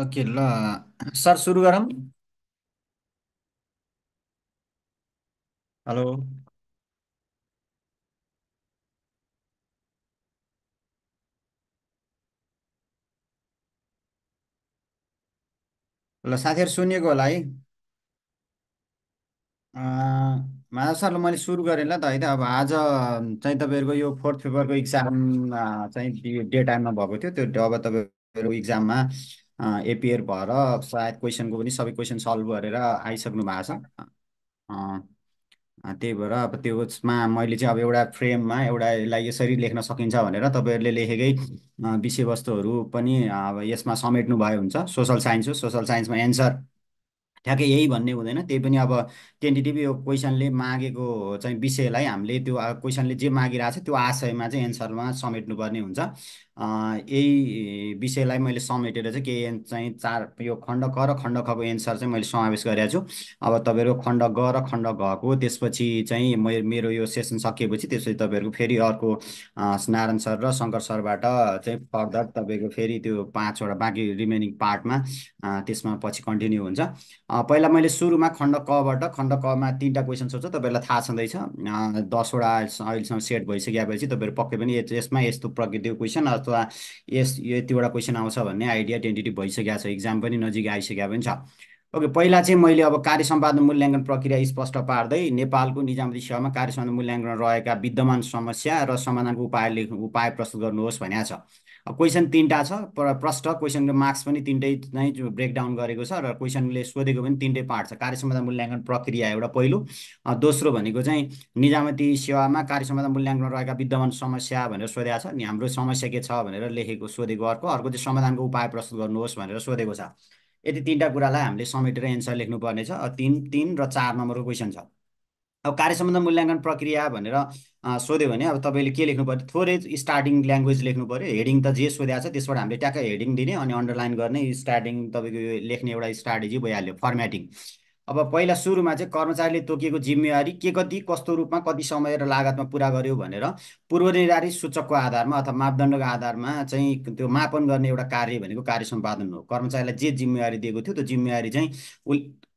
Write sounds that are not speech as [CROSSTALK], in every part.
okay ल sir सुरु गरौँ हेलो ल साथीहरू सुनिएको होला है माधव सरले मैले सुरु गरेँ ल त है त अब आज चाहिँ तपाईँहरूको यो फोर्थ पेपरको इक्जाम चाहिँ डे टाइममा भएको थियो त्यो अब तपाईँहरूको इक्जाममा एपियर भएर सायद क्वेसनको पनि सबै क्वेसन सल्भ गरेर आइसक्नु भएको छ त्यही भएर अब त्यसमा मैले चाहिँ अब एउटा फ्रेममा एउटा यसलाई यसरी लेख्न सकिन्छ भनेर तपाईँहरूले लेखेकै विषयवस्तुहरू पनि अब यसमा समेट्नु भयो हुन्छ सोसल साइन्स हो सोसल साइन्समा एन्सर ठ्याक्कै यही भन्ने हुँदैन त्यही पनि अब टेन्टेटिभ यो क्वेसनले मागेको चाहिँ विषयलाई हामीले त्यो क्वेसनले जे मागिरहेको छ त्यो आशयमा चाहिँ एन्सरमा समेट्नुपर्ने हुन्छ यही विषयलाई मैले समेटेर चाहिँ केही चाहिँ चार यो खण्ड क र खण्ड खको एन्सर चाहिँ मैले समावेश गरेको छु अब तपाईँहरू खण्ड ग र खण्ड घको त्यसपछि चाहिँ म मेरो यो सेसन सकिएपछि त्यसपछि तपाईँहरूको फेरि अर्को नारायण सर र शङ्कर सरबाट चाहिँ फर्दर तपाईँको फेरि त्यो पाँचवटा बाँकी रिमेनिङ पार्टमा त्यसमा पछि कन्टिन्यू हुन्छ पहिला मैले सुरुमा खण्ड कबाट खण्ड कमा तिनवटा क्वेसन सोध्छु तपाईँहरूलाई थाहा छँदैछ दसवटा अहिलेसम्म सेट भइसकेपछि तपाईँहरू पक्कै पनि यसमा यस्तो प्रकृतिको क्वेसन अथवा यस यो यतिवटा क्वेसन आउँछ भन्ने आइडिया टेन्टेटिभ भइसकेको छ इक्जाम पनि नजिक आइसकेको पनि छ ओके पहिला चाहिँ मैले अब कार्य सम्पादन मूल्याङ्कन प्रक्रिया स्पष्ट पार्दै नेपालको निजामती सेवामा कार्य सम्पादन मूल्याङ्कन रहेका विद्यमान समस्या र समाधानको उपाय लेख उपाय प्रस्तुत गर्नुहोस् भनेको छ क्वेसन तिनवटा छ प्रश्न क्वेसनको मार्क्स पनि तिनटै नै ब्रेकडाउन गरेको छ र क्वेसनले सोधेको पनि तिनटै पार्ट छ कार्य समाधान मूल्याङ्कन प्रक्रिया एउटा पहिलो दोस्रो भनेको चाहिँ निजामती सेवामा कार्य समाधान मूल्याङ्कन रहेका विद्यमान समस्या भनेर सोधेको छ अनि हाम्रो समस्या के छ भनेर लेखेको सोधेको अर्को अर्को चाहिँ समाधानको उपाय प्रस्तुत गर्नुहोस् भनेर सोधेको छ यति तिनवटा कुरालाई हामीले समेटेर एन्सर लेख्नुपर्नेछ तिन तिन र चार नम्बरको क्वेसन छ अब कार्य सम्बन्ध मूल्याङ्कन प्रक्रिया भनेर सोध्यो भने अब तपाईँले के लेख्नु पऱ्यो थोरै स्टार्टिङ ल्याङ्ग्वेज लेख्नु पऱ्यो हेडिङ त जे सोधेको छ त्यसबाट हामीले ट्याक्कै हेडिङ दिने अनि अन्डरलाइन गर्ने स्टार्टिङ तपाईँको यो लेख्ने एउटा स्ट्राटेजी भइहाल्यो फर्मेटिङ अब पहिला सुरुमा चाहिँ कर्मचारीले तोकिएको जिम्मेवारी के कति कस्तो रूपमा कति समय र लागतमा पुरा गर्यो भनेर पूर्वनिर्धारित सूचकको आधारमा अथवा मापदण्डको आधारमा चाहिँ त्यो मापन गर्ने एउटा कार्य भनेको कार्य सम्पादन हो कर्मचारीलाई जे जिम्मेवारी दिएको थियो त्यो जिम्मेवारी चाहिँ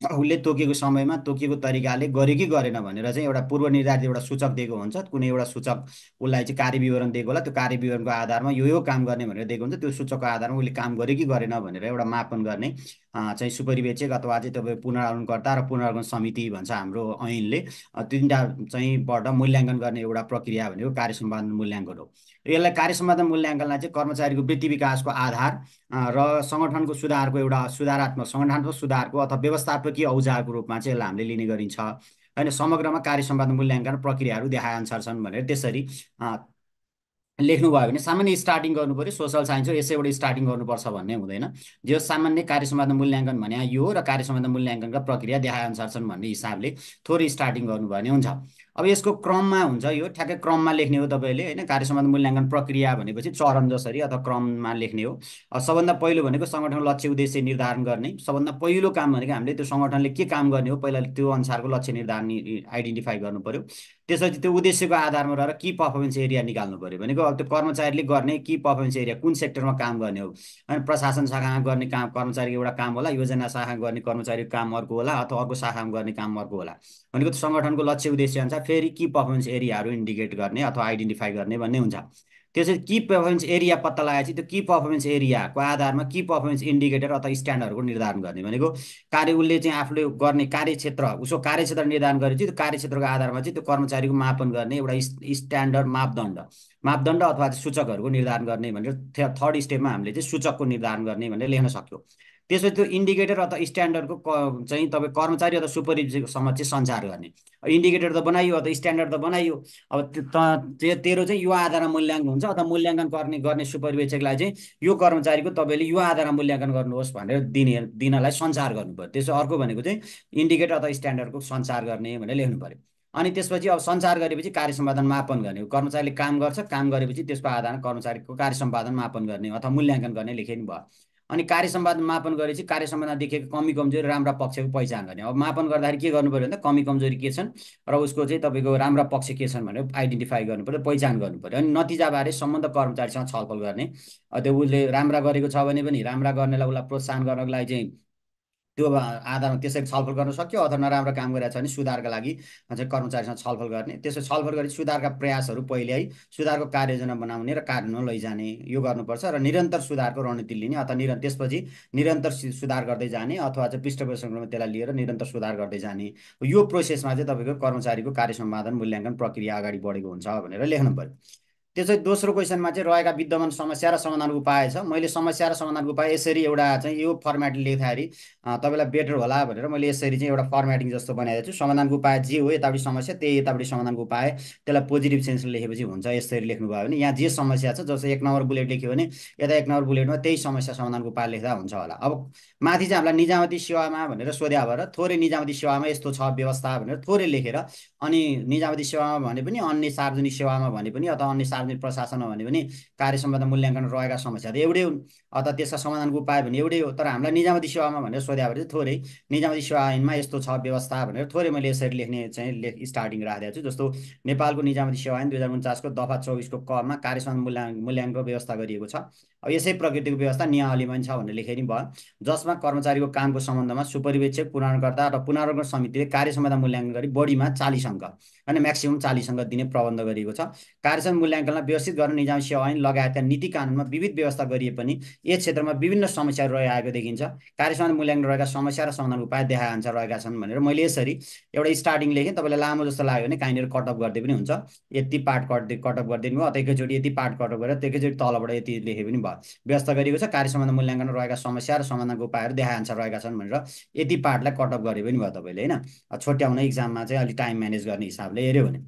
उसले तोकेको समयमा तोकेको तरिकाले गर्यो कि गरेन भनेर चाहिँ एउटा पूर्व निर्धारित एउटा सूचक दिएको हुन्छ कुनै एउटा सूचक उसलाई चाहिँ कार्यविवरण दिएको होला त्यो कार्यविवरणको आधारमा यो यो काम गर्ने भनेर दिएको हुन्छ त्यो सूचकको आधारमा उसले काम गरे कि गरेन भनेर एउटा मापन गर्ने चाहिँ सुपरिवेक्षक अथवा चाहिँ तपाईँ पुनरालनकर्ता र पुनरालन समिति भन्छ हाम्रो ऐनले तिनवटा चाहिँबाट मूल्याङ्कन गर्ने एउटा प्रक्रिया भनेको कार्य सम्पादन मूल्याङ्कन हो यसलाई कार्य समाधान मूल्याङ्कनलाई चाहिँ कर्मचारीको वृत्ति विकासको आधार र सङ्गठनको सुधारको एउटा सुधारात्मक सङ्गठनको सुधारको अथवा व्यवस्थापकीय औजारको रूपमा चाहिँ यसलाई हामीले लिने गरिन्छ होइन समग्रमा कार्य सम्पादन मूल्याङ्कन प्रक्रियाहरू देखाएअनुसार छन् भनेर त्यसरी लेख्नुभयो भने सामान्य स्टार्टिङ गर्नु पऱ्यो सोसल साइन्स हो यसैबाट स्टार्टिङ गर्नुपर्छ भन्ने हुँदैन जो सामान्य कार्य सम्पादन मूल्याङ्कन भने यो र कार्य सम्पादन मूल्याङ्कनका प्रक्रिया देखाएअनुसार छन् भन्ने हिसाबले थोरै स्टार्टिङ गर्नुभयो भने हुन्छ अब यसको क्रममा हुन्छ यो ठ्याक्कै क्रममा लेख्ने हो तपाईँले होइन कार्य सम्बन्ध मूल्याङ्कन प्रक्रिया भनेपछि चरण जसरी अथवा क्रममा लेख्ने हो सबभन्दा पहिलो भनेको सङ्गठनको लक्ष्य उद्देश्य निर्धारण गर्ने सबभन्दा पहिलो काम भनेको हामीले त्यो सङ्गठनले के काम गर्ने हो पहिला त्यो अनुसारको लक्ष्य निर्धारण आइडेन्टिफाई गर्नु पऱ्यो त्यसपछि त्यो उद्देश्यको आधारमा रहेर कि पर्फर्मेन्स एरिया निकाल्नु पऱ्यो भनेको अब त्यो कर्मचारीले गर्ने कि पर्फर्मेन्स एरिया कुन सेक्टरमा काम गर्ने हो होइन प्रशासन शाखामा गर्ने काम कर्मचारीको एउटा काम होला योजना शाखा गर्ने कर्मचारीको काम अर्को होला अथवा अर्को शाखामा गर्ने काम अर्को होला भनेको सङ्गठनको लक्ष्य उद्देश्य अनुसार फेरि कि पर्फर्मेन्स एरियाहरू इन्डिकेट गर्ने अथवा आइडेन्टिफाई गर्ने भन्ने हुन्छ त्यसरी कि पर्फर्मेन्स एरिया पत्ता लगाएपछि त्यो कि पर्फर्मेन्स एरियाको आधारमा कि पर्फर्मेन्स इन्डिकेटर अथवा स्ट्यान्डहरूको निर्धारण गर्ने भनेको कार्य उसले चाहिँ आफूले गर्ने कार्यक्षेत्र उसको कार्यक्षेत्र निर्धारण गरेपछि त्यो कार्यक्षेत्रको आधारमा चाहिँ त्यो कर्मचारीको मापन गर्ने एउटा स्ट्यान्डर्ड मापदण्ड मापदण्ड अथवा सूचकहरूको निर्धारण गर्ने भनेर थर्ड स्टेपमा हामीले चाहिँ सूचकको निर्धारण गर्ने भनेर लेख्न सक्यौँ त्यसपछि त्यो इन्डिकेटर अथवा स्ट्यान्डर्डको चाहिँ तपाईँ कर्मचारी अथवा सुपरभिजरसम्म चाहिँ सञ्चार गर्ने इन्डिकेटर त बनाइयो अथवा स्ट्यान्डर्ड त बनाइयो अब त्यो तेरो चाहिँ यो आधारमा मूल्याङ्कन हुन्छ अथवा मूल्याङ्कन गर्ने गर्ने सुपरिवेक्षकलाई चाहिँ यो कर्मचारीको तपाईँले यो आधारमा मूल्याङ्कन गर्नुहोस् भनेर दिने दिनलाई सञ्चार गर्नु पऱ्यो त्यसो अर्को भनेको चाहिँ इन्डिकेटर अथवा स्ट्यान्डर्डको सञ्चार गर्ने भनेर लेख्नु पऱ्यो अनि त्यसपछि अब सञ्चार गरेपछि कार्य सम्पादन मापन गर्ने कर्मचारीले काम गर्छ काम गरेपछि त्यसको आधारमा कर्मचारीको कार्य सम्पादन मापन गर्ने अथवा मूल्याङ्कन गर्ने लेखे पनि भयो अनि कार्य सम्वाद मापन गरेपछि कार्य सम्वादमा देखिएको कमी कमजोरी राम्रा पक्षको पहिचान गर्ने अब मापन गर्दाखेरि के गर्नु पऱ्यो भन्दा कमी कमजोरी के छन् र उसको चाहिँ तपाईँको राम्रा पक्ष के छन् भनेर आइडेन्टिफाई गर्नु पऱ्यो पहिचान गर्नु पऱ्यो अनि नतिजाबारे सम्बन्ध कर्मचारीसँग छलफल गर्ने त्यो उसले राम्रा गरेको छ भने पनि राम्रा गर्नेलाई उसलाई प्रोत्साहन गर्नको लागि चाहिँ त्यो आधारमा त्यसरी छलफल गर्न सक्यो अथवा नराम्रो काम गरिरहेको छ भने सुधारका लागि चाहिँ कर्मचारीसँग छलफल गर्ने त्यसो छलफल गरी सुधारका प्रयासहरू है सुधारको कार्ययोजना बनाउने र कार्यान्वयन लैजाने यो गर्नुपर्छ र निरन्तर सुधारको रणनीति लिने अथवा निरन्तर त्यसपछि निरन्तर सुधार गर्दै जाने अथवा चाहिँ पृष्ठपोषणमा त्यसलाई लिएर निरन्तर सुधार गर्दै जाने यो प्रोसेसमा चाहिँ तपाईँको कर्मचारीको कार्य सम्पादन मूल्याङ्कन प्रक्रिया अगाडि बढेको हुन्छ भनेर लेख्नु पऱ्यो त्यो चाहिँ दोस्रो क्वेसनमा चाहिँ रहेका विद्यमान समस्या र समाधान उपाय छ मैले समस्या र समाधान उपाय यसरी एउटा चाहिँ यो फर्मेट लेख्दाखेरि तपाईँलाई बेटर होला भनेर मैले यसरी चाहिँ एउटा फर्मेटिङ जस्तो बनाइदिएको छु समाधानको उपाय जे हो यतापट्टि समस्या त्यही यतापट्टि समाधानको उपाय त्यसलाई पोजिटिभ सेन्सले लेखेपछि हुन्छ यसरी लेख्नुभयो भने यहाँ जे समस्या छ जस्तो एक नम्बर बुलेट लेख्यो भने यता एक नम्बर बुलेटमा त्यही समस्या समाधानको उपाय लेख्दा हुन्छ होला अब माथि चाहिँ हामीलाई निजामती सेवामा भनेर सोध्या भएर थोरै निजामती सेवामा यस्तो छ व्यवस्था भनेर थोरै लेखेर अनि निजामती सेवामा भने पनि अन्य सार्वजनिक सेवामा भने पनि अथवा अन्य सार्वजनिक प्रशासनमा भने पनि कार्य सम्बन्ध मूल्याङ्कन रहेका समस्याहरू एउटै हुन् अथवा त्यसका समाधानको उपाय भने एउटै हो तर हामीलाई निजामती सेवामा भनेर सोध्यो भने चाहिँ थोरै निजामती सेवा ऐनमा यस्तो छ व्यवस्था भनेर थोरै मैले यसरी लेख्ने चाहिँ लेख स्टार्टिङ राखिदिएको छु जस्तो नेपालको निजामती सेवा ऐन दुई हजार उन्चासको दफा चौबिसको कमा कार्य सम्बन्ध मूल्याङ्क मूल्याङ्क व्यवस्था गरिएको छ अब यसै प्रकृतिको व्यवस्था नियावलीमा छ भनेर लेखे नि भयो जसमा कर्मचारीको कामको सम्बन्धमा सुपरिवेक्षक पुनर्कर्ता र पुनर्गण समितिले कार्य क्षमता मूल्याङ्कन गरी बढीमा चालिस अङ्क अनि म्याक्सिमम चालिससँग दिने प्रबन्ध गरिएको छ कार्यक्षम मूल्याङ्कनलाई व्यवस्थित गर्न निजाम सेवा ऐन लगायतका नीति कानुनमा विविध व्यवस्था गरिए पनि यस क्षेत्रमा विभिन्न समस्याहरू रहेको देखिन्छ कार्यक्षम मूल्याङ्कन रहेका समस्या र समाधान उपाय देखाअनुसार रहेका छन् भनेर मैले यसरी एउटा स्टार्टिङ लेखेँ तपाईँलाई लामो जस्तो लाग्यो भने कहीँनिर कटअप गरिदिए पनि हुन्छ यति पार्ट कट कटअप गरिदिनु भयो एकैचोटि यति पार्ट कटअप गरेर एकैचोटि तलबाट यति लेखे पनि भयो व्यवस्था गरिएको छ कार्य सम्बन्ध मूल्याङ्कन रहेका समस्या र समाधानको उपायहरू देखाअनुसार रहेका छन् भनेर यति पार्टलाई कटअप गरे पनि भयो तपाईँले होइन छोट्याउने इक्जाममा चाहिँ अलिक टाइम म्यानेज गर्ने हिसाबले हामीले भने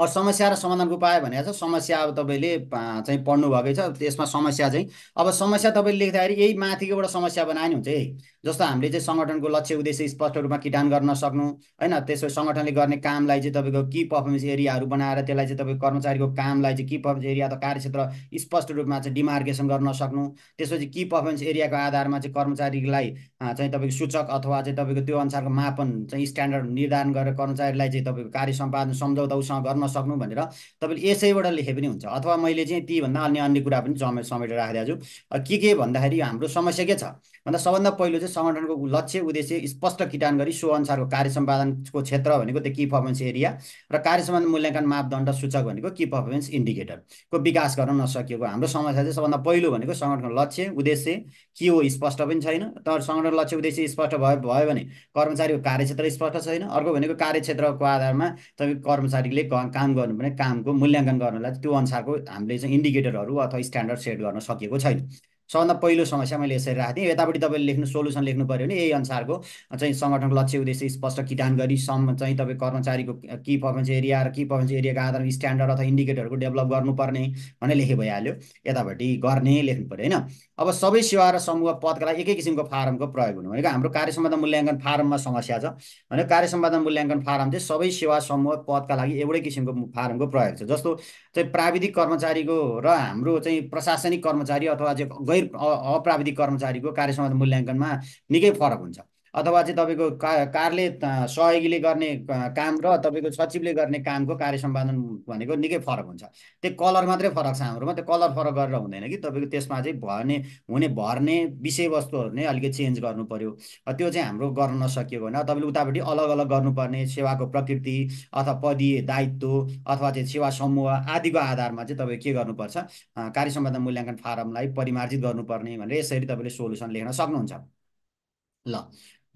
अरू समस्या र समाधानको उपाय भनेको छ समस्या अब तपाईँले चाहिँ पढ्नुभएकै छ त्यसमा समस्या चाहिँ अब समस्या तपाईँले लेख्दाखेरि यही माथिको एउटा समस्या बनायो नि हुन्छ है जस्तो हामीले चाहिँ सङ्गठनको लक्ष्य उद्देश्य स्पष्ट रूपमा किटान गर्न सक्नु होइन त्यसो सङ्गठनले गर्ने कामलाई चाहिँ तपाईँको कि पर्फर्मेन्स एरियाहरू बनाएर त्यसलाई चाहिँ तपाईँको कर्मचारीको कामलाई चाहिँ कि पर्फर्मेन्स एरिया अथवा कार्यक्षेत्र स्पष्ट रूपमा चाहिँ डिमार्केसन गर्न सक्नु त्यसपछि कि पर्फर्मेन्स एरियाको आधारमा चाहिँ कर्मचारीलाई चाहिँ तपाईँको सूचक अथवा चाहिँ तपाईँको त्यो अनुसारको मापन चाहिँ स्ट्यान्डर्ड निर्धारण गरेर कर्मचारीलाई चाहिँ तपाईँको कार्य सम्पादन सम्झौता उसँग गर्न सक्नु भनेर तपाईँले यसैबाट लेखे पनि हुन्छ अथवा मैले चाहिँ ती भन्दा अन्य अन्य कुरा पनि समेटेर राखिदिएको छु के के भन्दाखेरि हाम्रो समस्या के छ भन्दा सबभन्दा पहिलो चाहिँ सङ्गठनको लक्ष्य उद्देश्य स्पष्ट किटान गरी सो अनुसारको कार्य सम्पादनको क्षेत्र भनेको त्यो कि पर्फर्मेन्स एरिया र कार्य सम्बन्ध मूल्याङ्कन मापदण्ड सूचक भनेको कि पर्फर्मेन्स इन्डिकेटरको विकास गर्न नसकिएको हाम्रो समस्या चाहिँ सबभन्दा पहिलो भनेको सङ्गठनको लक्ष्य उद्देश्य के हो स्पष्ट पनि छैन तर सङ्गठन लक्ष्य उद्देश्य स्पष्ट भयो भयो भने कर्मचारीको कार्यक्षेत्र स्पष्ट छैन अर्को भनेको कार्यक्षेत्रको आधारमा तपाईँ कर्मचारीले काम गर्नु भने कामको मूल्याङ्कन गर्नलाई त्यो अनुसारको हामीले चाहिँ इन्डिकेटरहरू अथवा स्ट्यान्डर्ड सेट गर्न सकिएको छैन सबभन्दा पहिलो समस्या मैले यसरी राखेको थिएँ यतापट्टि तपाईँले लेख्नु सोल्युसन लेख्नु पऱ्यो भने यही अनुसारको चाहिँ सङ्गठनको लक्ष्य उद्देश्य स्पष्ट किटान गरी सम चाहिँ तपाईँ कर्मचारीको कि पर्फर्मेन्स एरिया र कि पर्फर्मेन्स एरियाको आधारमा स्ट्यान्डर्ड अथवा इन्डिकेटरको डेभलप गर्नुपर्ने भनेर लेखे भइहाल्यो यतापट्टि गर्ने लेख्नु पऱ्यो होइन अब सबै सेवा र समूह पदका लागि एकै किसिमको फारमको प्रयोग हुनु भनेको हाम्रो कार्य सम्पादन मूल्याङ्कन फारममा समस्या छ भने कार्य सम्पादन मूल्याङ्कन फारम चाहिँ सबै सेवा समूह पदका लागि एउटै किसिमको फारमको प्रयोग छ जस्तो चाहिँ प्राविधिक कर्मचारीको र हाम्रो चाहिँ प्रशासनिक कर्मचारी अथवा चाहिँ गैर अप्राविधिक कर्मचारीको कार्य सम्पादन मूल्याङ्कनमा निकै फरक हुन्छ अथवा चाहिँ तपाईँको का कारले सहयोगीले गर्ने काम र तपाईँको सचिवले गर्ने कामको कार्य सम्पादन भनेको निकै फरक हुन्छ त्यो कलर मात्रै फरक छ हाम्रोमा त्यो कलर फरक गरेर हुँदैन कि तपाईँको त्यसमा चाहिँ भर्ने हुने भर्ने विषयवस्तुहरू नै अलिकति चेन्ज गर्नु पऱ्यो त्यो चाहिँ हाम्रो गर्न नसकियो होइन तपाईँले उतापट्टि अलग अलग गर्नुपर्ने सेवाको प्रकृति अथवा पदीय दायित्व अथवा चाहिँ सेवा समूह आदिको आधारमा चाहिँ तपाईँ के गर्नुपर्छ कार्य सम्पादन मूल्याङ्कन फारमलाई परिमार्जित गर्नुपर्ने भनेर यसरी तपाईँले सोल्युसन लेख्न सक्नुहुन्छ ल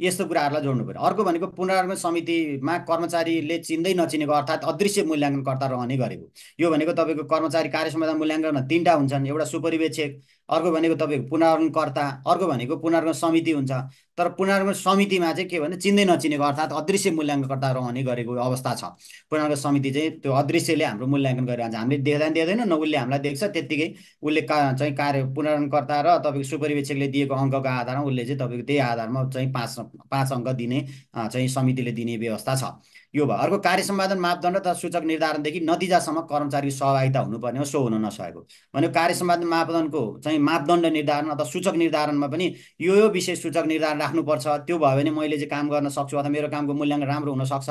यस्तो कुराहरूलाई जोड्नु पऱ्यो अर्को भनेको पुनरागमन समितिमा कर्मचारीले चिन्दै नचिनेको अर्थात् अदृश्य मूल्याङ्कनकर्ता रहने गरेको यो भनेको तपाईँको कर्मचारी कार्य सम्बन्ध मूल्याङ्कन तिनवटा हुन्छन् एउटा सुपरिवेक्षक अर्को भनेको तपाईँको पुनर्वनकर्ता अर्को भनेको पुनर्गमन समिति हुन्छ तर पुनर्गमन समितिमा चाहिँ के भने चिन्दै नचिनेको अर्थात् अदृश्य मूल्याङ्कनकर्ता रहने गरेको अवस्था छ पुनर्गमन समिति चाहिँ त्यो अदृश्यले हाम्रो मूल्याङ्कन गरिरहन्छ हामीले देख्दा पनि देख्दैन न उसले हामीलाई देख्छ त्यत्तिकै उसले का चाहिँ कार्य पुनर्वनकर्ता र तपाईँको सुपरिवेक्षकले दिएको अङ्कको आधारमा उसले चाहिँ तपाईँको त्यही आधारमा चाहिँ पाँच पाँच अङ्क दिने चाहिँ समितिले दिने व्यवस्था छ यो भयो अर्को कार्य सम्पादन मापदण्ड तथा सूचक निर्धारणदेखि नतिजासम्म कर्मचारीको सहभागिता हुनुपर्ने हो सो हुन नसकेको भने कार्य सम्पादन मापदण्डको चाहिँ मापदण्ड निर्धारण अथवा सूचक निर्धारणमा पनि यो यो विशेष सूचक निर्धारण राख्नुपर्छ त्यो भयो भने मैले चाहिँ काम गर्न सक्छु अथवा मेरो कामको मूल्याङ्कन राम्रो हुनसक्छ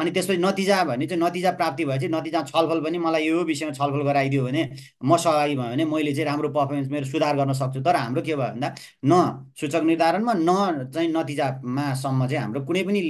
अनि त्यसपछि नतिजा भने चाहिँ नतिजा प्राप्ति भए चाहिँ नतिजा छलफल पनि मलाई यो विषयमा छलफल गराइदियो भने म सहभागी भयो भने मैले चाहिँ राम्रो पर्फर्मेन्स मेरो सुधार गर्न सक्छु तर हाम्रो के भयो भन्दा न सूचक निर्धारणमा न चाहिँ नतिजामासम्म चाहिँ हाम्रो कुनै पनि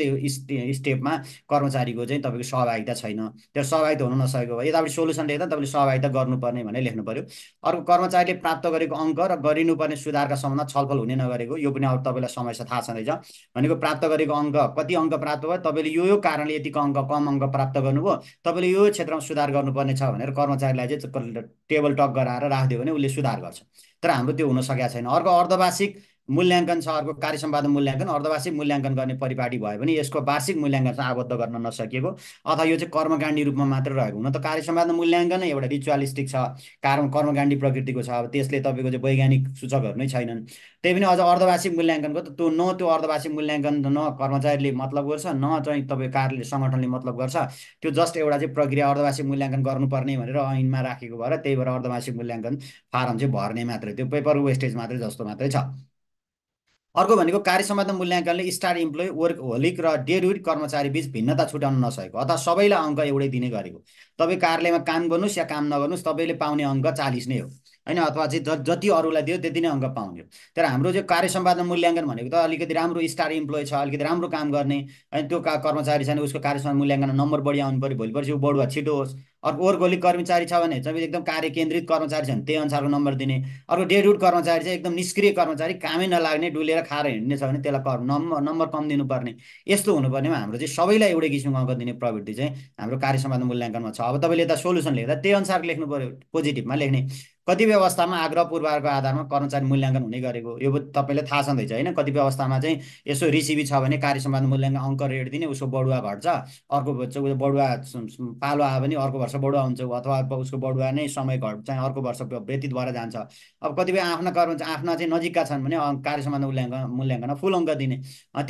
स्टेपमा कर्म कर्मचारीको चाहिँ तपाईँको सहभागिता छैन त्यो सहभागिता हुन नसकेको भए यतापट्टि सोल्युसन लेख्दा तपाईँले सहभागिता गर्नुपर्ने भनेर लेख्नु पऱ्यो अर्को कर्मचारीले प्राप्त गरेको अङ्क र गरिनुपर्ने सुधारका सम्बन्ध छलफल हुने नगरेको यो पनि अब तपाईँलाई समस्या थाहा छँदैछ भनेको प्राप्त गरेको अङ्क कति अङ्क प्राप्त भयो तपाईँले यो यो कारणले यतिको अङ्क कम अङ्क प्राप्त गर्नुभयो तपाईँले यो क्षेत्रमा सुधार गर्नुपर्ने छ भनेर कर्मचारीलाई चाहिँ टेबल टक गराएर राखिदियो भने उसले सुधार गर्छ तर हाम्रो त्यो हुन सकेका छैन अर्को अर्धवार्षिक मूल्याङ्कन छ अर्को कार्य सम्पादन मूल्याङ्कन अर्धवार्षिक मूल्याङ्कन गर्ने परिपाटी भए पनि यसको वार्षिक मूल्याङ्कन चाहिँ आबद्ध गर्न नसकेको अथवा यो चाहिँ कर्मकाण्डी रूपमा मात्र रहेको हुन त कार्य सम्पादन मूल्याङ्कन एउटा रिचुअलिस्टिक छ कारण कर्मकाण्डी प्रकृतिको छ अब त्यसले तपाईँको चाहिँ वैज्ञानिक सूचकहरू नै छैनन् त्यही पनि अझ अर्धवार्षिक मूल्याङ्कनको त त्यो न त्यो अर्धवार्षिक मूल्याङ्कन न कर्मचारीले मतलब गर्छ न चाहिँ तपाईँ कार्यले सङ्गठनले मतलब गर्छ त्यो जस्ट एउटा चाहिँ प्रक्रिया अर्धवार्षिक मूल्याङ्कन गर्नुपर्ने भनेर ऐनमा राखेको भएर त्यही भएर अर्धवार्षिक मूल्याङ्कन फारम चाहिँ भर्ने मात्रै त्यो पेपर वेस्टेज मात्रै जस्तो मात्रै छ अर्को भनेको कार्य सम्पादन मूल्याङ्कनले स्टार इम्प्लोइ वर्क होलिक र डेडविड कर्मचारी बिच भिन्नता छुट्याउन नसकेको अथवा सबैलाई अङ्क एउटै दिने गरेको तपाईँ कार्यालयमा काम गर्नुहोस् या काम नगर्नुहोस् तपाईँले पाउने अङ्क चालिस नै हो होइन अथवा चाहिँ जति अरूलाई दियो त्यति नै अङ्क पाउने तर हाम्रो चाहिँ कार्य सम्पादन मूल्याङ्कन भनेको त अलिकति राम्रो स्टार इम्प्लोइ छ अलिकति राम्रो काम गर्ने होइन त्यो का कर्मचारी छ भने उसको कार्य सम्पादन मूल्याङ्कन नम्बर बढी आउनु पऱ्यो भोलि पर्सि बढुवा छिटो होस् अर्को अर्को कर्मचारी छ भने चाहिँ एकदम कार्य केन्द्रित कर्मचारी छ भने त्यही अनुसारको नम्बर दिने अर्को डेडुड कर्मचारी चाहिँ एकदम निष्क्रिय कर्मचारी कामै नलाग्ने डुलेर खाएर हिँड्ने छ भने त्यसलाई कर नम्बर नम्बर कम दिनुपर्ने यस्तो हुनुपर्नेमा हाम्रो चाहिँ सबैलाई एउटै किसिमको अङ्क दिने प्रवृत्ति चाहिँ हाम्रो कार्य सम्पादन मूल्याङ्कनमा छ अब तपाईँले यता सोल्युसन लेख्दा त्यही अनुसार लेख्नु पऱ्यो पोजिटिभमा लेख्ने कति व्यवस्थामा आग्रह पूर्वाग्रहको आधारमा कर्मचारी मूल्याङ्कन हुने गरेको यो तपाईँलाई थाहा छँदैछ होइन कति व्यवस्थामा चाहिँ यसो रिसिभी छ भने कार्य सम्पादन मूल्याङ्कन अङ्क रेट दिने उसको बडुवा घट्छ अर्को उसको बडुवा पालो आयो भने अर्को वर्ष बढुवा हुन्छ अथवा उसको बडुवा नै समय घट चाहिँ अर्को वर्ष व्यतीत भएर जान्छ अब कतिपय आफ्ना कर्मचारी आफ्ना चाहिँ नजिकका छन् भने कार्य सम्पादन मूल्याङ्कन मूल्याङ्कन फुल अङ्क दिने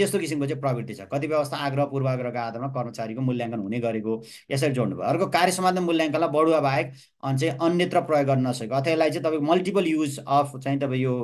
त्यस्तो किसिमको चाहिँ प्रवृत्ति छ कति व्यवस्था आग्रह पूर्वाग्रहको आधारमा कर्मचारीको मूल्याङ्कन हुने गरेको यसरी जोड्नु भयो अर्को कार्य सम्पादन मूल्याङ्कनलाई बढुवा बाहेक अनि चाहिँ अन्यत्र प्रयोग गर्न नसकेको त्यसलाई चाहिँ तपाईँको मल्टिपल युज अफ चाहिँ तपाईँ यो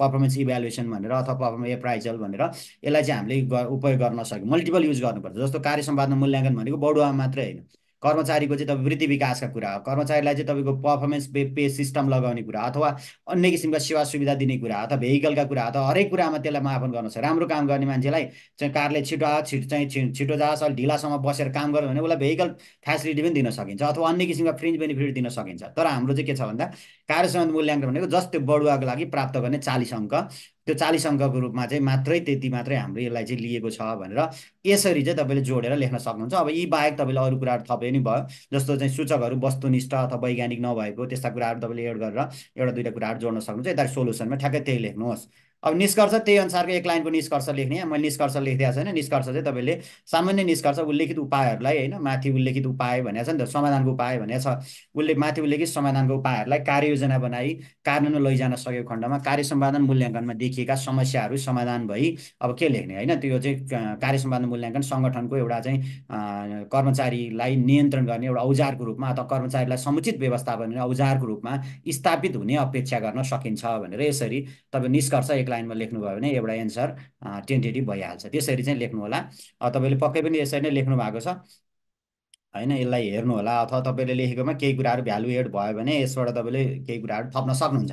पर्फर्मेन्स इभ्यालुएसन भनेर अथवा पर्फर्मेन्स एप्राइजल भनेर यसलाई चाहिँ हामीले उपयोग गर्न सक्यौँ मल्टिपल युज गर्नुपर्छ जस्तो कार्य सम्पादन मूल्याङ्कन भनेको बडुवा मात्रै होइन कर्मचारीको चाहिँ तपाईँ वृद्धि विकासका कुरा हो कर्मचारीलाई चाहिँ तपाईँको पर्फर्मेन्स पे पे सिस्टम लगाउने कुरा अथवा अन्य किसिमका सेवा सुविधा दिने कुरा अथवा भेहिकलका कुरा अथवा हरेक कुरामा त्यसलाई मापन गर्न सक्छ राम्रो काम गर्ने मान्छेलाई चाहिँ कारले छिटो आ छिटो चाहिँ छिटो जाओस् अलिक ढिलासम्म बसेर काम गर्यो भने उसलाई भेहिकल फेसिलिटी पनि दिन सकिन्छ अथवा अन्य किसिमका फ्रिन्ज बेनिफिट दिन सकिन्छ तर हाम्रो चाहिँ के छ भन्दा सम्बन्ध मूल्याङ्कन भनेको जस्ट त्यो बडुवाको लागि प्राप्त गर्ने चालिस अङ्क त्यो चालिस अङ्कको रूपमा चाहिँ मात्रै त्यति मात्रै हाम्रो यसलाई चाहिँ लिएको छ भनेर यसरी चाहिँ तपाईँले जोडेर लेख्न सक्नुहुन्छ अब यी बाहेक तपाईँले अरू कुराहरू थपे पनि भयो जस्तो चाहिँ सूचकहरू वस्तुनिष्ठ अथवा वैज्ञानिक नभएको त्यस्ता कुराहरू तपाईँले एड गरेर एउटा दुईवटा कुराहरू जोड्न सक्नुहुन्छ यता सोल्युसनमा ठ्याक्कै त्यही लेख्नुहोस् अब निष्कर्ष त्यही अनुसारको एक लाइनको निष्कर्ष लेख्ने मैले निष्कर्ष लेखिदिएको छैन निष्कर्ष चाहिँ तपाईँले सामान्य निष्कर्ष उल्लेखित उपायहरूलाई होइन माथि उल्लेखित उपाय भनेको छ नि त समाधानको उपाय भनेको छ उसले माथि उल्लेखित समाधानको उपायहरूलाई कार्ययोजना बनाई कार्यान्वयन लैजान सकेको खण्डमा कार्य सम्पादन मूल्याङ्कनमा देखिएका समस्याहरू समाधान भई अब के लेख्ने होइन त्यो चाहिँ कार्य सम्पादन मूल्याङ्कन सङ्गठनको एउटा चाहिँ कर्मचारीलाई नियन्त्रण गर्ने एउटा औजारको रूपमा अथवा कर्मचारीलाई समुचित व्यवस्थापन औजारको रूपमा स्थापित हुने अपेक्षा गर्न सकिन्छ भनेर यसरी तपाईँ निष्कर्ष लाइनमा लेख्नुभयो भने एउटा एन्सर टेन्टेटिभ भइहाल्छ त्यसरी चाहिँ लेख्नु होला तपाईँले पक्कै पनि यसरी नै लेख्नु भएको छ होइन यसलाई हेर्नु होला अथवा तपाईँले लेखेकोमा केही कुराहरू भ्यालु एड भयो भने यसबाट तपाईँले केही कुराहरू थप्न सक्नुहुन्छ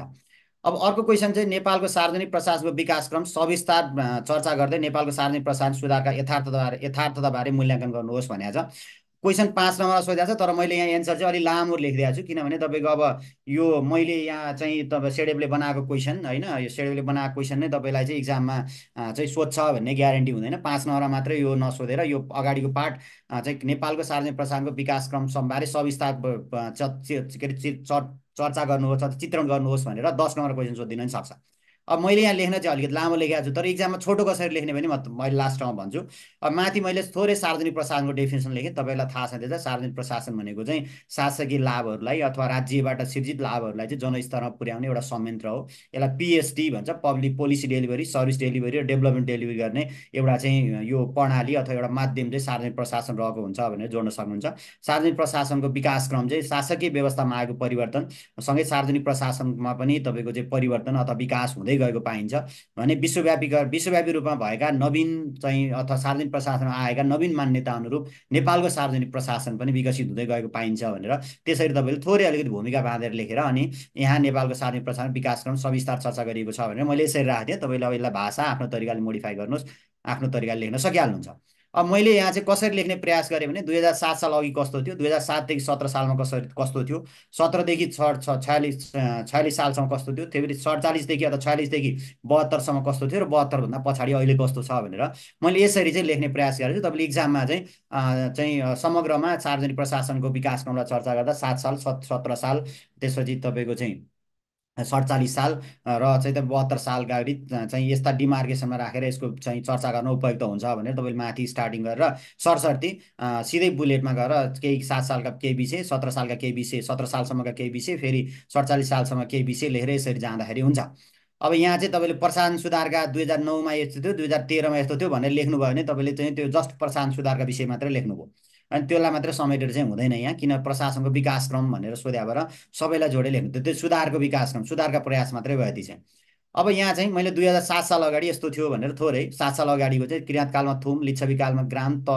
अब अर्को क्वेसन चाहिँ नेपालको सार्वजनिक प्रशासनको विकासक्रम सविस्तार चर्चा गर्दै नेपालको सार्वजनिक प्रशासन सुधारका यथार्थता यथार्थताबारे मूल्याङ्कन गर्नुहोस् भनेको छ क्वेसन पाँच नम्बरमा सोधिरहेको छ तर मैले यहाँ एन्सर चाहिँ अलिक लामो लेखिदिएको छु किनभने तपाईँको अब यो मैले यहाँ चाहिँ तपाईँ सेडेपले बनाएको क्वेसन होइन यो सेडेपले बनाएको क्वेसन नै तपाईँलाई चाहिँ इक्जाममा चाहिँ सोध्छ भन्ने ग्यारेन्टी हुँदैन पाँच नम्बरमा मात्रै यो नसोधेर यो अगाडिको पार्ट चाहिँ नेपालको सार्वजनिक प्रसारणको विकासक्रम सम्बारे सविस्तार के अरे चर्चा गर्नुहोस् अथवा चित्रण गर्नुहोस् भनेर दस नम्बर क्वेसन सोधिदिन नि सक्छ अब मैले यहाँ लेख्न चाहिँ अलिकति लामो लेखेको छु तर इक्जाममा छोटो कसरी लेख्ने भने म मैले लास्ट ठाउँमा भन्छु अब माथि मैले थोरै सार्वजनिक प्रशासनको डेफिनेसन लेखेँ तपाईँलाई थाहा छँदैछ सार्वजनिक प्रशासन भनेको चाहिँ शासकीय लाभहरूलाई अथवा राज्यबाट सिर्जित लाभहरूलाई चाहिँ जनस्तरमा पुर्याउने एउटा संयन्त्र हो यसलाई पिएसडी भन्छ public policy delivery service delivery र डेभलपमेन्ट डेलिभरी गर्ने एउटा चाहिँ यो प्रणाली अथवा एउटा माध्यम चाहिँ सार्वजनिक प्रशासन रहेको हुन्छ भनेर जोड्न सक्नुहुन्छ सार्वजनिक प्रशासनको विकासक्रम चाहिँ शासकीय व्यवस्थामा आएको परिवर्तन सँगै सार्वजनिक प्रशासनमा पनि तपाईँको चाहिँ परिवर्तन अथवा विकास हुँदै बढी गएको पाइन्छ भने विश्वव्यापी विश्वव्यापी रूपमा भएका नवीन चाहिँ अथवा सार्वजनिक प्रशासनमा आएका नवीन मान्यता अनुरूप नेपालको सार्वजनिक प्रशासन पनि विकसित हुँदै गएको पाइन्छ भनेर त्यसरी तपाईँले थोरै अलिकति भूमिका बाँधेर लेखेर अनि यहाँ नेपालको सार्वजनिक प्रशासन विकासक्रम सविस्तार चर्चा गरिएको छ भनेर मैले यसरी राखेको थिएँ तपाईँले अब यसलाई भाषा आफ्नो तरिकाले मोडिफाई गर्नुहोस् आफ्नो तरिकाले लेख्न सकिहाल्नुहुन्छ अब मैले यहाँ चाहिँ कसरी लेख्ने प्रयास गरेँ भने दुई हजार सात साल अघि कस्तो थियो दुई हजार सातदेखि सत्र सालमा कसरी कस्तो थियो सत्रदेखि छ छयालिस छयालिस सालसम्म कस्तो थियो त्यही पनि सडचालिसदेखि अथवा छयालिसदेखि बहत्तरसम्म कस्तो थियो र बहत्तरभन्दा पछाडि अहिले कस्तो छ भनेर मैले यसरी चाहिँ लेख्ने प्रयास गरेँ तपाईँले इक्जाममा चाहिँ चाहिँ समग्रमा सार्वजनिक प्रशासनको विकासक्रमलाई चर्चा गर्दा सात साल सत्र साल त्यसपछि तपाईँको चाहिँ सडचालिस साल र चाहिँ त बहत्तर साल अगाडि चाहिँ यस्ता डिमार्केसनमा राखेर यसको चाहिँ चर्चा गर्न उपयुक्त हुन्छ भनेर तपाईँले माथि स्टार्टिङ गरेर सरसर्ती सिधै बुलेटमा गएर केही सात सालका केही विषय सत्र सालका केही विषय सत्र सालसम्मका केही विषय फेरि सडचालिस सालसम्म केही विषय लेखेर यसरी जाँदाखेरि हुन्छ अब यहाँ चाहिँ तपाईँले प्रशासन सुधारका दुई हजार नौमा यस्तो थियो दुई हजार तेह्रमा यस्तो थियो भनेर लेख्नुभयो भने तपाईँले चाहिँ त्यो जस्ट प्रशासन सुधारका विषय मात्रै लेख्नुभयो अनि त्यसलाई मात्र समेटेर चाहिँ हुँदैन यहाँ किन प्रशासनको विकासक्रम भनेर सोध्या भएर सबैलाई जोडेर लेख्नु त्यो सुधारको विकासक्रम सुधारका प्रयास मात्रै भयो त्यो चाहिँ अब यहाँ चाहिँ मैले दुई हजार सात साल अगाडि यस्तो थियो भनेर थोरै सात साल अगाडिको चाहिँ किराँतकालमा थुम लिच्छविकालमा ग्राम त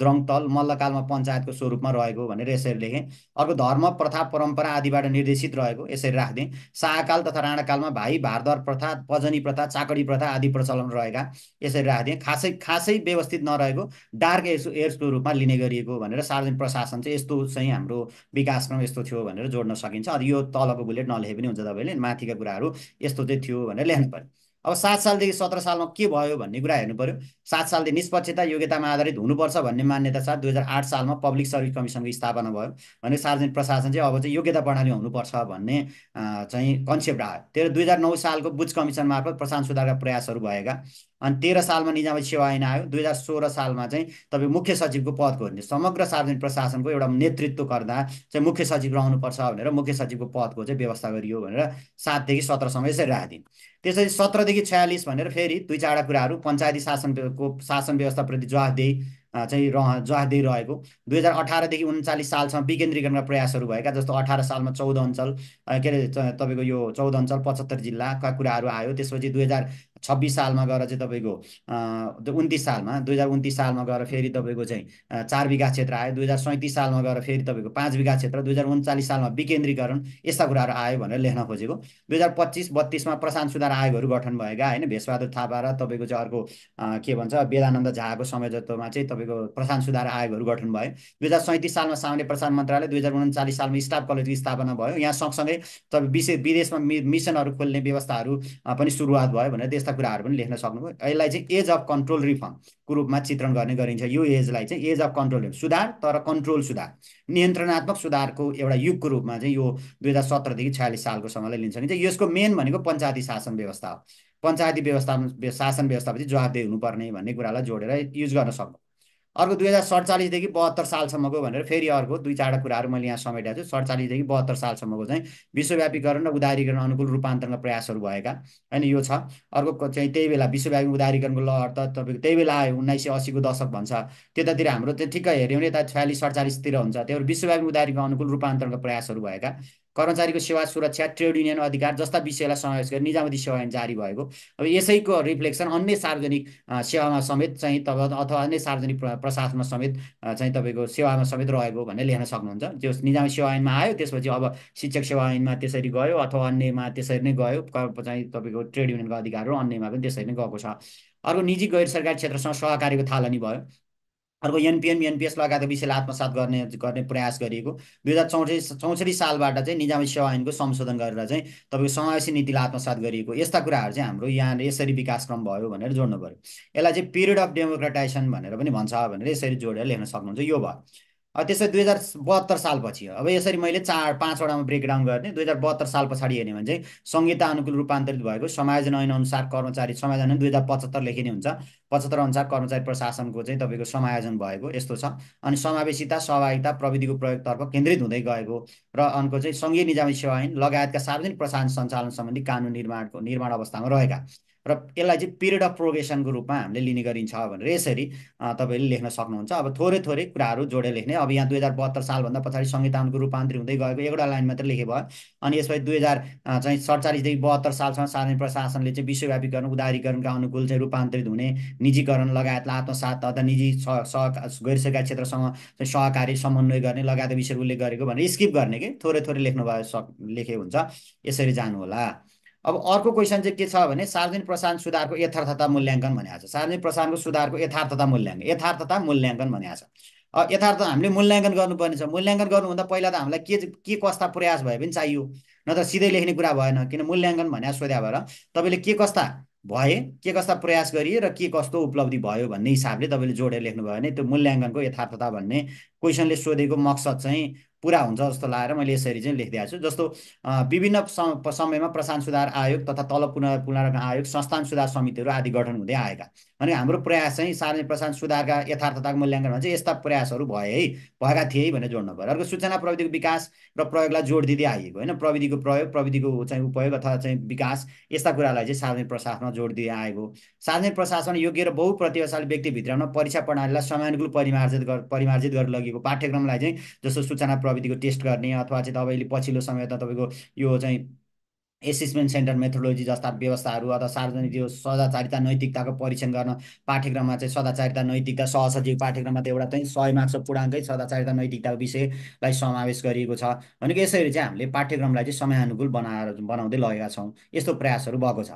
द्रङ तल मल्लकालमा पञ्चायतको स्वरूपमा रहेको भनेर यसरी लेखेँ अर्को धर्म प्रथा परम्परा आदिबाट निर्देशित रहेको यसरी राखिदिएँ शाहकाल तथा राणाकालमा भाइ भारदर प्रथा पजनी प्रथा चाकडी प्रथा आदि प्रचलन रहेका यसरी राखिदिएँ खासै खासै व्यवस्थित नरहेको डार्क एस एयर्सको रूपमा लिने गरिएको भनेर सार्वजनिक प्रशासन चाहिँ यस्तो चाहिँ हाम्रो विकासक्रम यस्तो थियो भनेर जोड्न सकिन्छ अनि यो तलको बुलेट नलेखे पनि हुन्छ तपाईँले माथिका कुराहरू यस्तो चाहिँ थियो भनेर भनेर लेख्नु पऱ्यो अब सात सालदेखि सत्र सालमा के भयो भन्ने कुरा हेर्नु पऱ्यो सात सालदेखि निष्पक्षता योग्यतामा आधारित हुनुपर्छ भन्ने मान्यता साथ दुई हजार आठ सालमा पब्लिक सर्भिस कमिसनको स्थापना भयो भने सार्वजनिक प्रशासन चाहिँ अब चाहिँ योग्यता प्रणाली हुनुपर्छ भन्ने चाहिँ कन्सेप्ट आयो त्यो दुई हजार नौ सालको बुझ कमिसन मार्फत प्रशासन सुधारका प्रयासहरू भएका अनि तेह्र सालमा निजामती सेवा ऐन आयो दुई हजार सोह्र सालमा चाहिँ तपाईँ मुख्य सचिवको पदको खोज्ने समग्र सार्वजनिक प्रशासनको एउटा नेतृत्व गर्दा चाहिँ मुख्य सचिव रहनुपर्छ भनेर मुख्य सचिवको पदको चाहिँ व्यवस्था गरियो भनेर सातदेखि सत्रसम्म यसरी राखिदिन् त्यसपछि सत्रदेखि छयालिस भनेर फेरि दुई चारवटा कुराहरू पञ्चायती शासनको शासन व्यवस्थाप्रति जवाफदेही चाहिँ रह जहाँदै रहेको दुई हजार अठारदेखि उन्चालिस सालसम्म विकेन्द्रीकरणका प्रयासहरू भएका जस्तो अठार सालमा चौध अञ्चल के अरे तपाईँको यो चौध अञ्चल पचहत्तर जिल्लाका कुराहरू आयो त्यसपछि दुई हजार छब्बिस सालमा गएर चाहिँ तपाईँको उन्तिस सालमा दुई हजार उन्तिस सालमा गएर फेरि तपाईँको चाहिँ चार बिघा क्षेत्र आयो दुई हजार सैँतिस सालमा गएर फेरि तपाईँको पाँच बिघा क्षेत्र दुई हजार उन्चालिस सालमा विकेन्द्रीकरण यस्ता कुराहरू आयो भनेर लेख्न खोजेको दुई हजार पच्चिस बत्तिसमा प्रशान्त सुधार आयोगहरू गठन भएका होइन भेषबहादुर थापा र तपाईँको चाहिँ अर्को के भन्छ वेदानन्द झाको समयजत्वमा चाहिँ तपाईँ तपाईँको प्रशासन सुधार आयोगहरू गठन भयो दुई हजार सैँतिस सालमा सामान्य प्रसार मन्त्रालय दुई हजार उन्चालिस सालमा स्टाफ कलेजको स्थापना भयो यहाँ सँगसँगै तपाईँ विशेष विदेशमा मि मिसनहरू खोल्ने व्यवस्थाहरू पनि सुरुवात भयो भनेर त्यस्ता कुराहरू पनि लेख्न सक्नुभयो यसलाई चाहिँ एज अफ कन्ट्रोल रिफर्मको रूपमा चित्रण गर्ने गरिन्छ यो एजलाई चाहिँ एज अफ कन्ट्रोल सुधार तर कन्ट्रोल सुधार नियन्त्रणात्मक सुधारको एउटा युगको रूपमा चाहिँ यो दुई हजार सत्रदेखि छयालिस सालको समयलाई लिन्छ भने चाहिँ यसको मेन भनेको पञ्चायती शासन व्यवस्था हो पञ्चायती व्यवस्था शासन व्यवस्थापछि जवाबदेही हुनुपर्ने भन्ने कुरालाई जोडेर युज गर्न सक्नु अर्को दुई हजार सडचालिसदेखि बहत्तर सालसम्मको भनेर फेरि अर्को दुई चारवटा कुराहरू मैले यहाँ समेटेको छु सडचालिसदेखि बहत्तर सालसम्मको चाहिँ विश्वव्यापीकरण र उदारीकरण अनुकूल रूपान्तरणका प्रयासहरू भएका होइन यो छ अर्को चाहिँ त्यही बेला विश्वव्यापी उदारीकरणको लहर त तपाईँको त्यही बेला आयो उन्नाइस सय अस्सीको दशक भन्छ त्यतातिर हाम्रो त्यो ठिक्क हेऱ्यौँ भने यता छयालिस सडचालिसतिर हुन्छ त्यही भएर विश्वव्यापी उदारीको अनुकूल रूपान्तरणका प्रयासहरू भएका कर्मचारीको सेवा सुरक्षा ट्रेड युनियन अधिकार जस्ता विषयलाई समावेश गरी निजामती सेवा ऐन जारी भएको अब यसैको रिफ्लेक्सन अन्य सार्वजनिक सेवामा समेत चाहिँ तब अथवा अन्य सार्वजनिक प्रशासनमा समेत चाहिँ तपाईँको सेवामा समेत रहेको भनेर लेख्न सक्नुहुन्छ त्यो निजामती सेवा ऐनमा आयो त्यसपछि अब शिक्षक सेवा ऐनमा त्यसरी गयो अथवा अन्यमा त्यसरी नै गयो चाहिँ तपाईँको ट्रेड युनियनको अधिकार र अन्यमा पनि त्यसरी नै गएको छ अर्को निजी गैर सरकारी क्षेत्रसँग सहकारीको थालनी भयो अर्को एनपिएन एनपिएस लगायतको विषयलाई आत्मसात गर्ने गर्ने प्रयास गरिएको दुई हजार चौसठी चौसठी सालबाट चाहिँ निजामी सेवा ऐनको संशोधन गरेर चाहिँ तपाईँको समावेशी नीतिलाई आत्मसात गरिएको यस्ता कुराहरू चाहिँ हाम्रो यहाँ यसरी विकासक्रम भयो भनेर जोड्नु पऱ्यो यसलाई चाहिँ पिरियड अफ डेमोक्रेटाइजेसन भनेर पनि भन्छ भनेर यसरी जोडेर लेख्न सक्नुहुन्छ यो भयो त्यसो दुई हजार बहत्तर सालपछि अब यसरी मैले चार पाँचवटामा ब्रेकडाउन गर्ने दुई हजार बहत्तर साल पछाडि हेर्ने भने चाहिँ संहिता अनुकूल रूपान्तरित भएको समायोजन ऐन अनुसार कर्मचारी समायोजन दुई हजार पचहत्तर लेखिने हुन्छ पचहत्तर अनुसार कर्मचारी प्रशासनको चाहिँ तपाईँको समायोजन भएको यस्तो छ अनि समावेशिता सहभागिता प्रविधिको प्रयोगतर्फ केन्द्रित हुँदै गएको र अर्को चाहिँ सङ्घीय निजामी सेवा ऐन लगायतका सार्वजनिक प्रशासन सञ्चालन सम्बन्धी कानुन निर्माणको निर्माण अवस्थामा रहेका र यसलाई चाहिँ पिरियड अफ प्रोग्रेसनको रूपमा हामीले लिने गरिन्छ भनेर यसरी तपाईँले लेख्न सक्नुहुन्छ अब थोरै थोरै कुराहरू जोडेर लेख्ने अब यहाँ दुई हजार बहत्तर सालभन्दा पछाडि संविधानको रूपान्तरित हुँदै गएको एउटा लाइन मात्रै लेखे भयो अनि यसपछि दुई हजार चाहिँ सडचालिसदेखि बहत्तर सालसम्म साधारण प्रशासनले चाहिँ विश्वव्यापीकरण उदारीकरणका अनुकूल चाहिँ रूपान्तरित हुने निजीकरण लगायतलाई आत्मसात अथवा निजी सह गैर सरकारी क्षेत्रसँग सहकारी समन्वय गर्ने लगायत विषय उल्लेख गरेको भनेर स्किप गर्ने कि थोरै थोरै लेख्नु भयो सक लेखे हुन्छ यसरी जानु होला अब अर्को क्वेसन चाहिँ के छ भने सार्वजनिक प्रसारण सुधारको यथार्थता मूल्याङ्कन भनेको छ सार्वजनिक प्रसारणको सुधारको यथार्थता मूल्याङ्कन यथार्थता मूल्याङ्कन भनेको छ यथार्थ हामीले मूल्याङ्कन गर्नुपर्ने छ मूल्याङ्कन गर्नुभन्दा पहिला त हामीलाई के के कस्ता प्रयास भए पनि चाहियो न त सिधै लेख्ने कुरा भएन किन मूल्याङ्कन भनेर सोध्या भएर तपाईँले के कस्ता भए के कस्ता प्रयास गरिए र के कस्तो उपलब्धि भयो भन्ने हिसाबले तपाईँले जोडेर लेख्नुभयो भने त्यो मूल्याङ्कनको यथार्थता भन्ने क्वेसनले सोधेको मकसद चाहिँ पुरा हुन्छ जस्तो लागेर मैले यसरी चाहिँ लेखिदिएको छु जस्तो विभिन्न समयमा प्रशासन सुधार आयोग तथा तलब पुन पुनरावरण आयोग संस्थान सुधार समितिहरू आदि गठन हुँदै आएका अनि हाम्रो प्रयास चाहिँ सार्वजनिक प्रशासन सुधारका यथार्थताको मूल्याङ्कनमा चाहिँ यस्ता प्रयासहरू भए है भएका थिए भनेर जोड्नु पऱ्यो अर्को सूचना प्रविधिको विकास र प्रयोगलाई जोड दिँदै आइएको होइन प्रविधिको प्रयोग प्रविधिको चाहिँ उपयोग अथवा चाहिँ विकास यस्ता कुरालाई चाहिँ सार्वजनिक प्रशासनमा जोड दिँदै आएको सार्वजनिक प्रशासन योग्य र बहुप्रतिभाशाली व्यक्ति भित्राउन परीक्षा प्रणालीलाई समयानुकूल परिमार्जित गर परिमार्जित गरेर लगिएको पाठ्यक्रमलाई चाहिँ जस्तो सूचना प्रविधिको टेस्ट गर्ने अथवा चाहिँ तपाईँले पछिल्लो समय त तपाईँको यो चाहिँ एसेसमेन्ट सेन्टर मेथोलोजी जस्ता व्यवस्थाहरू अथवा सार्वजनिक यो सदाचारिता नैतिकताको परीक्षण गर्न पाठ्यक्रममा चाहिँ सदाचारिता नैतिकता सहसचिव पाठ्यक्रममा त एउटा चाहिँ सय मार्क्स पूर्णाङ्कै सदाचारिता नैतिकताको विषयलाई समावेश गरिएको छ भनेको यसरी चाहिँ हामीले पाठ्यक्रमलाई चाहिँ समयानुकूल बनाएर बनाउँदै लगेका छौँ यस्तो प्रयासहरू भएको छ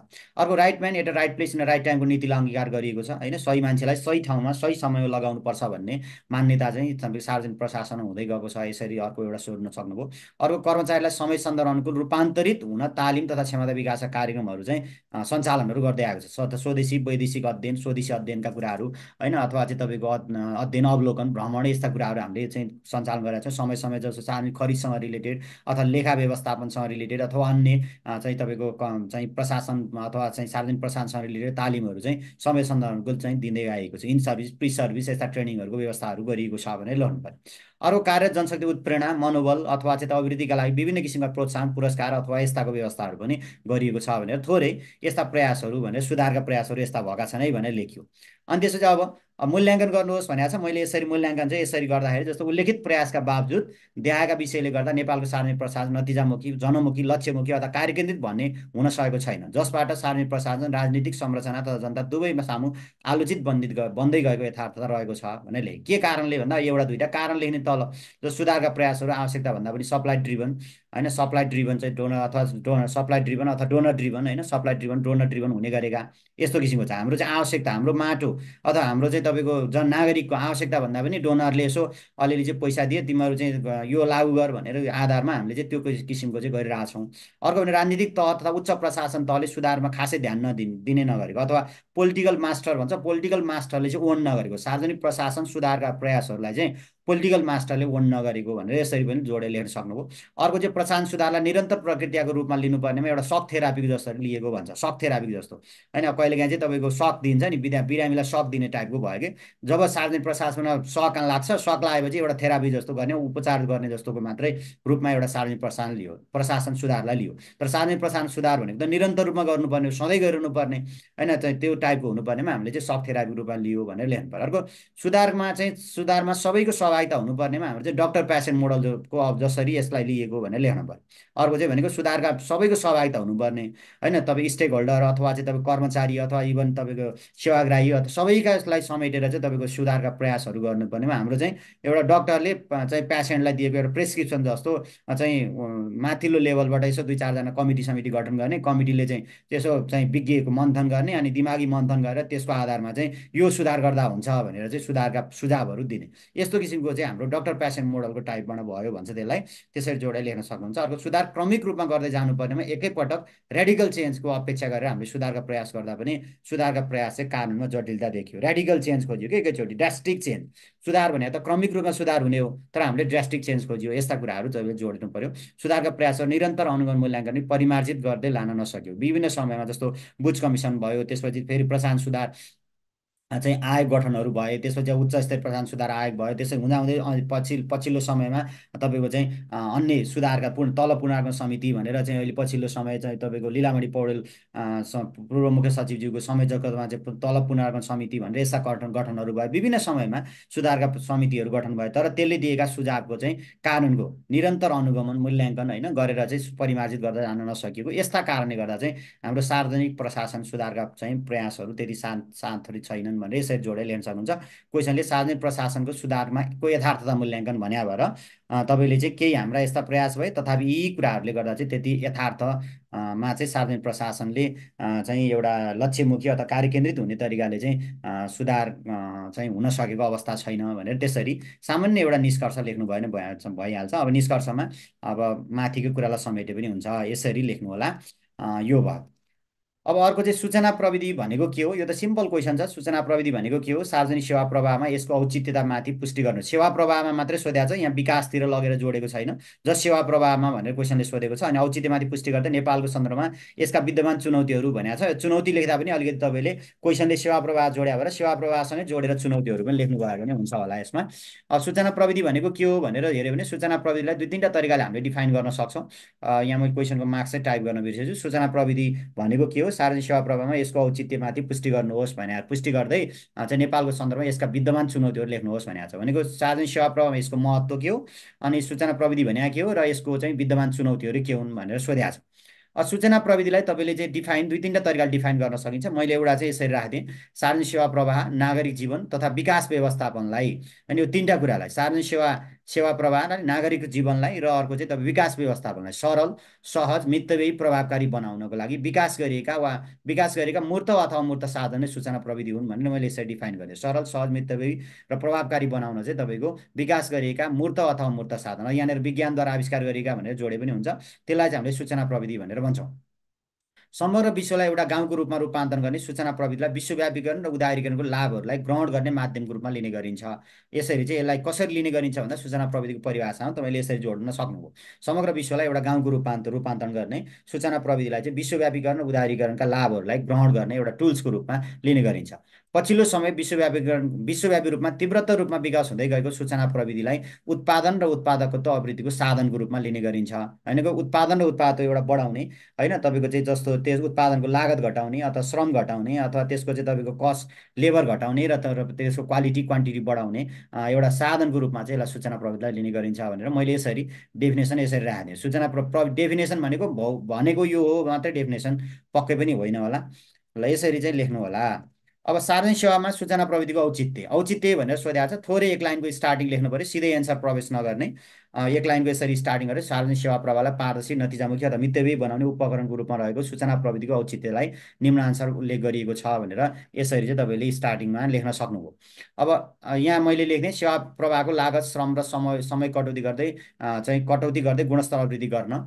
अर्को right man at right place right टाइमको नीतिलाई अङ्गीकार गरिएको छ होइन सही मान्छेलाई सही ठाउँमा सही समयमा लगाउनुपर्छ भन्ने मान्यता चाहिँ सार्वजनिक प्रशासन हुँदै गएको छ यसरी अर्को एउटा सोध्न सक्नुभयो अर्को कर्मचारीलाई समय सन्दर्भ अनुकूल रूपान्तरित हुन तालिम तालिम तथा क्षमता विकासका कार्यक्रमहरू चाहिँ सञ्चालनहरू गर्दै आएको छ स्वदेशी वैदेशिक अध्ययन स्वदेशी अध्ययनका कुराहरू होइन अथवा चाहिँ तपाईँको अध्ययन अवलोकन भ्रमण यस्ता कुराहरू हामीले चाहिँ सञ्चालन गरेका छौँ समय समय जस्तो चाहिँ खरिदसँग रिलेटेड अथवा लेखा व्यवस्थापनसँग रिलेटेड अथवा अन्य चाहिँ तपाईँको चाहिँ प्रशासन अथवा चाहिँ सार्वजनिक प्रशासनसँग रिलेटेड तालिमहरू चाहिँ समय सन्दर्भको चाहिँ दिँदै आएको छ इन सर्भिस प्रि सर्भिस यस्ता ट्रेनिङहरूको व्यवस्थाहरू गरिएको छ भने लड्नु पऱ्यो अरू कार्य जनशक्ति उत्प्रेरणा मनोबल अथवा चेता अभिवृद्धिका लागि विभिन्न किसिमका प्रोत्साहन पुरस्कार अथवा यस्ताको व्यवस्थाहरू पनि गरिएको छ भनेर थोरै यस्ता प्रयासहरू भनेर सुधारका प्रयासहरू यस्ता भएका छन् है भनेर लेखियो अनि त्यसपछि अब मूल्याङ्कन गर्नुहोस् भनेको छ मैले यसरी मूल्याङ्कन चाहिँ यसरी गर्दाखेरि जस्तो उल्लेखित प्रयासका बावजुद देहाका विषयले गर्दा नेपालको सार्वजनिक प्रशासन नतिजामुखी जनमुखी लक्ष्यमुखी अथवा कार्यकेन्द्रित भन्ने हुन सकेको छैन जसबाट सार्वजनिक प्रशासन राजनीतिक संरचना तथा जनता दुवैमा सामु आलोचित बन्दित बन्दै गएको यथार्थता रहेको छ भने के कारणले भन्दा एउटा दुइटा कारण लेख्ने तल जो सुधारका प्रयासहरू आवश्यकता भन्दा पनि सप्लाई ड्रिभन होइन सप्लाई ड्रिभन चाहिँ डोनर अथवा डोनर सप्लाई ड्रिभन अथवा डोनर ड्रिभन होइन सप्लाई ड्रिभन डोनर ड्रिभन हुने गरेका यस्तो किसिमको छ हाम्रो चाहिँ आवश्यकता हाम्रो माटो अथवा हाम्रो चाहिँ तपाईँको नागरिकको आवश्यकता भन्दा पनि डोनरले यसो अलिअलि चाहिँ पैसा दिए तिमीहरू चाहिँ यो लागु गर भनेर आधारमा हामीले चाहिँ त्यो किसिमको चाहिँ गरिरहेछौँ अर्को भने राजनीतिक तह तथा उच्च प्रशासन तहले सुधारमा खासै ध्यान नदिने दिने नगरेको अथवा पोलिटिकल मास्टर भन्छ पोलिटिकल मास्टरले चाहिँ ओन नगरेको सार्वजनिक प्रशासन सुधारका प्रयासहरूलाई चाहिँ पोलिटिकल मास्टरले वन नगरेको भनेर यसरी पनि जोडेर लेख्न सक्नुभयो अर्को चाहिँ प्रशान्त सुधारलाई निरन्तर प्रक्रियाको रूपमा लिनुपर्नेमा एउटा सक थेरापीको जस्तो लिएको भन्छ सक थेरापीको जस्तो होइन कहिलेकाहीँ चाहिँ तपाईँको सक दिन्छ नि बिदा बिरामीलाई सक दिने टाइपको भयो कि जब सार्वजनिक प्रशासनमा सक लाग्छ सक लगाएपछि एउटा थेरापी जस्तो गर्ने उपचार गर्ने जस्तोको मात्रै रूपमा एउटा सार्वजनिक प्रशासन लियो प्रशासन सुधारलाई लियो तर सार्वजनिक प्रशासन सुधार भनेको त निरन्तर रूपमा गर्नुपर्ने सधैँ गरिनुपर्ने होइन त्यो टाइपको हुनुपर्नेमा हामीले चाहिँ सक थेरापीको रूपमा लियो भनेर लेख्नु पर्यो अर्को सुधारमा चाहिँ सुधारमा सबैको सभा सहायता हुनुपर्नेमा हाम्रो चाहिँ डक्टर पेसेन्ट मोडलको अब जसरी यसलाई लिएको भनेर लेख्नु पऱ्यो अर्को चाहिँ भनेको सुधारका सबैको सहभागिता हुनुपर्ने होइन तपाईँ स्टेक होल्डर अथवा चाहिँ तपाईँ कर्मचारी अथवा इभन तपाईँको सेवाग्राही अथवा यसलाई समेटेर चाहिँ तपाईँको सुधारका प्रयासहरू गर्नुपर्नेमा हाम्रो चाहिँ एउटा डक्टरले चाहिँ पेसेन्टलाई दिएको एउटा प्रेसक्रिप्सन जस्तो चाहिँ माथिल्लो लेभलबाट यसो दुई चारजना कमिटी समिति गठन गर्ने कमिटीले चाहिँ त्यसो चाहिँ विज्ञको मन्थन गर्ने अनि दिमागी मन्थन गरेर त्यसको आधारमा चाहिँ यो सुधार गर्दा हुन्छ भनेर चाहिँ सुधारका सुझावहरू दिने यस्तो किसिमको को चाहिँ हाम्रो डक्टर पेसेन्ट मोडलको टाइपबाट भयो भन्छ त्यसलाई त्यसरी जोडेर लेख्न सक्नुहुन्छ अर्को सुधार क्रमिक रूपमा गर्दै जानुपर्नेमा एकैपटक रेडिकल चेन्जको अपेक्षा गरेर हामीले सुधारका प्रयास गर्दा पनि सुधारका प्रयास चाहिँ कानुनमा जटिलता देखियो रेडिकल चेन्ज खोज्यो कि एकैचोटि ड्रास्टिक चेन्ज सुधार भने त क्रमिक रूपमा सुधार हुने हो तर हामीले ड्रास्टिक चेन्ज खोज्यो यस्ता कुराहरू जहिले जोड्नु पर्यो सुधारका प्रयासहरू निरन्तर अनुगमन मूल्याङ्कन परिमार्जित गर्दै लान नसक्यो विभिन्न समयमा जस्तो बुच कमिसन भयो त्यसपछि फेरि प्रशान्त सुधार चाहिँ आयोग गठनहरू भयो त्यसपछि उच्च स्तरीय प्रधान सुधार आयोग भयो त्यसै हुँदाहुँदै पछि पछिल्लो समयमा तपाईँको चाहिँ अन्य सुधारका पूर्ण तल पुनर्गठन समिति भनेर चाहिँ अहिले पछिल्लो समय चाहिँ तपाईँको लिलामणी पौडेल पूर्व मुख्य सचिवज्यूको जगतमा चाहिँ तल पुनर्गठन समिति भनेर यस्ता गठन गठनहरू भयो विभिन्न समयमा सुधारका समितिहरू गठन भयो तर त्यसले दिएका सुझावको चाहिँ कानुनको निरन्तर अनुगमन मूल्याङ्कन होइन गरेर चाहिँ परिमार्जित गर्दै जान नसकेको यस्ता कारणले गर्दा चाहिँ हाम्रो सार्वजनिक प्रशासन सुधारका चाहिँ प्रयासहरू त्यति शान्त शान्तहरू छैनन् भनेर यसरी जोडेर लेख्न सक्नुहुन्छ क्वेसनले सार्वजनिक प्रशासनको सुधारमा को यथार्थता मूल्याङ्कन भन्या भएर तपाईँले चाहिँ केही हाम्रा यस्ता प्रयास भए तथापि यी कुराहरूले गर्दा चाहिँ त्यति यथार्थ मा चाहिँ सार्वजनिक प्रशासनले चाहिँ एउटा लक्ष्यमुखी अथवा कार्यकेन्द्रित हुने तरिकाले चाहिँ सुधार चाहिँ हुन सकेको अवस्था छैन भनेर त्यसरी सामान्य एउटा निष्कर्ष लेख्नु भयो भने भइहाल्छ भइहाल्छ अब निष्कर्षमा अब माथिको कुरालाई समेटे पनि हुन्छ यसरी लेख्नुहोला यो भयो अब अर्को चाहिँ सूचना प्रविधि भनेको के हो यो त सिम्पल क्वेसन छ सूचना प्रविधि भनेको के हो सार्वजनिक सेवा प्रवाहमा यसको औचित्यतामाथि पुष्टि गर्नु सेवा प्रवाहमा मात्रै सोधेको छ यहाँ विकासतिर लगेर जोडेको छैन जस सेवा प्रवाहमा भनेर क्वेसनले सोधेको छ अनि औचित्यमाथि पुष्टि गर्दा नेपालको सन्दर्भमा यसका विद्यमान चुनौतीहरू भनेको छ चुनौती लेख्दा पनि अलिकति तपाईँले क्वेसनले सेवा प्रवाह जोड्या भएर सेवा प्रवाहसँगै जोडेर चुनौतीहरू पनि लेख्नुभयो भने हुन्छ होला यसमा अब सूचना प्रविधि भनेको के हो भनेर हेऱ्यो भने सूचना प्रविधिलाई दुई तिनवटा तरिकाले हामीले डिफाइन गर्न सक्छौँ यहाँ मैले क्वेसनको मार्क्स चाहिँ टाइप गर्न बिर्सेछु सूचना प्रविधि भनेको के हो सार्वजनिक सेवा प्रभावमा यसको औचित्यमाथि पुष्टि गर्नुहोस् भने पुष्टि गर्दै चाहिँ नेपालको सन्दर्भमा यसका विद्यमान चुनौतीहरू लेख्नुहोस् भनेको छ भनेको सार्वजनिक सेवा प्रभावमा यसको महत्त्व के हो अनि सूचना प्रविधि भनेको के हो र यसको चाहिँ विद्यमान चुनौतीहरू के हुन् भनेर सोधेको छ सूचना प्रविधिलाई तपाईँले चाहिँ डिफाइन दुई तिनवटा तरिकाले डिफाइन गर्न सकिन्छ मैले एउटा चाहिँ यसरी राखिदिएँ सार्वजनिक सेवा प्रवाह नागरिक जीवन तथा विकास व्यवस्थापनलाई अनि यो तिनवटा कुरालाई सार्वजनिक सेवा सेवा प्रवाह नागरिक जीवनलाई र अर्को चाहिँ तपाईँ विकास व्यवस्थापनलाई सरल सहज मितव्ययी प्रभावकारी बनाउनको लागि विकास गरिएका वा विकास गरिएका मूर्त अथवा मूर्त साधन नै सूचना प्रविधि हुन् भनेर मैले यसरी डिफाइन गरेँ सरल सहज मितव्ययी र प्रभावकारी बनाउन चाहिँ तपाईँको विकास गरिएका मूर्त अथवा मूर्त साधन यहाँनिर विज्ञानद्वारा आविष्कार गरिएका भनेर जोडे पनि हुन्छ त्यसलाई चाहिँ हामीले सूचना प्रविधि भनेर भन्छौँ समग्र विश्वलाई एउटा गाउँको रूपमा रूपान्तरण गर्ने सूचना प्रविधिलाई विश्वव्यापीकरण र उदारीकरणको लाभहरूलाई ग्रहण गर्ने माध्यमको रूपमा लिने गरिन्छ यसरी चाहिँ यसलाई कसरी लिने गरिन्छ भन्दा सूचना प्रविधिको परिभाषामा तपाईँले यसरी जोड्न सक्नुभयो समग्र विश्वलाई एउटा गाउँको रूपान्तर रूपान्तरण गर्ने सूचना प्रविधिलाई चाहिँ विश्वव्यापीकरण र उदारीकरणका लाभहरूलाई ग्रहण गर्ने एउटा टुल्सको रूपमा लिने गरिन्छ पछिल्लो समय विश्वव्यापीकरण विश्वव्यापी रूपमा तीव्रतर रूपमा विकास हुँदै गएको सूचना प्रविधिलाई उत्पादन र उत्पादकत्व अभिवृद्धिको साधनको रूपमा लिने गरिन्छ होइन उत्पादन र उत्पादकत्व एउटा बढाउने होइन तपाईँको चाहिँ जस्तो त्यस उत्पादनको लागत घटाउने अथवा श्रम घटाउने अथवा त्यसको चाहिँ तपाईँको कस्ट लेबर घटाउने र त्यसको क्वालिटी क्वान्टिटी बढाउने एउटा साधनको रूपमा चाहिँ यसलाई सूचना प्रविधिलाई लिने गरिन्छ भनेर मैले यसरी डेफिनेसन यसरी राखेको सूचना प्र डेफिनेसन भनेको भनेको यो हो मात्रै डेफिनेसन पक्कै पनि होइन होला ल यसरी चाहिँ लेख्नु होला अब सार्वजनिक सेवामा सूचना प्रविधिको औचित्य औचित्य भनेर सोधेको छ थोरै एक लाइनको स्टार्टिङ लेख्नु पऱ्यो सिधै एन्सर प्रवेश नगर्ने एक लाइनको यसरी स्टार्टिङ गरेर सार्वजनिक सेवा प्रभावलाई पारदर्शी नतिजामुखी अथवा मितव्ययी बनाउने उपकरणको रूपमा रहेको सूचना प्रविधिको औचित्यलाई निम्नानुसार उल्लेख गरिएको छ भनेर यसरी चाहिँ तपाईँले स्टार्टिङमा लेख्न सक्नुभयो अब यहाँ मैले लेख्ने सेवा प्रभावको लागत श्रम र समय समय कटौती गर्दै चाहिँ कटौती गर्दै गुणस्तर अभिवृद्धि गर्न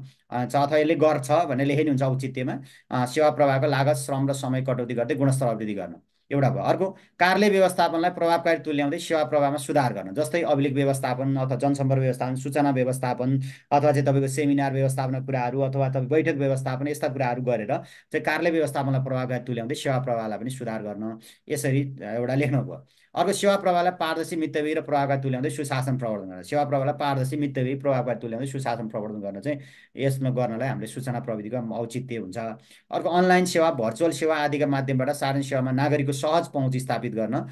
अथवा यसले गर्छ भनेर लेखे हुन्छ औचित्यमा सेवा प्रभावको लागत श्रम र समय कटौती गर्दै गुणस्तर अभिवृद्धि गर्न एउटा भयो अर्को कार्य व्यवस्थापनलाई प्रभावकारी तुल्याउँदै सेवा प्रभावमा सुधार गर्न जस्तै अभिलेख व्यवस्थापन अथवा जनसम्पर्क व्यवस्थापन सूचना व्यवस्थापन अथवा चाहिँ तपाईँको सेमिनार व्यवस्थापन कुराहरू अथवा तपाईँ बैठक व्यवस्थापन यस्ता कुराहरू गरेर चाहिँ कार्यालय व्यवस्थापनलाई प्रभावकारी तुल्याउँदै सेवा प्रवाहलाई पनि सुधार गर्न यसरी एउटा लेख्नुभयो अर्को सेवा प्रभावलाई पारदर्शी मितव्ययी र प्रभावकारी तुल्याउँदै सुशासन प्रवर्धन गर्न सेवा प्रभावलाई पारदर्शी मितव्ययी प्रभावकारी तुल्याउँदै सुशासन प्रवर्धन गर्न चाहिँ यसमा गर्नलाई हामीले सूचना प्रविधिको औचित्य हुन्छ अर्को अनलाइन सेवा भर्चुअल सेवा आदिका माध्यमबाट सार्वजनिक सेवामा नागरिकको सहज पहुँच स्थापित गर्न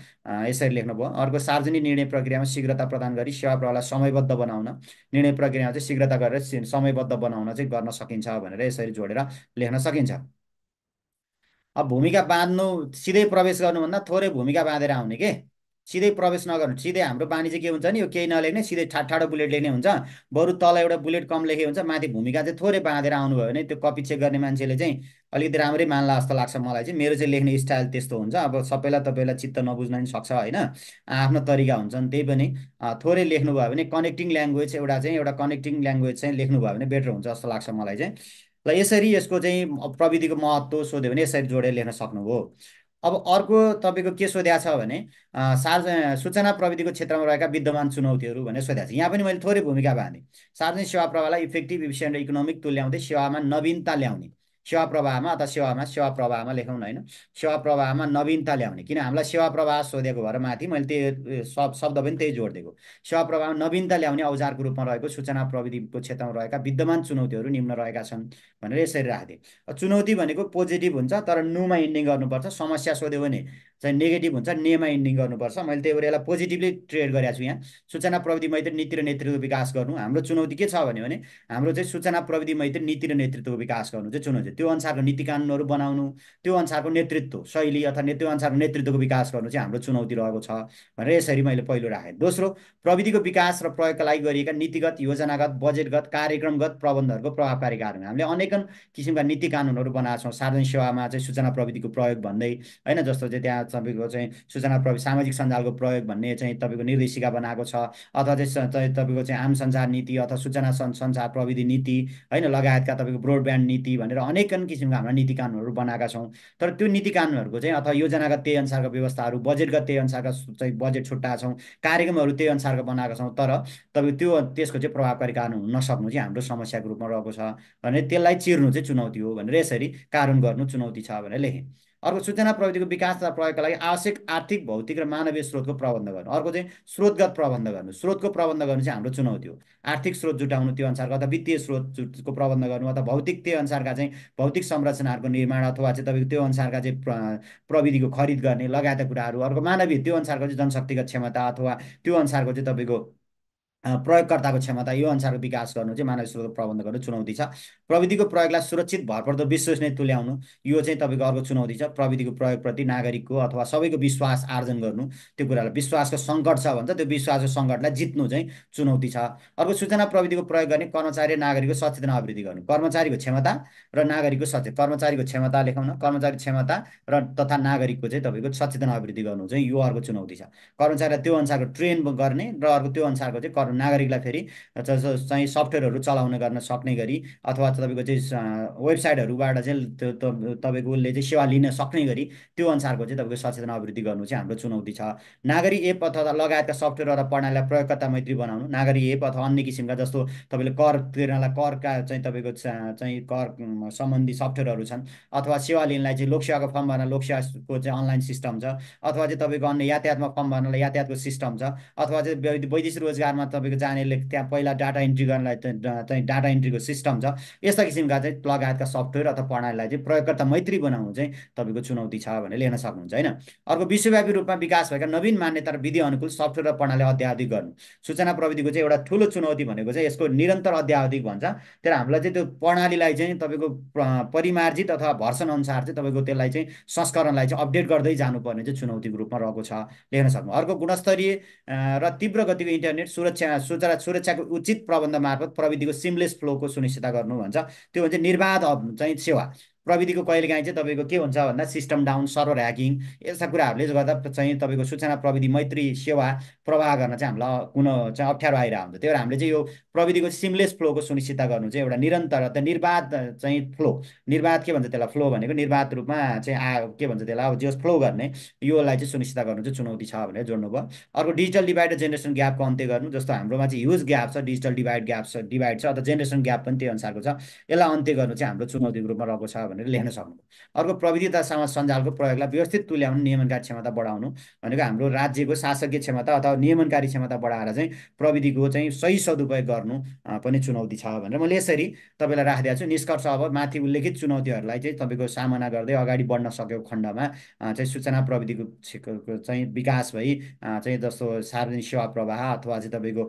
यसरी लेख्नुभयो अर्को सार्वजनिक निर्णय प्रक्रियामा शीघ्रता प्रदान गरी सेवा प्रभावलाई समयबद्ध बनाउन निर्णय प्रक्रियामा चाहिँ शीघ्रता गरेर समयबद्ध बनाउन चाहिँ गर्न सकिन्छ भनेर यसरी जोडेर लेख्न सकिन्छ अब भूमिका बाँध्नु सिधै प्रवेश गर्नुभन्दा थोरै भूमिका बाँधेर आउने के सिधै प्रवेश नगर्नु सिधै हाम्रो बानी चाहिँ के हुन्छ नि यो केही नलेख्ने सिधै ठाट ठाडो बुलेट लेख्ने हुन्छ बरु तल एउटा बुलेट कम लेखे हुन्छ माथि भूमिका चाहिँ थोरै बाँधेर आउनुभयो भने त्यो कपी चेक गर्ने मान्छेले चाहिँ अलिकति राम्रै मान्ला जस्तो लाग्छ मलाई चाहिँ मेरो चाहिँ लेख्ने स्टाइल त्यस्तो हुन्छ अब सबैलाई तपाईँलाई चित्त नबुझ्न पनि सक्छ होइन आफ्नो तरिका हुन्छ नि त्यही पनि थोरै लेख्नुभयो भने कनेक्टिङ ल्याङ्ग्वेज एउटा चाहिँ एउटा कनेक्टिङ ल्याङ्ग्वेज चाहिँ लेख्नुभयो भने बेटर हुन्छ जस्तो लाग्छ मलाई चाहिँ र यसरी यसको चाहिँ प्रविधिको महत्त्व सोध्यो भने यसरी जोडेर लेख्न सक्नुभयो अब अर्को तपाईँको के सोध्या छ भने सार्वजनिक सूचना प्रविधिको क्षेत्रमा रहेका विद्यमान चुनौतीहरू भनेर सोध्याएको छ यहाँ पनि मैले थोरै भूमिका बाँधेँ सार्वजनिक सेवा प्रभावलाई इफेक्टिभ इफिसियन्ट र इकोनोमिक तुल्याउँदै सेवामा नवीनता ल्याउने सेवा प्रवाहमा अथवा सेवामा सेवा प्रवाहमा लेखौँ न होइन सेवा प्रवाहमा नवीनता ल्याउने किन हामीलाई सेवा प्रवाह सोधेको भएर माथि मैले त्यो शब्द पनि त्यही जोड दिएको सेवा प्रवाहमा नवीनता ल्याउने औजारको रूपमा रहेको सूचना प्रविधिको क्षेत्रमा रहेका विद्यमान चुनौतीहरू निम्न रहेका छन् भनेर यसरी राखिदिएँ चुनौती भनेको पोजिटिभ हुन्छ तर नुमा इन्डिङ गर्नुपर्छ समस्या सोध्यो भने चाहिँ नेगेटिभ हुन्छ नेमा इन्डिङ गर्नुपर्छ मैले त्यही भएर यसलाई पोजिटिभली ट्रेड गरेको छु यहाँ सूचना प्रविधि मैत्री नीति र नेतृत्व विकास गर्नु हाम्रो चुनौती के छ भने हाम्रो चाहिँ सूचना प्रविधि मैत्री नीति र नेतृत्वको विकास गर्नु चाहिँ चुनौती त्यो अनुसारको नीति कानुनहरू बनाउनु त्यो अनुसारको नेतृत्व शैली अथवा त्यो अनुसारको नेतृत्वको विकास गर्नु चाहिँ हाम्रो चुनौती रहेको छ भनेर यसरी मैले पहिलो राखेँ दोस्रो प्रविधिको विकास र प्रयोगका लागि गरिएका नीतिगत योजनागत बजेटगत कार्यक्रमगत प्रबन्धहरूको प्रभावकारी कारण हामीले अनेकन किसिमका नीति कानुनहरू बनाएको छौँ सार्वजनिक सेवामा चाहिँ सूचना प्रविधिको प्रयोग भन्दै होइन जस्तो चाहिँ त्यहाँ तपाईँको चाहिँ सूचना प्रवि सामाजिक सञ्जालको प्रयोग भन्ने चाहिँ तपाईँको निर्देशिका बनाएको छ अथवा चाहिँ तपाईँको चाहिँ आम सञ्चार नीति अथवा सूचना सञ्चार प्रविधि नीति होइन लगायतका तपाईँको ब्रोडब्यान्ड नीति भनेर अनेकन किसिमका हाम्रा नीति कानुनहरू बनाएका छौँ तर त्यो नीति कानुनहरूको चाहिँ अथवा योजनाका त्यही अनुसारको व्यवस्थाहरू बजेटका त्यही अनुसारका चाहिँ बजेट छुट्टा छौँ कार्यक्रमहरू त्यही अनुसारको बनाएका छौँ तर तपाईँ त्यो त्यसको चाहिँ प्रभावकारी कानुन हुन नसक्नु चाहिँ हाम्रो समस्याको रूपमा रहेको छ भने त्यसलाई चिर्नु चाहिँ चुनौती हो भनेर यसरी कारण गर्नु चुनौती छ भनेर लेखेँ अर्को सूचना प्रविधिको विकास तथा प्रयोगका लागि आवश्यक आर्थिक भौतिक र मानवीय स्रोतको प्रबन्ध गर्नु अर्को चाहिँ स्रोतगत प्रबन्ध गर्नु स्रोतको प्रबन्ध गर्नु चाहिँ हाम्रो चुनौती हो आर्थिक स्रोत जुटाउनु त्यो अनुसारको अथवा वित्तीय स्रोतको प्रबन्ध गर्नु अथवा भौतिक त्यो अनुसारका चाहिँ भौतिक संरचनाहरूको निर्माण अथवा चाहिँ तपाईँको त्यो अनुसारका चाहिँ प्रविधिको खरिद गर्ने लगायतका कुराहरू अर्को मानवीय त्यो अनुसारको चाहिँ जनशक्तिगत क्षमता अथवा त्यो अनुसारको चाहिँ तपाईँको प्रयोगकर्ताको क्षमता यो अनुसारको विकास गर्नु चाहिँ मानव स्रोत प्रबन्ध गर्नु चुनौती छ प्रविधिको प्रयोगलाई सुरक्षित भरपर्दो विश्वसनीय तुल्याउनु यो चाहिँ तपाईँको अर्को चुनौती छ प्रविधिको प्रयोगप्रति नागरिकको अथवा सबैको विश्वास आर्जन गर्नु त्यो कुरालाई विश्वासको सङ्कट छ भन्छ त्यो विश्वासको सङ्कटलाई जित्नु चाहिँ चुनौती छ अर्को सूचना प्रविधिको प्रयोग गर्ने कर्मचारी र नागरिकको सचेतना अभिवृद्धि गर्नु कर्मचारीको क्षमता र नागरिकको सचेत कर्मचारीको क्षमता लेखाउन कर्मचारी क्षमता र तथा नागरिकको चाहिँ तपाईँको सचेतना अभिवृद्धि गर्नु चाहिँ यो अर्को चुनौती छ कर्मचारीलाई त्यो अनुसारको ट्रेन गर्ने र अर्को त्यो अनुसारको चाहिँ आफ्नो नागरिकलाई फेरि चाहिँ सफ्टवेयरहरू चलाउन गर्न सक्ने गरी अथवा तपाईँको चाहिँ वेबसाइटहरूबाट चाहिँ त्यो तपाईँको उसले चाहिँ सेवा लिन सक्ने गरी त्यो अनुसारको चाहिँ तपाईँको सचेतना अभिवृद्धि गर्नु चाहिँ हाम्रो चुनौती छ नागरिक एप अथवा लगायतका सफ्टवेयर अथवा प्रणालीलाई प्रयोगकर्ता मैत्री बनाउनु नागरिक एप अथवा अन्य किसिमका जस्तो तपाईँले कर तिर्नलाई करका चाहिँ तपाईँको चाहिँ कर सम्बन्धी सफ्टवेयरहरू छन् अथवा सेवा लिनलाई चाहिँ लोकसेवाको फर्म भर्न लोकसेवाको चाहिँ अनलाइन सिस्टम छ अथवा चाहिँ तपाईँको अन्य यातायातमा फर्म भर्नलाई यातायातको सिस्टम छ अथवा चाहिँ वैदेशिक रोजगारमा त तपाईँको जानेले त्यहाँ पहिला डाटा इन्ट्री गर्नलाई चाहिँ डाटा इन्ट्रीको सिस्टम छ यस्ता किसिमका चाहिँ लगायतका सफ्टवेयर अथवा प्रणालीलाई चाहिँ प्रयोगकर्ता मैत्री बनाउनु चाहिँ तपाईँको चुनौती छ भने लिन सक्नुहुन्छ होइन अर्को विश्वव्यापी रूपमा विकास भएका नवीन मान्यता र विधि अनुकूल सफ्टवेयर र प्रणाली अध्यावधिक गर्नु सूचना प्रविधिको चाहिँ एउटा ठुलो चुनौती भनेको चाहिँ यसको निरन्तर अध्यावधिक भन्छ तर हामीलाई चाहिँ त्यो प्रणालीलाई चाहिँ तपाईँको परिमार्जित अथवा भर्सन अनुसार चाहिँ तपाईँको त्यसलाई चाहिँ संस्करणलाई चाहिँ अपडेट गर्दै जानुपर्ने चाहिँ चुनौतीको रूपमा रहेको छ लेख्न सक्नु अर्को गुणस्तरीय र तीव्र गतिको इन्टरनेट सुरक्षा सूचना सुरक्षाको उचित प्रबन्ध मार्फत प्रविधिको सिमलेस फ्लोको सुनिश्चित गर्नु भन्छ त्यो भन्छ निर्वाध चाहिँ सेवा प्रविधिको कहिलेकाहीँ चाहिँ तपाईँको के हुन्छ भन्दा सिस्टम डाउन सर्भर ह्याकिङ यस्ता कुराहरूले गर्दा चाहिँ तपाईँको सूचना प्रविधि मैत्री सेवा प्रवाह गर्न चाहिँ हामीलाई कुन चाहिँ अप्ठ्यारो आइरहेको हुन्छ त्यही भएर हामीले चाहिँ यो प्रविधिको सिमलेस फ्लोको सुनिश्चित गर्नु चाहिँ एउटा निरन्तर त निर्वाध चाहिँ फ्लो निर्वाध के भन्छ त्यसलाई फ्लो भनेको निर्वाध रूपमा चाहिँ आ के भन्छ त्यसलाई अब जो फ्लो गर्ने योलाई चाहिँ सुनिश्चित गर्नु चाहिँ चुनौती छ भनेर जोड्नु भयो अर्को डिजिटल डिभाइड र जेनेरेसन ग्यापको अन्त्य गर्नु जस्तो हाम्रोमा चाहिँ ह्युज ग्याप छ डिजिटल डिभाइड ग्याप छ डिभाइड छ अथवा जेनेरेसन ग्याप पनि त्यही अनुसारको छ यसलाई अन्त्य गर्नु चाहिँ हाम्रो चुनौतीको रूपमा रहेको छ भनेर भनेर लेख्न सक्नु अर्को प्रविधि तथा समाज सञ्जालको प्रयोगलाई व्यवस्थित तुल्याउनु नियमनकारी क्षमता बढाउनु भनेको हाम्रो राज्यको शासकीय क्षमता अथवा नियमनकारी क्षमता बढाएर चाहिँ प्रविधिको चाहिँ सही सदुपयोग गर्नु पनि चुनौती छ भनेर मैले यसरी तपाईँलाई राखिदिएको छु निष्कर्ष अब माथि उल्लेखित चुनौतीहरूलाई चाहिँ तपाईँको सामना गर्दै अगाडि बढ्न सकेको खण्डमा चाहिँ सूचना प्रविधिको चाहिँ विकास भई चाहिँ जस्तो सार्वजनिक सेवा प्रवाह अथवा चाहिँ तपाईँको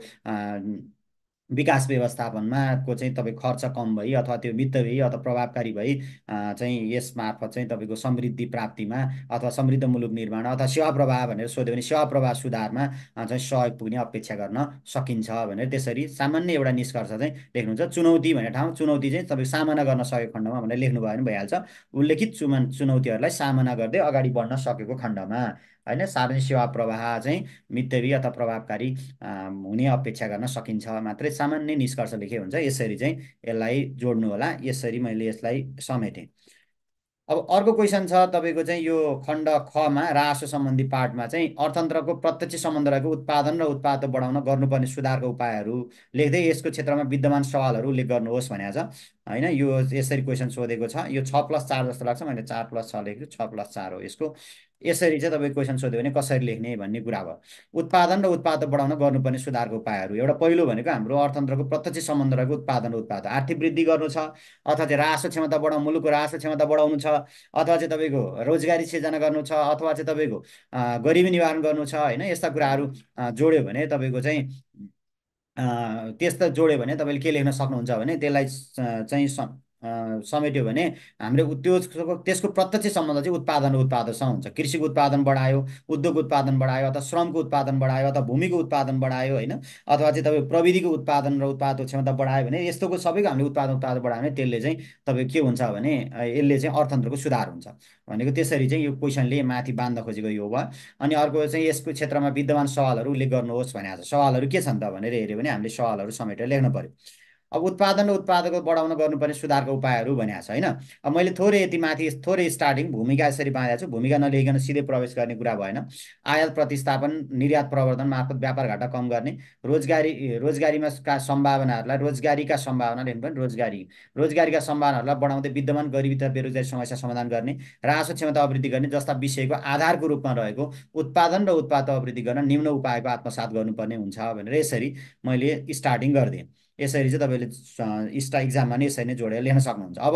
विकास व्यवस्थापनमा को चाहिँ तपाईँ खर्च कम भई अथवा त्यो वित्त भई अथवा प्रभावकारी भई चाहिँ यस मार्फत चाहिँ तपाईँको समृद्धि प्राप्तिमा अथवा समृद्ध मुलुक निर्माण अथवा सेवा प्रवाह भनेर सोध्यो भने सेवा प्रवाह सुधारमा चाहिँ सहयोग पुग्ने अपेक्षा गर्न सकिन्छ भनेर त्यसरी सामान्य एउटा निष्कर्ष चाहिँ लेख्नुहुन्छ चुनौती भन्ने ठाउँ चुनौती चाहिँ तपाईँ सामना गर्न सकेको खण्डमा भनेर लेख्नुभयो भने भइहाल्छ उल्लेखित चुमा चुनौतीहरूलाई सामना गर्दै अगाडि बढ्न सकेको खण्डमा होइन सार्वजनिक सेवा प्रवाह चाहिँ मितव्य अथवा प्रभावकारी हुने अपेक्षा गर्न सकिन्छ मात्रै सामान्य निष्कर्ष लेखे हुन्छ यसरी चाहिँ यसलाई जोड्नु होला यसरी मैले यसलाई समेटेँ अब अर्को क्वेसन छ तपाईँको चाहिँ यो खण्ड खमा रासो सम्बन्धी पार्टमा चाहिँ अर्थतन्त्रको प्रत्यक्ष सम्बन्ध रहेको उत्पादन र उत्पादन बढाउन गर्नुपर्ने सुधारको उपायहरू लेख्दै यसको क्षेत्रमा विद्यमान सवालहरू उल्लेख गर्नुहोस् भनेको छ होइन यो यसरी क्वेसन सोधेको छ यो छ प्लस चार जस्तो लाग्छ मैले चार प्लस छ लेखेको छु छ प्लस चार हो यसको यसरी चाहिँ तपाईँको क्वेसन सोध्यो भने कसरी लेख्ने भन्ने कुरा भयो उत्पादन र उत्पादन बढाउन गर्नुपर्ने सुधारको उपायहरू एउटा पहिलो भनेको हाम्रो अर्थतन्त्रको प्रत्यक्ष सम्बन्ध रहेको उत्पादन र उत्पादन आर्थिक वृद्धि गर्नु छ अथवा चाहिँ राष्ट्र क्षमता बढाउनु मुलुकको राष्ट्र क्षमता बढाउनु छ अथवा चाहिँ तपाईँको रोजगारी सिर्जना गर्नु छ अथवा चाहिँ तपाईँको गरिबी निवारण गर्नु छ होइन यस्ता कुराहरू जोड्यो भने तपाईँको चाहिँ त्यस्तो जोड्यो भने तपाईँले के लेख्न सक्नुहुन्छ भने त्यसलाई चाहिँ समेट्यो भने हाम्रो त्यो त्यसको प्रत्यक्ष सम्बन्ध चाहिँ उत्पादन उत्पादनसँग हुन्छ कृषिको उत्पादन बढायो उद्योग उत्पादन बढायो अथवा श्रमको उत्पादन बढायो अथवा भूमिको उत्पादन बढायो होइन अथवा चाहिँ तपाईँ प्रविधिको उत्पादन र उत्पादक क्षमता बढायो भने यस्तोको सबैको हामीले उत्पादन उत्पादन बढायो भने त्यसले चाहिँ तपाईँ के हुन्छ भने यसले चाहिँ अर्थतन्त्रको सुधार हुन्छ भनेको त्यसरी चाहिँ यो क्वेसनले माथि बाँध्न खोजेको यो भयो अनि अर्को चाहिँ यसको क्षेत्रमा विद्यमान सवालहरू उल्लेख गर्नुहोस् भने आज सवालहरू के छन् त भनेर हेऱ्यो भने हामीले सवालहरू समेटेर लेख्नु पऱ्यो अब उत्पादन र उत्पादकता बढाउन गर्नुपर्ने सुधारको उपायहरू भनेको छ होइन अब मैले थोरै यति माथि थोरै स्टार्टिङ भूमिका यसरी बाँधेको छु भूमिका नलिइकन सिधै प्रवेश गर्ने कुरा भएन आयात प्रतिस्थापन निर्यात प्रवर्धन मार्फत व्यापार घाटा कम गर्ने रोजगारी रोजगारीमा का सम्भावनाहरूलाई रोजगारीका सम्भावनाले पनि रोजगारी रोजगारीका सम्भावनाहरूलाई बढाउँदै विद्यमान गरिबी तथा बेरोजगारी समस्या समाधान गर्ने राजस्व क्षमता अभिवृद्धि गर्ने जस्ता विषयको आधारको रूपमा रहेको उत्पादन र उत्पाद अभिवृद्धि गर्न निम्न उपायको आत्मसात गर्नुपर्ने हुन्छ भनेर यसरी मैले स्टार्टिङ गरिदिएँ यसरी चाहिँ तपाईँले इस्टा इक्जाममा नै यसरी नै जोडेर लेख्न सक्नुहुन्छ अब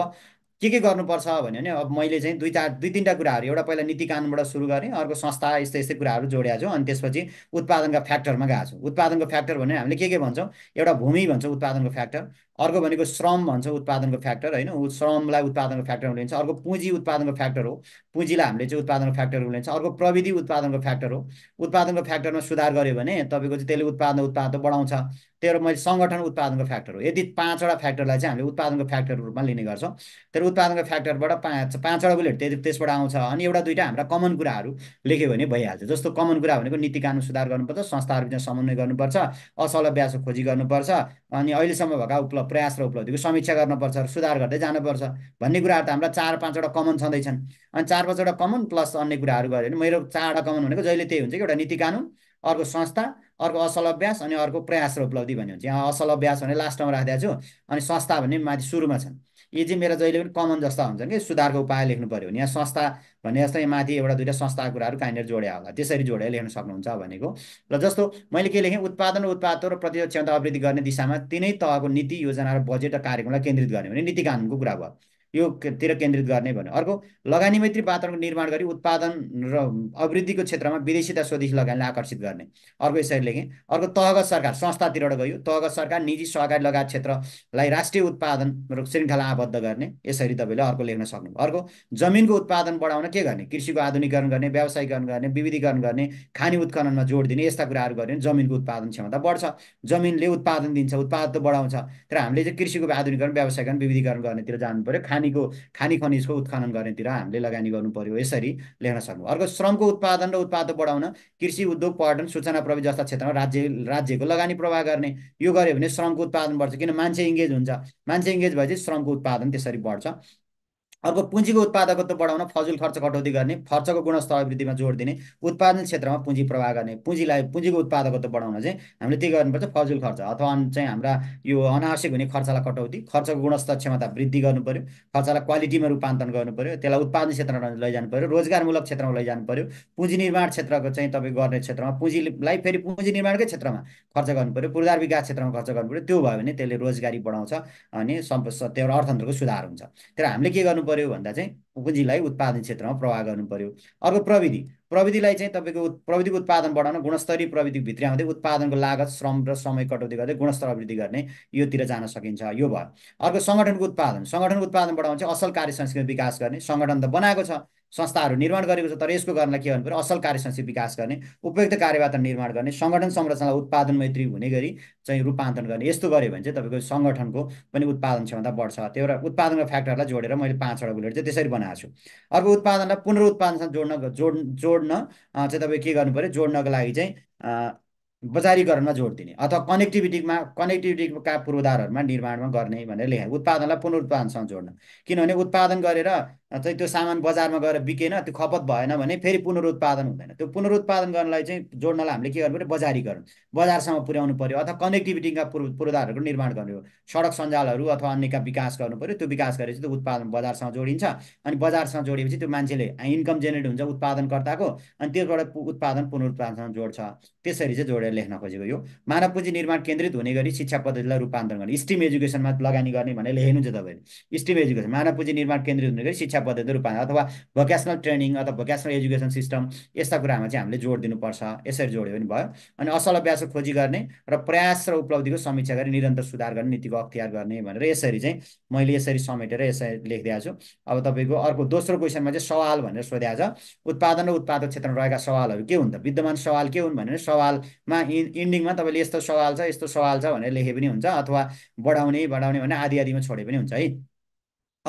के के गर्नुपर्छ भन्यो भने अब मैले चाहिँ दुई चार दुई तिनवटा कुराहरू एउटा पहिला नीति कानुनबाट सुरु गरेँ अर्को संस्था यस्तै यस्तै कुराहरू जोडिएको छौँ अनि त्यसपछि उत्पादनका फ्याक्टरमा गएको छौँ उत्पादनको फ्याक्टर भने हामीले के के भन्छौँ एउटा भूमि भन्छ उत्पादनको फ्याक्टर अर्को भनेको श्रम भन्छ उत्पादनको फ्याक्टर होइन श्रमलाई उत्पादनको फ्याक्टर लिन्छ अर्को पुँजी उत्पादनको फ्याक्टर हो पुँजीलाई हामीले चाहिँ उत्पादनको फ्याक्टर लिन्छ अर्को प्रविधि उत्पादनको फ्याक्टर हो उत्पादनको फ्याक्टरमा सुधार गऱ्यो भने तपाईँको चाहिँ त्यसले उत्पादन त बढाउँछ तेरो मैले सङ्गठन उत्पादनको फ्याक्टर हो यदि पाँचवटा फ्याक्टरलाई चाहिँ हामीले उत्पादनको फ्याक्टरको रूपमा लिने गर्छौँ तर उत्पादनको फ्याक्टरबाट पाँच पाँचवटा बुलेट त्यति त्यसबाट आउँछ अनि एउटा दुइटा हाम्रा कमन कुराहरू लेख्यो भने भइहाल्छ जस्तो कमन कुरा भनेको नीति कानुन सुधार गर्नुपर्छ संस्थाहरू बिचमा समन्वय गर्नुपर्छ असल अभ्यास खोजी गर्नुपर्छ अनि अहिलेसम्म भएका उपलब्ध प्रयास र उपलब्धिको समीक्षा गर्नुपर्छ र सुधार गर्दै जानुपर्छ भन्ने कुराहरू त हाम्रा चार पाँचवटा कमन छँदैछन् अनि चार पाँचवटा कमन प्लस अन्य कुराहरू गऱ्यो भने मेरो चारवटा कमन भनेको जहिले त्यही हुन्छ कि एउटा नीति कानुन अर्को संस्था अर्को असल अभ्यास अनि अर्को प्रयास र उपलब्धि भन्ने हुन्छ यहाँ असल अभ्यास भने लास्ट टाइम राखिदिएको छु अनि संस्था भने माथि सुरुमा छन् यी चाहिँ मेरो जहिले पनि कमन जस्ता हुन्छन् कि सुधारको उपाय लेख्नु पऱ्यो भने यहाँ संस्था भने जस्तै माथि एउटा दुइटा संस्थाको कुराहरू कहाँनिर जोड्या होला त्यसरी जोडेर लेख्न सक्नुहुन्छ भनेको र जस्तो मैले के लेखेँ उत्पादन उत्पादन र प्रतिरोध क्षमता अभिवृद्धि गर्ने दिशामा तिनै तहको नीति योजना र बजेट र कार्यक्रमलाई केन्द्रित गर्ने भने नीति कानुनको कुरा भयो योतिर केन्द्रित गर्ने भन्यो अर्को लगानी मैत्री वातावरण निर्माण गरी उत्पादन र अभिवृद्धिको क्षेत्रमा विदेशी तथा स्वदेशी लगानीलाई आकर्षित गर्ने अर्को यसरी लेखेँ अर्को तहगत सरकार संस्थातिरबाट गयो तहगत सरकार निजी सहकारी लगायत क्षेत्रलाई राष्ट्रिय उत्पादन र श्रृङ्खला आबद्ध गर्ने यसरी तपाईँले अर्को लेख्न सक्नुभयो अर्को जमिनको उत्पादन बढाउन के गर्ने कृषिको आधुनिकरण गर्ने व्यवसायीकरण गर्ने विविधीकरण गर्ने खानी उत्खननमा जोड दिने यस्ता कुराहरू गर्ने जमिनको उत्पादन क्षमता बढ्छ जमिनले उत्पादन दिन्छ उत्पादन बढाउँछ तर हामीले चाहिँ कृषिको आधुनिकरण व्यवसायीकरण विविधीकरण गर्नेतिर जानु पऱ्यो खाने खानीको खानी खनिजको उत्खनन गर्नेतिर हामीले लगानी गर्नु पर्यो यसरी लेख्न सक्नु अर्को श्रमको उत्पादन र उत्पादन बढाउन कृषि उद्योग पर्यटन सूचना प्रविधि जस्ता क्षेत्रमा राज्य राज्यको लगानी प्रवाह गर्ने यो गर्यो भने श्रमको उत्पादन बढ्छ किन मान्छे इङ्गेज हुन्छ मान्छे इङ्गेज भएपछि श्रमको उत्पादन त्यसरी बढ्छ अर्को पुँजीको उत्पादकत्व बढाउन फजुल खर्च कटौती गर्ने खर्चको गुणस्तर अभिवृद्धिमा जोड दिने उत्पादन क्षेत्रमा पुँजी प्रवाह गर्ने पुँजीलाई पुँजीको उत्पादकत्व बढाउन चाहिँ हामीले के गर्नुपर्छ फजुल खर्च अथवा चाहिँ हाम्रा यो अनावश्यक हुने खर्चलाई कटौती खर्चको गुणस्तर क्षमता वृद्धि गर्नु पऱ्यो खर्चलाई क्वालिटीमा रूपान्तरण गर्नु पऱ्यो त्यसलाई उत्पादन क्षेत्रमा लैजानु पऱ्यो रोजगारमूलक क्षेत्रमा लैजानु पऱ्यो पुँजी निर्माण क्षेत्रको चाहिँ तपाईँ गर्ने क्षेत्रमा पुँजीलाई फेरि पुँजी निर्माणकै क्षेत्रमा खर्च गर्नु पऱ्यो पूर्वाधार विकास क्षेत्रमा खर्च गर्नु पऱ्यो त्यो भयो भने त्यसले रोजगारी बढाउँछ अनि सम्प त्यो अर्थतन्त्रको सुधार हुन्छ तर हामीले के गर्नु पर्यो भन्दा चाहिँ पुँजीलाई उत्पादन क्षेत्रमा प्रवाह गर्नु पर्यो अर्को प्रविधि प्रविधिलाई चाहिँ तपाईँको प्रविधिको उत्पादन बढाउन गुणस्तरीय प्रविधिभित्र आउँदै उत्पादनको लागत श्रम र समय कटौती गर्दै गुणस्तर अभिवृद्धि गर्ने योतिर जान सकिन्छ यो भयो अर्को सङ्गठनको उत्पादन सङ्गठनको उत्पादन बढाउन चाहिँ असल कार्य संस्कृति विकास गर्ने सङ्गठन त बनाएको छ संस्थाहरू निर्माण गरेको छ तर यसको गर्नलाई के भन्नु पऱ्यो असल कार्यसंस्कृति विकास गर्ने उपयुक्त कार्यवातावरण निर्माण गर्ने सङ्गठन संरचनालाई उत्पादन मैत्री हुने गरी चाहिँ रूपान्तरण गर्ने यस्तो गऱ्यो भने चाहिँ तपाईँको सङ्गठनको पनि उत्पादन क्षमता बढ्छ त्यो एउटा उत्पादनको फ्याक्टरलाई जोडेर मैले पाँचवटा बुलेट चाहिँ त्यसरी बनाएको छु अर्को उत्पादनलाई पुनरुत्पादनसँग जोड्न जोड जोड्न चाहिँ तपाईँ के गर्नु पऱ्यो जोड्नको लागि चाहिँ बजारीकरणमा जोड दिने अथवा कनेक्टिभिटीमा कनेक्टिभिटीका पूर्वाधारहरूमा निर्माणमा गर्ने भनेर लेखाएको उत्पादनलाई पुनरुत्पादनसँग जोड्न किनभने उत्पादन गरेर चाहिँ त्यो सामान बजारमा गएर बिकेन त्यो खपत भएन भने फेरि पुनरुत्पादन हुँदैन त्यो पुनरुत्पादन गर्नलाई चाहिँ जोड्नलाई हामीले के गर्नु पऱ्यो बजारीकरण बजारसम्म पुर्याउनु पऱ्यो अथवा कनेक्टिभिटीका पूर्व पूर्वाधारहरूको निर्माण गर्ने हो सडक सञ्जालहरू अथवा अन्यका विकास गर्नु पऱ्यो त्यो विकास गरेपछि त्यो उत्पादन बजारसँग जोडिन्छ अनि बजारसँग जोडिएपछि त्यो मान्छेले इन्कम जेनेरेट हुन्छ उत्पादनकर्ताको अनि त्यसबाट उत्पादन पुनरुत्पादनसँग जोड्छ त्यसरी चाहिँ जोडेर लेख्न खोजेको यो मानव पुँजी निर्माण केन्द्रित हुने गरी शिक्षा पद्धतिलाई रूपान्तरण गर्ने स्टिम एजुकेसनमा लगानी गर्ने भनेर लेख्नु चाहिँ तपाईँले स्टिम एजुकेसन मानव पुँजी निर्माण केन्द्रित हुने गरी शिक्षा पद्धति रूपान्तरण अथवा भोकेसनल ट्रेनिङ अथवा भोकेसनल एजुकेसन सिस्टम यस्ता कुरामा चाहिँ हामीले जोड दिनुपर्छ यसरी जोड्यो भने भयो अनि असल अभ्यास खोजी गर्ने र प्रयास र उपलब्धिको समीक्षा गरी निरन्तर सुधार गर्ने नीतिको अख्तियार गर्ने भनेर यसरी चाहिँ मैले यसरी समेटेर यसरी लेखिदिएको छु अब तपाईँको अर्को दोस्रो क्वेसनमा चाहिँ सवाल भनेर सोधेको छ उत्पादन र उत्पादक क्षेत्रमा रहेका सवालहरू के हुन् त विद्यमान सवाल के हुन् भनेर सवालमा मा इन्डिङमा तपाईँले यस्तो सवाल छ यस्तो सवाल छ भनेर लेखे पनि हुन्छ अथवा बढाउने बढाउने भने आदि आदिमा छोडे पनि हुन्छ है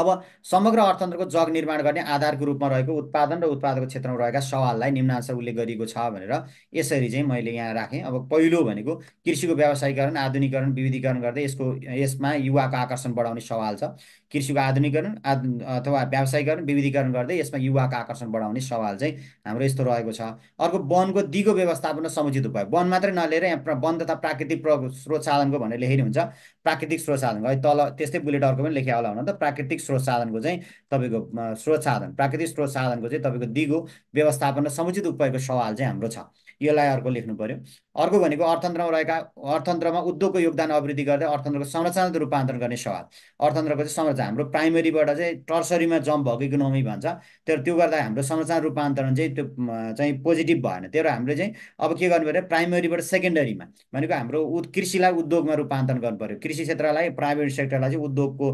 अब समग्र अर्थतन्त्रको जग निर्माण गर्ने आधारको रूपमा रहेको उत्पादन र उत्पादनको क्षेत्रमा रहेका सवाललाई निम्नांश उल्लेख गरिएको छ भनेर यसरी चाहिँ मैले यहाँ राखेँ अब पहिलो भनेको कृषिको व्यवसायीकरण आधुनिकरण विविधीकरण गर्दै यसको यसमा युवाको आकर्षण बढाउने सवाल छ कृषिको आधुनिकरण आधु अथवा व्यावसायिकरण विविधीकरण गर्दै यसमा युवाको आकर्षण बढाउने सवाल चाहिँ हाम्रो यस्तो रहेको छ अर्को वनको दिगो व्यवस्थापन समुचित उपाय वन मात्रै नलिएर यहाँ वन तथा प्राकृतिक स्रोत साधनको भनेर लेखेर हुन्छ प्राकृतिक स्रोत साधनको है तल त्यस्तै बुलेट अर्को पनि लेखे होला हुन त प्राकृतिक स्रोत साधनको चाहिँ तपाईँको स्रोत साधन प्राकृतिक स्रोत साधनको चाहिँ तपाईँको दिगो व्यवस्थापन र समुचित उपायको सवाल चाहिँ हाम्रो छ यसलाई अर्को लेख्नु पऱ्यो अर्को भनेको अर्थतन्त्रमा रहेका अर्थतन्त्रमा उद्योगको योगदान अभिवृद्धि गर्दै अर्थतन्त्रको संरचनागत रूपान्तरण गर्ने सवाल अर्थतन्त्रको चाहिँ संरचना हाम्रो प्राइमेरीबाट चाहिँ टर्सरीमा जम्प भएको इकोनोमी भन्छ तर त्यो गर्दा हाम्रो संरचना रूपान्तरण चाहिँ त्यो चाहिँ पोजिटिभ भएन त्यो भएर हामीले चाहिँ अब के गर्नु पऱ्यो प्राइमेरीबाट सेकेन्डरीमा भनेको हाम्रो कृषिलाई उद्योगमा रूपान्तरण गर्नु पऱ्यो कृषि क्षेत्रलाई प्राइभेट सेक्टरलाई चाहिँ उद्योगको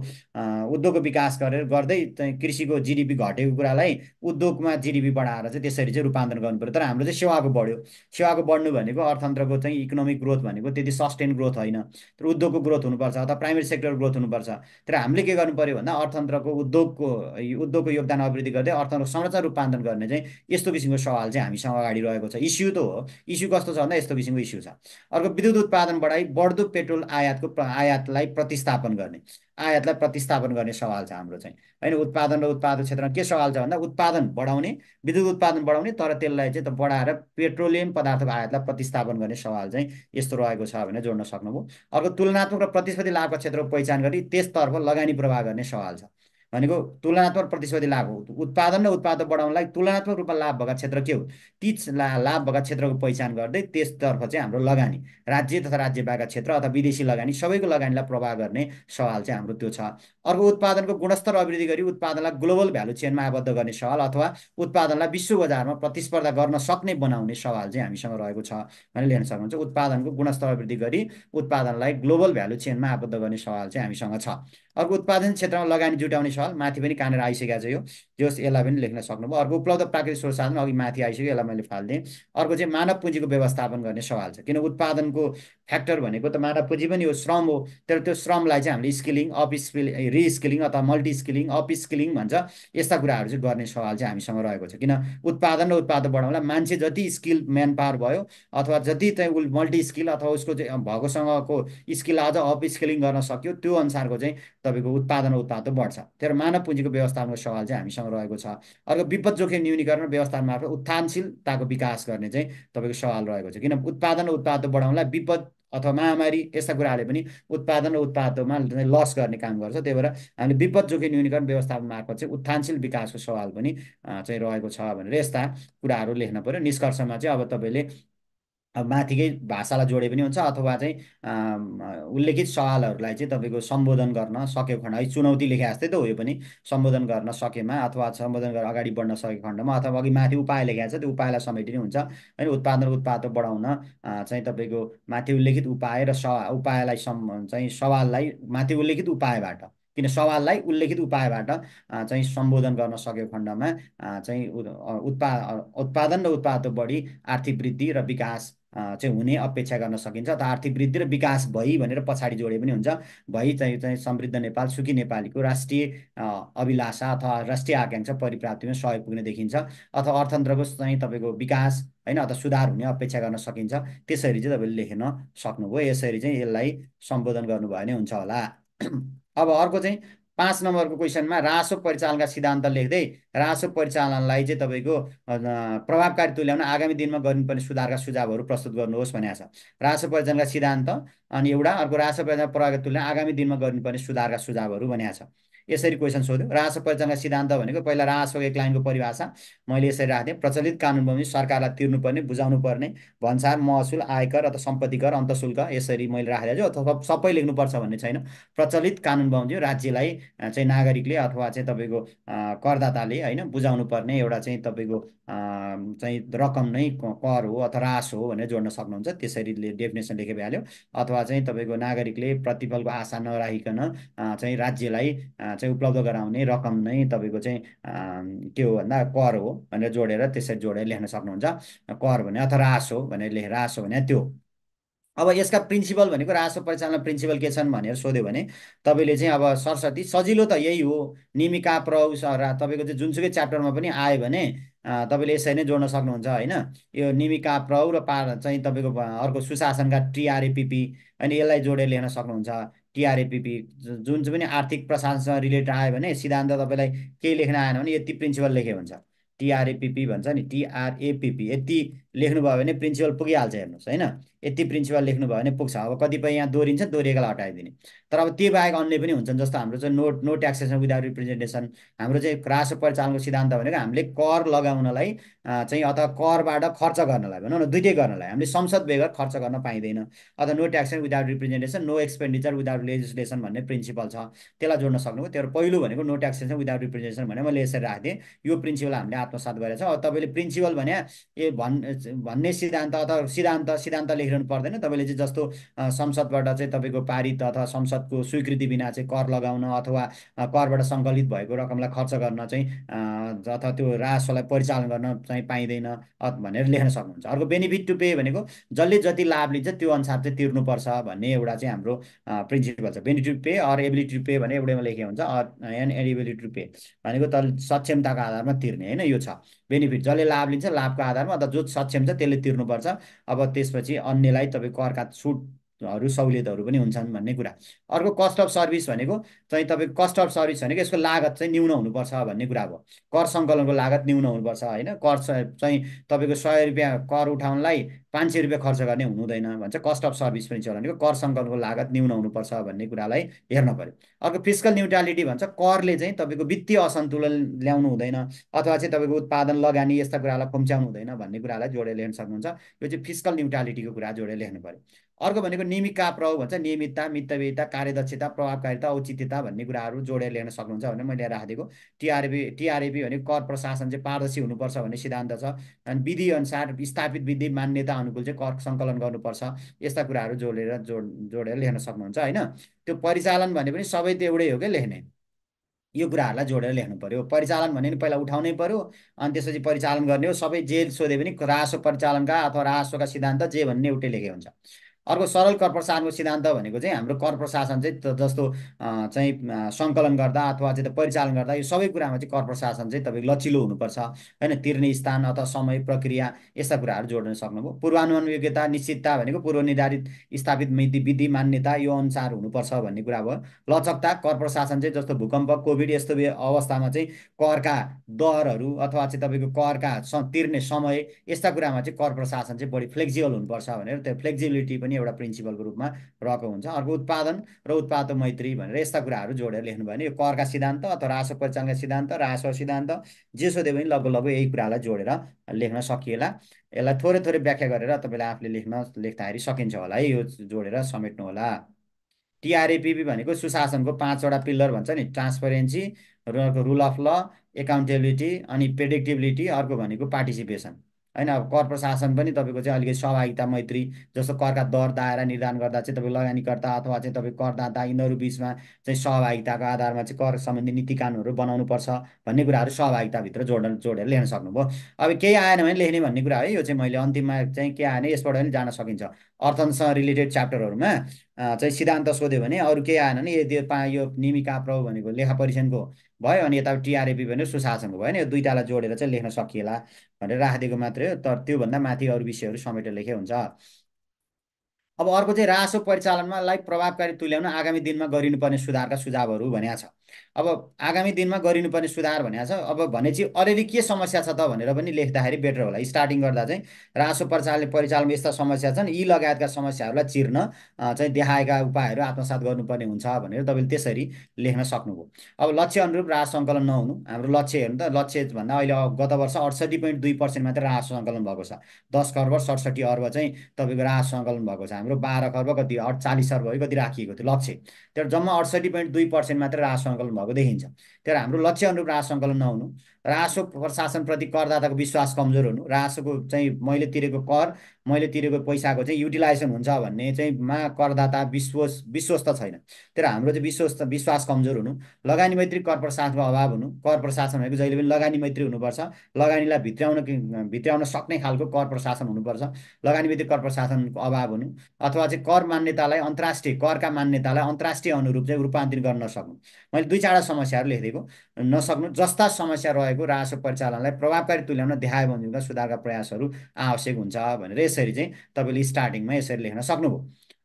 उद्योगको विकास गरेर गर्दै चाहिँ कृषिको जिडिपी घटेको कुरालाई उद्योगमा जिडिपी बढाएर चाहिँ त्यसरी चाहिँ रूपान्तरण गर्नु पऱ्यो तर हाम्रो चाहिँ सेवाको बढ्यो सेवाको बढ्नु भनेको अर्थ अर्थतन्त्रको चाहिँ इकोनोमिक ग्रोथ भनेको त्यति सस्टेन ग्रोथ होइन तर उद्योगको ग्रोथ हुनुपर्छ अथवा प्राइभेट सेक्टर ग्रोथ हुनुपर्छ तर हामीले के गर्नु पऱ्यो भन्दा अर्थतन्त्रको उद्योगको उद्योगको योगदान अभिवृद्धि गर्दै अर्थतन्त्रको संरचना रूपान्तरण गर्ने चाहिँ यस्तो किसिमको सवाल चाहिँ हामीसँग अगाडि रहेको छ इस्यु त हो इस्यु कस्तो छ भन्दा यस्तो किसिमको इस्यु छ अर्को विद्युत उत्पादन बढाई बढ्दो पेट्रोल आयातको आयातलाई प्रतिस्थापन गर्ने आयातलाई प्रतिस्थापन गर्ने सवाल छ हाम्रो चाहिँ होइन उत्पादन र उत्पादन क्षेत्रमा के सवाल छ भन्दा उत्पादन बढाउने विद्युत उत्पादन बढाउने तर त्यसलाई चाहिँ त बढाएर पेट्रोलियम पदार्थको आयातलाई प्रतिस्थापन गर्ने सवाल चाहिँ यस्तो रहेको छ भनेर जोड्न सक्नुभयो अर्को तुलनात्मक र प्रतिस्पर्धी लाभको क्षेत्रको पहिचान गरी त्यसतर्फ लगानी प्रवाह गर्ने सवाल छ भनेको तुलनात्मक प्रतिस्पर्धी लाभ हो उत्पादन र उत्पादन बढाउनलाई तुलनात्मक रूपमा लाभ भएका क्षेत्र के हो ती ला लाभ भएका क्षेत्रको पहिचान गर्दै त्यसतर्फ चाहिँ हाम्रो लगानी राज्य तथा राज्य बाहेक क्षेत्र अथवा विदेशी लगानी सबैको लगानीलाई प्रभाव गर्ने सवाल चाहिँ हाम्रो त्यो छ अर्को उत्पादनको गुणस्तर अभिवृद्धि गरी उत्पादनलाई ग्लोबल भ्यालु चेनमा आबद्ध गर्ने सवाल अथवा उत्पादनलाई विश्व बजारमा प्रतिस्पर्धा गर्न सक्ने बनाउने सवाल चाहिँ हामीसँग रहेको छ भने लेख्न सक्नुहुन्छ उत्पादनको गुणस्तर अभिवृद्धि गरी उत्पादनलाई ग्लोबल भ्यालु चेनमा आबद्ध गर्ने सवाल चाहिँ हामीसँग छ अर्को उत्पादन क्षेत्रमा लगानी जुटाउने सवाल माथि पनि कानेर आइसकेको छ यो जोस् यसलाई पनि लेख्न सक्नुभयो अर्को उपलब्ध प्राकृतिक स्रोत साधन अघि माथि आइसक्यो यसलाई मैले फालिदिएँ अर्को चाहिँ मानव पुँजीको व्यवस्थापन गर्ने सवाल छ किन उत्पादनको फ्याक्टर भनेको त मानव पुँजी पनि हो श्रम हो तर त्यो श्रमलाई चाहिँ हामीले स्किलिङ अप स्किल रिस्किलिङ अथवा मल्टी स्किलिङ अप स्किलिङ भन्छ यस्ता कुराहरू चाहिँ गर्ने सवाल चाहिँ हामीसँग रहेको छ किन उत्पादन र उत्पादन बढाउनलाई मान्छे जति स्किल म्यान पावर भयो अथवा जति चाहिँ उसले मल्टी स्किल अथवा उसको चाहिँ भएकोसँगको स्किल आज अप स्किलिङ गर्न सक्यो त्यो अनुसारको चाहिँ तपाईँको उत्पादन उत्पादन बढ्छ तर मानव पुँजीको व्यवस्थापनको सवाल चाहिँ हामीसँग रहेको छ अर्को विपद जोखिम न्यूनीकरण व्यवस्थापन मार्फत उत्थानशीलताको विकास गर्ने चाहिँ तपाईँको सवाल रहेको छ किन उत्पादन उत्पादन बढाउनलाई विपद अथवा महामारी यस्ता कुराहरूले पनि उत्पादन र उत्पादनमा लस गर्ने काम गर्छ त्यही भएर हामीले विपद जोखिम न्यूनीकरण व्यवस्थापन मार्फत चाहिँ उत्थानशील विकासको सवाल पनि चाहिँ रहेको छ भनेर यस्ता कुराहरू लेख्न पऱ्यो निष्कर्षमा चाहिँ अब तपाईँले अब माथिकै भाषालाई जोडे पनि हुन्छ अथवा चाहिँ उल्लेखित सवालहरूलाई चाहिँ तपाईँको सम्बोधन गर्न सकेको खण्ड है चुनौती लेखे जस्तै त हो यो पनि सम्बोधन गर्न सकेमा अथवा सम्बोधन गरेर अगाडि बढ्न सकेको खण्डमा अथवा अघि माथि उपाय लेखेको छ त्यो उपायलाई समेटिने हुन्छ होइन उत्पादन उत्पादन बढाउन चाहिँ तपाईँको माथि उल्लेखित उपाय र सवा उपायलाई सम् चाहिँ सवाललाई माथि उल्लेखित उपायबाट किन सवाललाई उल्लेखित उपायबाट चाहिँ सम्बोधन गर्न सकेको खण्डमा चाहिँ उत्पा उत्पादन र उत्पादन बढी आर्थिक वृद्धि र विकास चाहिँ हुने अपेक्षा गर्न सकिन्छ त आर्थिक वृद्धि र विकास भई भनेर पछाडि जोडे पनि हुन्छ भई चाहिँ चाहिँ समृद्ध नेपाल सुखी नेपालीको राष्ट्रिय अभिलाषा अथवा राष्ट्रिय आकाङ्क्षा परिप्राप्तिमा सहयोग पुग्ने देखिन्छ अथवा अर्थतन्त्रको चाहिँ तपाईँको विकास होइन अथवा सुधार हुने अपेक्षा गर्न सकिन्छ त्यसरी चाहिँ तपाईँले लेख्न सक्नुभयो यसरी चाहिँ यसलाई सम्बोधन गर्नुभयो भने हुन्छ होला अब अर्को चाहिँ पाँच नम्बरको क्वेसनमा रासो परिचालनका सिद्धान्त लेख्दै रासो परिचालनलाई चाहिँ तपाईँको प्रभावकारी तुल्याउन आगामी दिनमा गर्नुपर्ने सुधारका सुझावहरू प्रस्तुत गर्नुहोस् भनेको छ रासो परिचालनका सिद्धान्त अनि एउटा अर्को रासो परिचालन प्रभावकारी तुल्याउन आगामी दिनमा गर्नुपर्ने सुधारका सुझावहरू भनेको छ यसरी क्वेसन सोध्यो रास परिचालन सिद्धान्त भनेको पहिला रास एक लाइनको परिभाषा मैले यसरी राखिदिएँ प्रचलित कानुन भने सरकारलाई तिर्नुपर्ने बुझाउनु पर्ने भन्सार महसुल आयकर अथवा सम्पत्ति कर अन्तशुल्क यसरी मैले राखिदिएको छु अथवा सबै लेख्नुपर्छ भन्ने छैन प्रचलित कानुन बमि राज्यलाई चाहिँ नागरिकले अथवा चाहिँ तपाईँको करदाताले होइन बुझाउनु पर्ने एउटा चाहिँ तपाईँको चाहिँ रकम नै कर हो अथवा रास हो भनेर जोड्न सक्नुहुन्छ त्यसरी डेफिनेसन लेखे भइहाल्यो अथवा चाहिँ तपाईँको नागरिकले प्रतिफलको आशा नराखिकन चाहिँ राज्यलाई चाहिँ उपलब्ध गराउने रकम नै तपाईँको चाहिँ के हो भन्दा कर हो भनेर जोडेर त्यसरी जोडेर लेख्न सक्नुहुन्छ कर भने अथवा रास हो भनेर लेख रास हो भने त्यो अब यसका प्रिन्सिपल भनेको रासो परिचालन प्रिन्सिपल के छन् भनेर सोध्यो भने तपाईँले चाहिँ अब सरस्वती सजिलो त यही हो निमिका प्रौस तपाईँको चाहिँ जुनसुकै च्याप्टरमा पनि आयो भने तपाईँले यसरी नै जोड्न सक्नुहुन्छ होइन यो निमिका प्रौ र पा चाहिँ तपाईँको अर्को सुशासनका टिआरएपिपी अनि यसलाई जोडेर लेख्न सक्नुहुन्छ टिआरएपिपी जुन चाहिँ पनि आर्थिक प्रशासनसँग रिलेटेड आयो भने सिद्धान्त तपाईँलाई केही लेख्न आएन भने यति प्रिन्सिपल लेखे हुन्छ टिआरएपिपी भन्छ नि टिआरएपिपी यति लेख्नुभयो भने प्रिन्सिपल पुगिहाल्छ हेर्नुहोस् होइन यति प्रिन्सिपल लेख्नुभयो भने पुग्छ अब कतिपय यहाँ दोहोरिन्छ दोहोरिएकोलाई हटाइदिने तर अब त्यो बाहेक अन्य पनि हुन्छन् जस्तो हाम्रो चाहिँ note no taxation without representation हाम्रो चाहिँ क्रास परिचालनको सिद्धान्त भनेको हामीले कर लगाउनलाई चाहिँ अथवा करबाट खर्च गर्नलाई भनौँ न दुइटै गर्नलाई हामीले संसद बेगर खर्च गर्न पाइँदैन अथवा no taxation without representation no expenditure without legislation भन्ने प्रिन्सिपल छ त्यसलाई जोड्न सक्नुभयो त्यो पहिलो भनेको नो ट्याक्सेसन विदाउट रिप्रेजेन्टेसन भने मैले यसरी राखिदिएँ यो प्रिन्सिपल हामीले आत्मसात गरेको छ अब तपाईँले प्रिन्सिपल भने ए भन् भन्ने सिद्धान्त अथवा सिद्धान्त सिद्धान्त लेखिरहनु पर्दैन तपाईँले चाहिँ जस्तो संसदबाट चाहिँ तपाईँको पारित अथवा संसदको स्वीकृति बिना चाहिँ कर लगाउन अथवा करबाट सङ्कलित भएको रकमलाई खर्च गर्न चाहिँ अथवा त्यो राजस्वलाई परिचालन गर्न चाहिँ पाइँदैन भनेर लेख्न सक्नुहुन्छ अर्को बेनिफिट टु पे भनेको जसले जति लाभ लिन्छ त्यो अनुसार चाहिँ तिर्नुपर्छ भन्ने एउटा चाहिँ हाम्रो प्रिन्सिपल छ benefit to pay or ability to pay भने एउटैमा लेखेको हुन्छ or and ability to pay भनेको त सक्षमताको आधारमा तिर्ने होइन यो छ बेनिफिट जसले लाभ लिन्छ लाभको आधारमा अथवा जो सक्षम छ त्यसले तिर्नुपर्छ अब त्यसपछि अन्यलाई तपाईँको अर्का सुट हरू सहुलियतहरू पनि हुन्छन् भन्ने कुरा अर्को कस्ट अफ सर्भिस भनेको चाहिँ तपाईँको कस्ट अफ सर्भिस भनेको यसको लागत चाहिँ न्यून हुनुपर्छ भन्ने कुरा भयो कर सङ्कलनको लागत न्यून हुनुपर्छ होइन कर चाहिँ तपाईँको सय रुपियाँ कर उठाउनलाई पाँच सय रुपियाँ खर्च गर्ने हुनुहुँदैन भन्छ कस्ट अफ सर्भिस पनि छ भनेको कर सङ्कलनको लागत न्यून हुनुपर्छ भन्ने कुरालाई हेर्न पऱ्यो अर्को फिजिकल न्युट्रालिटी भन्छ करले चाहिँ तपाईँको वित्तीय असन्तुलन ल्याउनु हुँदैन अथवा चाहिँ तपाईँको उत्पादन लगानी यस्ता कुरालाई खुम्च्याउनु हुँदैन भन्ने कुरालाई जोडेर लेख्न सक्नुहुन्छ यो चाहिँ फिजिकल न्युट्रालिटीको कुरा जोडेर लेख्नु पऱ्यो अर्को भनेको निमिका प्रभाव भन्छ नियमितता मितव्ययिता कार्यदक्षता प्रभावकारिता औचित्यता भन्ने कुराहरू जोडेर ल्याउन सक्नुहुन्छ भनेर मैले राखिदिएको टिआरबी टिआरबी भनेको कर प्रशासन चाहिँ पारदर्शी हुनुपर्छ भन्ने सिद्धान्त छ अनि विधिअनुसार स्थापित विधि मान्यता अनुकूल चाहिँ कर सङ्कलन गर्नुपर्छ यस्ता कुराहरू जोडेर जोड जोडेर लेख्न सक्नुहुन्छ होइन त्यो परिचालन भने पनि सबै त एउटै हो क्या लेख्ने यो कुराहरूलाई जोडेर लेख्नु पऱ्यो परिचालन भने नि पहिला उठाउनै पऱ्यो अनि त्यसपछि परिचालन गर्ने हो सबै जे सोध्यो भने रासो परिचालनका अथवा रासोका सिद्धान्त जे भन्ने एउटै लेखे हुन्छ अर्को सरल कर प्रशासनको सिद्धान्त भनेको चाहिँ हाम्रो कर प्रशासन चाहिँ जस्तो चाहिँ सङ्कलन गर्दा अथवा चाहिँ परिचालन गर्दा यो सबै कुरामा चाहिँ कर प्रशासन चाहिँ तपाईँको लचिलो हुनुपर्छ होइन तिर्ने स्थान अथवा समय प्रक्रिया यस्ता कुराहरू जोड्न सक्नुभयो पूर्वानुमान योग्यता निश्चितता भनेको पूर्व निर्धारित स्थापित मिति विधि मान्यता यो अनुसार हुनुपर्छ भन्ने कुरा भयो लचकता कर प्रशासन चाहिँ जस्तो भूकम्प कोभिड यस्तो अवस्थामा चाहिँ करका दरहरू अथवा चाहिँ तपाईँको करका तिर्ने समय यस्ता कुरामा चाहिँ कर प्रशासन चाहिँ बढी फ्लेक्सिबल हुनुपर्छ भनेर त्यो फ्लेक्सिबिलिटी पनि पनि एउटा प्रिन्सिपलको रूपमा रहेको हुन्छ अर्को उत्पादन र उत्पाद मैत्री भनेर यस्ता कुराहरू जोडेर लेख्नु भयो भने यो करका सिद्धान्त अथवा रासो परिचालनका सिद्धान्त रास सिद्धान्त जे सोध्यो भने लगभग लगभग यही कुरालाई जोडेर लेख्न सकिएला यसलाई थोरै थोरै व्याख्या गरेर तपाईँले आफूले लेख्न लेख्दाखेरि सकिन्छ होला है यो जोडेर समेट्नु होला टिआरएपिपी भनेको सुशासनको पाँचवटा पिल्लर भन्छ नि transparency rule of law accountability अनि प्रेडिक्टेबिलिटी अर्को भनेको पार्टिसिपेसन होइन अब कर प्रशासन पनि तपाईँको चाहिँ अलिकति सहभागिता मैत्री जस्तो करका दर दायरा निर्धारण गर्दा चाहिँ तपाईँ लगानीकर्ता अथवा चाहिँ तपाईँ करदाता यिनीहरू बिचमा चाहिँ सहभागिताको आधारमा चाहिँ कर सम्बन्धी नीति कानुनहरू बनाउनुपर्छ भन्ने कुराहरू सहभागिताभित्र जोड जोडेर लेख्न सक्नुभयो अब केही आएन भने लेख्ने भन्ने कुरा है यो चाहिँ मैले अन्तिममा चाहिँ के आएन यसबाट पनि जान सकिन्छ अर्थसँग रिलेटेड च्याप्टरहरूमा चाहिँ सिद्धान्त सोध्यो भने अरू केही आएन भने यो यो निमिका प्रभु भनेको लेखा परीक्षणको भयो अनि यता टिआरएपी भने सुशासनको भयो नि यो दुइटालाई जोडेर चाहिँ लेख्न सकिएला भनेर राखिदिएको मात्रै हो तर त्योभन्दा माथि अरू विषयहरू समेटेर लेखे हुन्छ अब अर्को चाहिँ रासो परिचालनमा लाई प्रभावकारी तुल्याउन आगामी दिनमा गरिनुपर्ने सुधारका सुझावहरू भनिया छ अब आगामी दिनमा गरिनुपर्ने सुधार भनेको छ अब भने चाहिँ अलिअलि के समस्या छ त भनेर पनि लेख्दाखेरि बेटर होला स्टार्टिङ गर्दा चाहिँ रासो प्रचारले परिचालनमा यस्ता समस्या छन् यी लगायतका समस्याहरूलाई चिर्न चाहिँ देखाएका उपायहरू आत्मसात गर्नुपर्ने हुन्छ भनेर तपाईँले त्यसरी लेख्न सक्नुभयो अब लक्ष्य अनुरूप रास सङ्कलन नहुनु हाम्रो लक्ष्य हेर्नु त लक्ष्य भन्दा अहिले गत वर्ष अडसठी पोइन्ट दुई पर्सेन्ट मात्रै रास सङ्कलन भएको छ दस खर्ब सडसठी अर्ब चाहिँ तपाईँको रास सङ्कलन भएको छ हाम्रो बाह्र खर्ब कति अठचालिस अर्ब कति राखिएको थियो लक्ष्य त्यो जम्मा अडसठी पोइन्ट दुई पर्सेन्ट मात्रै रास सङ्कलन सङ्कलन भएको देखिन्छ तर हाम्रो लक्ष्य अनुरूप राजस्व सङ्कलन नहुनु राजस्व प्रशासनप्रति करदाताको विश्वास कमजोर हुनु राजस्वको चाहिँ मैले तिरेको कर मैले तिरेको पैसाको चाहिँ युटिलाइजेसन हुन्छ भन्ने चाहिँ मा करदाता विश्वास विश्वस्त छैन तर हाम्रो चाहिँ विश्वस्त विश्वास कमजोर हुनु लगानी मैत्री कर प्रशासनको अभाव हुनु कर प्रशासन भनेको जहिले पनि लगानी मैत्री हुनुपर्छ लगानीलाई भित्राउन भित्राउन सक्ने खालको कर प्रशासन हुनुपर्छ लगानी मैत्री कर प्रशासनको अभाव हुनु अथवा चाहिँ कर मान्यतालाई अन्तर्राष्ट्रिय करका मान्यतालाई अन्तर्राष्ट्रिय अनुरूप चाहिँ रूपान्तरण गर्न नसक्नु मैले दुई चारवटा समस्याहरू लेखिदिएको नसक्नु जस्ता समस्या रहेको राजस्व परिचालनलाई प्रभावकारी तुल्याउन देखायो बन्दीका सुधारका प्रयासहरू आवश्यक हुन्छ भनेर यसरी चाहिँ तपाईँले स्टार्टिङमा यसरी लेख्न सक्नुभयो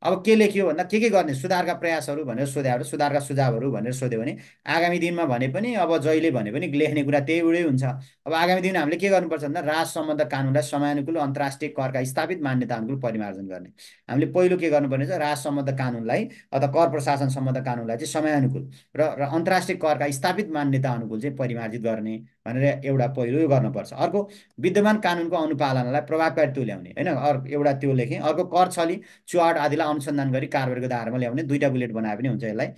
अब के लेख्यो भन्दा के के गर्ने सुधारका प्रयासहरू भनेर सोध्यो सुधारका सुझावहरू भनेर सोध्यो भने आगामी दिनमा भने पनि अब जहिले भने पनि लेख्ने कुरा त्यही उडै हुन्छ अब आगामी दिनमा हामीले के गर्नुपर्छ भन्दा राज सम्बन्ध कानुनलाई समयानुकूल अन्तर्राष्ट्रिय करका स्थापित मान्यता अनुकूल परिमार्जन गर्ने हामीले पहिलो के गर्नुपर्ने छ राज सम्बन्ध कानुनलाई अथवा कर प्रशासन सम्बन्ध कानुनलाई चाहिँ समयानुकूल र अन्तर्राष्ट्रिय करका स्थापित मान्यता अनुकूल चाहिँ परिमार्जित गर्ने भनेर एउटा पहिलो यो गर्नुपर्छ अर्को विद्यमान कानुनको अनुपालनलाई प्रभावकारी तुल्याउने होइन अर्को एउटा त्यो लेखेँ अर्को कर छली चुहाट आदिलाई अनुसन्धान गरी कारबारको धारमा ल्याउने दुईवटा बुलेट बनाए पनि हुन्छ यसलाई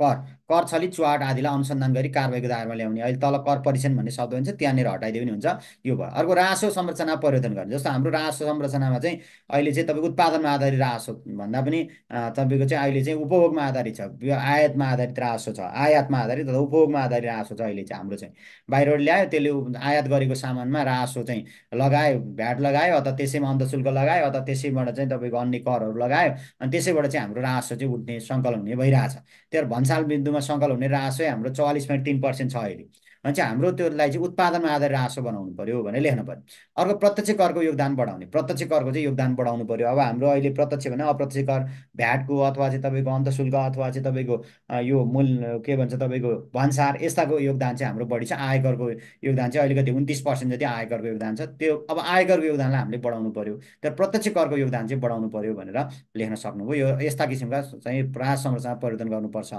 कर कर छली चुवाट आदिलाई अनुसन्धान गरी कारवाहीको दायरमा ल्याउने अहिले तल कर परिसन भन्ने शब्द हुन्छ त्यहाँनिर हटाइदियो भने हुन्छ यो भयो अर्को रासो संरचना परिवर्तन गर्ने जस्तो हाम्रो रासो संरचनामा चाहिँ अहिले चाहिँ तपाईँको उत्पादनमा आधारित रासो भन्दा पनि तपाईँको चाहिँ अहिले चाहिँ उपभोगमा आधारित छ आयातमा आधारित रासो छ आयातमा आधारित अथवा उपभोगमा आधारित रासो छ अहिले चाहिँ हाम्रो चाहिँ बाहिरबाट ल्यायो त्यसले आयात गरेको सामानमा रासो चाहिँ लगायो भ्याट लगायो अथवा त्यसैमा अन्तशुल्क लगायो अथवा त्यसैबाट चाहिँ तपाईँको अन्य करहरू लगायो अनि त्यसैबाट चाहिँ हाम्रो रासो चाहिँ उठ्ने सङ्कलन हुने भइरहेछ त्यहाँ भन्साल बिन्दुमा सङ्कलन सङ्कल हुने रासो हाम्रो चौवालिस पोइन्ट तिन पर्सेन्ट छ अहिले भने चाहिँ हाम्रो त्यसलाई चाहिँ उत्पादनमा आधार रासो बनाउनु पऱ्यो भने लेख्नु पऱ्यो अर्को प्रत्यक्ष करको योगदान बढाउने प्रत्यक्ष करको चाहिँ योगदान बढाउनु पऱ्यो अब हाम्रो अहिले प्रत्यक्ष भने अप्रत्यक्ष कर भ्याटको अथवा चाहिँ तपाईँको अन्तशुल्क अथवा चाहिँ तपाईँको यो मूल के भन्छ तपाईँको भन्सार यस्ताको योगदान चाहिँ हाम्रो बढी छ आयकरको योगदान चाहिँ अलिकति उन्तिस पर्सेन्ट जति आयकरको योगदान छ त्यो अब आयकरको योगदानलाई हामीले बढाउनु पऱ्यो तर प्रत्यक्ष करको योगदान चाहिँ बढाउनु पऱ्यो भनेर लेख्न सक्नुभयो यो यस्ता किसिमका चाहिँ राज संरचना परिवर्तन गर्नुपर्छ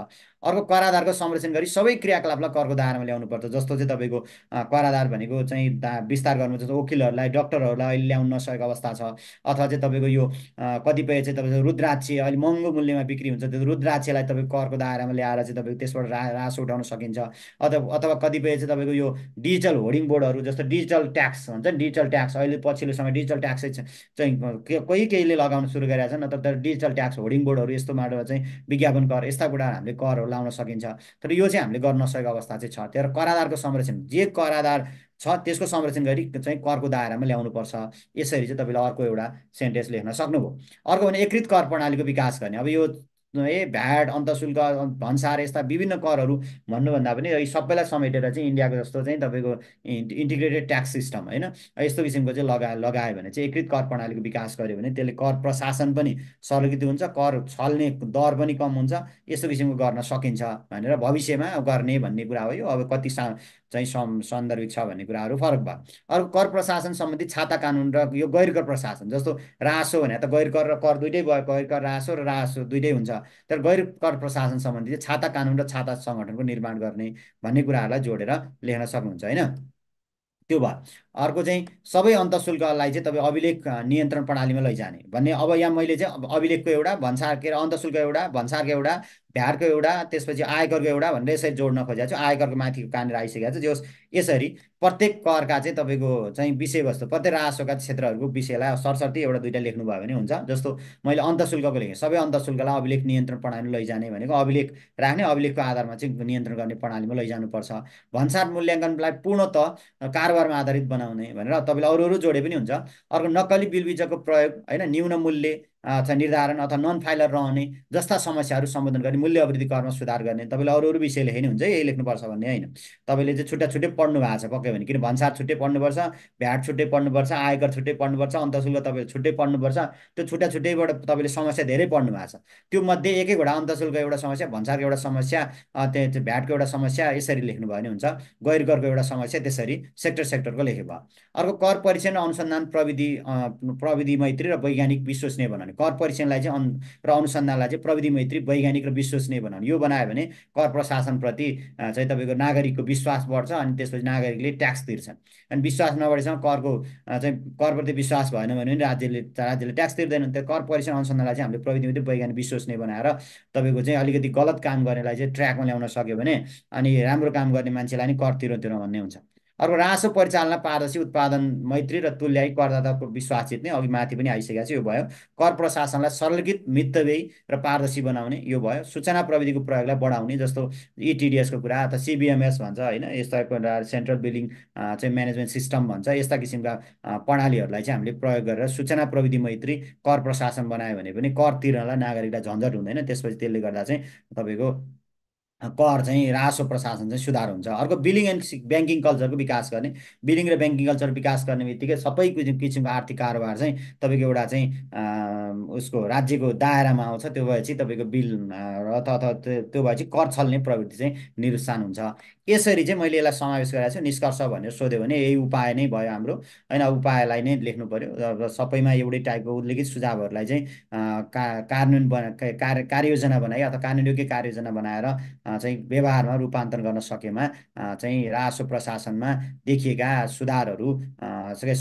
अर्को कराधारको संरक्षण गरी सबै क्रियाकलापलाई करको दायरामा ल्याउनु पर्छ जस्तो चाहिँ तपाईँको कराधार भनेको चाहिँ दा विस्तार गर्नु जस्तो वकिलहरूलाई डक्टरहरूलाई अहिले ल्याउनु नसकेको अवस्था छ अथवा चाहिँ तपाईँको यो कतिपय चाहिँ तपाईँको रुद्राक्ष अहिले महँगो मूल्यमा बिक्री हुन्छ त्यो रुद्राक्षलाई तपाईँको करको दायरामा ल्याएर चाहिँ तपाईँको त्यसबाट रा रास उठाउन सकिन्छ अथवा अथवा कतिपय चाहिँ तपाईँको यो डिजिटल होर्डिङ बोर्डहरू जस्तो डिजिटल ट्याक्स हुन्छ नि डिजिटल ट्याक्स अहिले पछिल्लो समय डिजिटल ट्याक्स चाहिँ कोही केहीले लगाउन सुरु गरेका छन् तर डिजिटल ट्याक्स होर्डिङ बोर्डहरू यस्तो माटोमा चाहिँ विज्ञापन कर यस्ता कुराहरू हामीले करहरू लाउन सकिन्छ तर यो चाहिँ हामीले गर्न नसकेको अवस्था चाहिँ छ तर कराधारको संरक्षण जे कराधार छ त्यसको संरक्षण गरी चाहिँ करको दायरामा ल्याउनुपर्छ यसरी चाहिँ तपाईँले अर्को एउटा सेन्टेन्स लेख्न सक्नुभयो अर्को भने एकृत कर प्रणालीको विकास गर्ने अब यो ए भ्याट अन्त शुल्क भन्सार यस्ता विभिन्न करहरू भन्नुभन्दा पनि सबैलाई समेटेर चाहिँ इन्डियाको जस्तो चाहिँ तपाईँको इन्टिग्रेटेड ट्याक्स सिस्टम होइन यस्तो किसिमको चाहिँ लगा लगायो भने चाहिँ एकीकृत कर प्रणालीको विकास गर्यो भने त्यसले कर प्रशासन पनि सरलित हुन्छ कर छल्ने दर पनि कम हुन्छ यस्तो किसिमको गर्न सकिन्छ भनेर भविष्यमा गर्ने भन्ने कुरा हो यो अब कति सा चाहिँ सन्दर्भित छ भन्ने कुराहरू फरक भयो अर्को कर प्रशासन सम्बन्धी छाता कानुन र यो गैर कर प्रशासन जस्तो रासो भने त गैर कर र कर दुइटै भयो गैर कर रासो र रासो दुइटै हुन्छ तर गैर कर प्रशासन सम्बन्धी चाहिँ छाता कानुन र छाता सङ्गठनको निर्माण गर्ने भन्ने कुराहरूलाई जोडेर लेख्न सक्नुहुन्छ होइन त्यो भयो अर्को चाहिँ सबै अन्तशुल्कलाई चाहिँ तपाईँ अभिलेख नियन्त्रण प्रणालीमा लैजाने भन्ने अब यहाँ मैले चाहिँ अभिलेखको एउटा के र अन्तशुल्क एउटा भन्सारको एउटा भ्यारको एउटा त्यसपछि आयकरको एउटा भनेर यसरी जोड्न खोजेको छु आयकरको माथिको कहाँनिर आइसकेको छ जस यसरी प्रत्येक करका चाहिँ तपाईँको चाहिँ विषयवस्तु प्रत्येक राजस्वका क्षेत्रहरूको विषयलाई सरसर्ती एउटा दुइटा लेख्नुभयो भने हुन्छ जस्तो मैले अन्तशुल्कको लेखेँ सबै अन्तशुल्कलाई अभिलेख नियन्त्रण प्रणाली लैजाने भनेको अभिलेख राख्ने अभिलेखको आधारमा चाहिँ नियन्त्रण गर्ने प्रणालीमा लैजानुपर्छ भन्सार मूल्याङ्कनलाई पूर्णत कारोबारमा आधारित बनाउने भनेर तपाईँले अरू अरू जोडे पनि हुन्छ अर्को नक्कली बिलबिजको प्रयोग होइन न्यून मूल्य चाहिँ निर्धारण अथवा नन फाइलर रहने जस्ता समस्याहरू सम्बोधन गर्ने मूल्य अवृद्धि करमा सुधार गर्ने तपाईँले अरू अरू विषय लेख्ने हुन्छ यही लेख्नुपर्छ भन्ने होइन तपाईँले चाहिँ छुट्टा छुट्टै पढ्नु भएको छ पक्कै भने किन भन्सार छुट्टै पढ्नुपर्छ भ्याट छुट्टै पढ्नुपर्छ आयकर छुट्टै पढ्नुपर्छ अन्तशुल्क तपाईँले छुट्टै पढ्नुपर्छ त्यो छुट्टा छुट्टैबाट तपाईँले समस्या धेरै पढ्नु भएको छ त्यो मध्ये एक एकवटा अन्तशुल्क एउटा समस्या भन्सारको एउटा समस्या त्यहाँ भ्याटको एउटा समस्या यसरी लेख्नु भयो भने हुन्छ गैर एउटा समस्या त्यसरी सेक्टर सेक्टरको लेखे भयो अर्को कर परीक्षण अनुसन्धान प्रविधि प्रविधि मैत्री र वैज्ञानिक विश्वसनीय बनाउने बनाउने कर परीक्षणलाई चाहिँ अनु र अनुसन्धानलाई चाहिँ प्रविधि मैत्री वैज्ञानिक र विश्वसनीय बनाउने यो बनायो भने कर प्रशासनप्रति चाहिँ तपाईँको नागरिकको विश्वास बढ्छ अनि त्यसपछि नागरिकले ट्याक्स तिर्छन् अनि विश्वास नबढेसम्म करको चाहिँ करप्रति विश्वास भएन भने राज्यले राज्यले ट्याक्स तिर्दैन त्यो कर परीक्षण अनुसन्धानलाई चाहिँ हामीले प्रविधि मैत्री वैज्ञानिक विश्वसनीय बनाएर तपाईँको चाहिँ अलिकति गलत काम गर्नेलाई चाहिँ ट्र्याकमा ल्याउन सक्यो भने अनि राम्रो काम गर्ने मान्छेलाई नि कर तिरो तिरो भन्ने हुन्छ अर्को रासो परिचालनमा पारदर्शी उत्पादन मैत्री र तुल्याई करदाताको विश्वासित नै अघि माथि पनि आइसकेको छ यो भयो कर प्रशासनलाई सर्लगित मितव्ययी र पारदर्शी बनाउने यो भयो सूचना प्रविधिको प्रयोगलाई बढाउने जस्तो इटिडिएसको e कुरा अथवा सिबिएमएस भन्छ होइन यस्ता सेन्ट्रल बिल्डिङ चाहिँ म्यानेजमेन्ट सिस्टम भन्छ यस्ता किसिमका प्रणालीहरूलाई चाहिँ हामीले प्रयोग गरेर सूचना प्रविधि मैत्री कर प्रशासन बनायो भने पनि कर तिर्नलाई नागरिकलाई झन्झट हुँदैन त्यसपछि त्यसले गर्दा चाहिँ तपाईँको कर चाहिँ रासो प्रशासन चाहिँ सुधार हुन्छ अर्को बिलिङ एन्ड ब्याङ्किङ कल्चरको विकास गर्ने बिलिङ र ब्याङ्किङ कल्चर विकास गर्ने बित्तिकै सबै किसिमको आर्थिक कारोबार चाहिँ तपाईँको एउटा चाहिँ उसको राज्यको दायरामा आउँछ त्यो भएपछि तपाईँको बिल र अथवा त्यो भएपछि कर छल्ने प्रवृत्ति चाहिँ निरुत्साहन हुन्छ यसरी चाहिँ मैले यसलाई समावेश गराएको छु निष्कर्ष भनेर सोध्यो भने यही उपाय नै भयो हाम्रो होइन उपायलाई नै लेख्नु पऱ्यो सबैमा एउटै टाइपको उल्लेखित सुझावहरूलाई चाहिँ का कानुन बना कार्ययोजना बनाई अथवा कानुनयोग्य कार्ययोजना बनाएर चाहिँ व्यवहारमा रूपान्तरण गर्न सकेमा चाहिँ राजस्व प्रशासनमा देखिएका सुधारहरू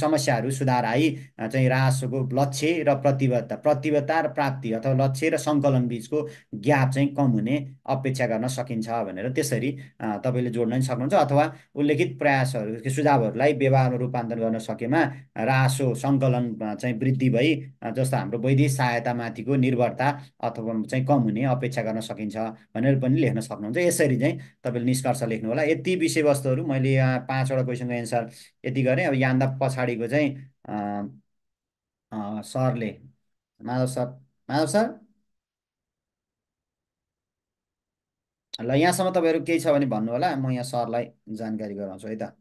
समस्याहरू सुधार आई चाहिँ राजस्वको लक्ष्य र प्रतिबद्धता प्रतिबद्धता र प्राप्ति अथवा लक्ष्य र सङ्कलन बिचको ग्याप चाहिँ कम हुने अपेक्षा गर्न सकिन्छ भनेर त्यसरी तपाईँले तपाईँले जोड्न पनि सक्नुहुन्छ अथवा उल्लेखित प्रयासहरू सुझावहरूलाई व्यवहारमा रूपान्तरण गर्न सकेमा रासो सङ्कलन चाहिँ वृद्धि भई जस्तो हाम्रो वैदेशिक सहायतामाथिको निर्भरता अथवा चाहिँ कम हुने अपेक्षा गर्न सकिन्छ भनेर पनि लेख्न सक्नुहुन्छ यसरी चाहिँ तपाईँले निष्कर्ष लेख्नु होला यति विषयवस्तुहरू मैले यहाँ पाँचवटा क्वेसनको एन्सर यति गरेँ अब यहाँभन्दा पछाडिको चाहिँ सरले माधव सर माधव सर ल यहाँसम्म तपाईँहरू केही छ भने भन्नु होला म यहाँ सरलाई जानकारी गराउँछु है त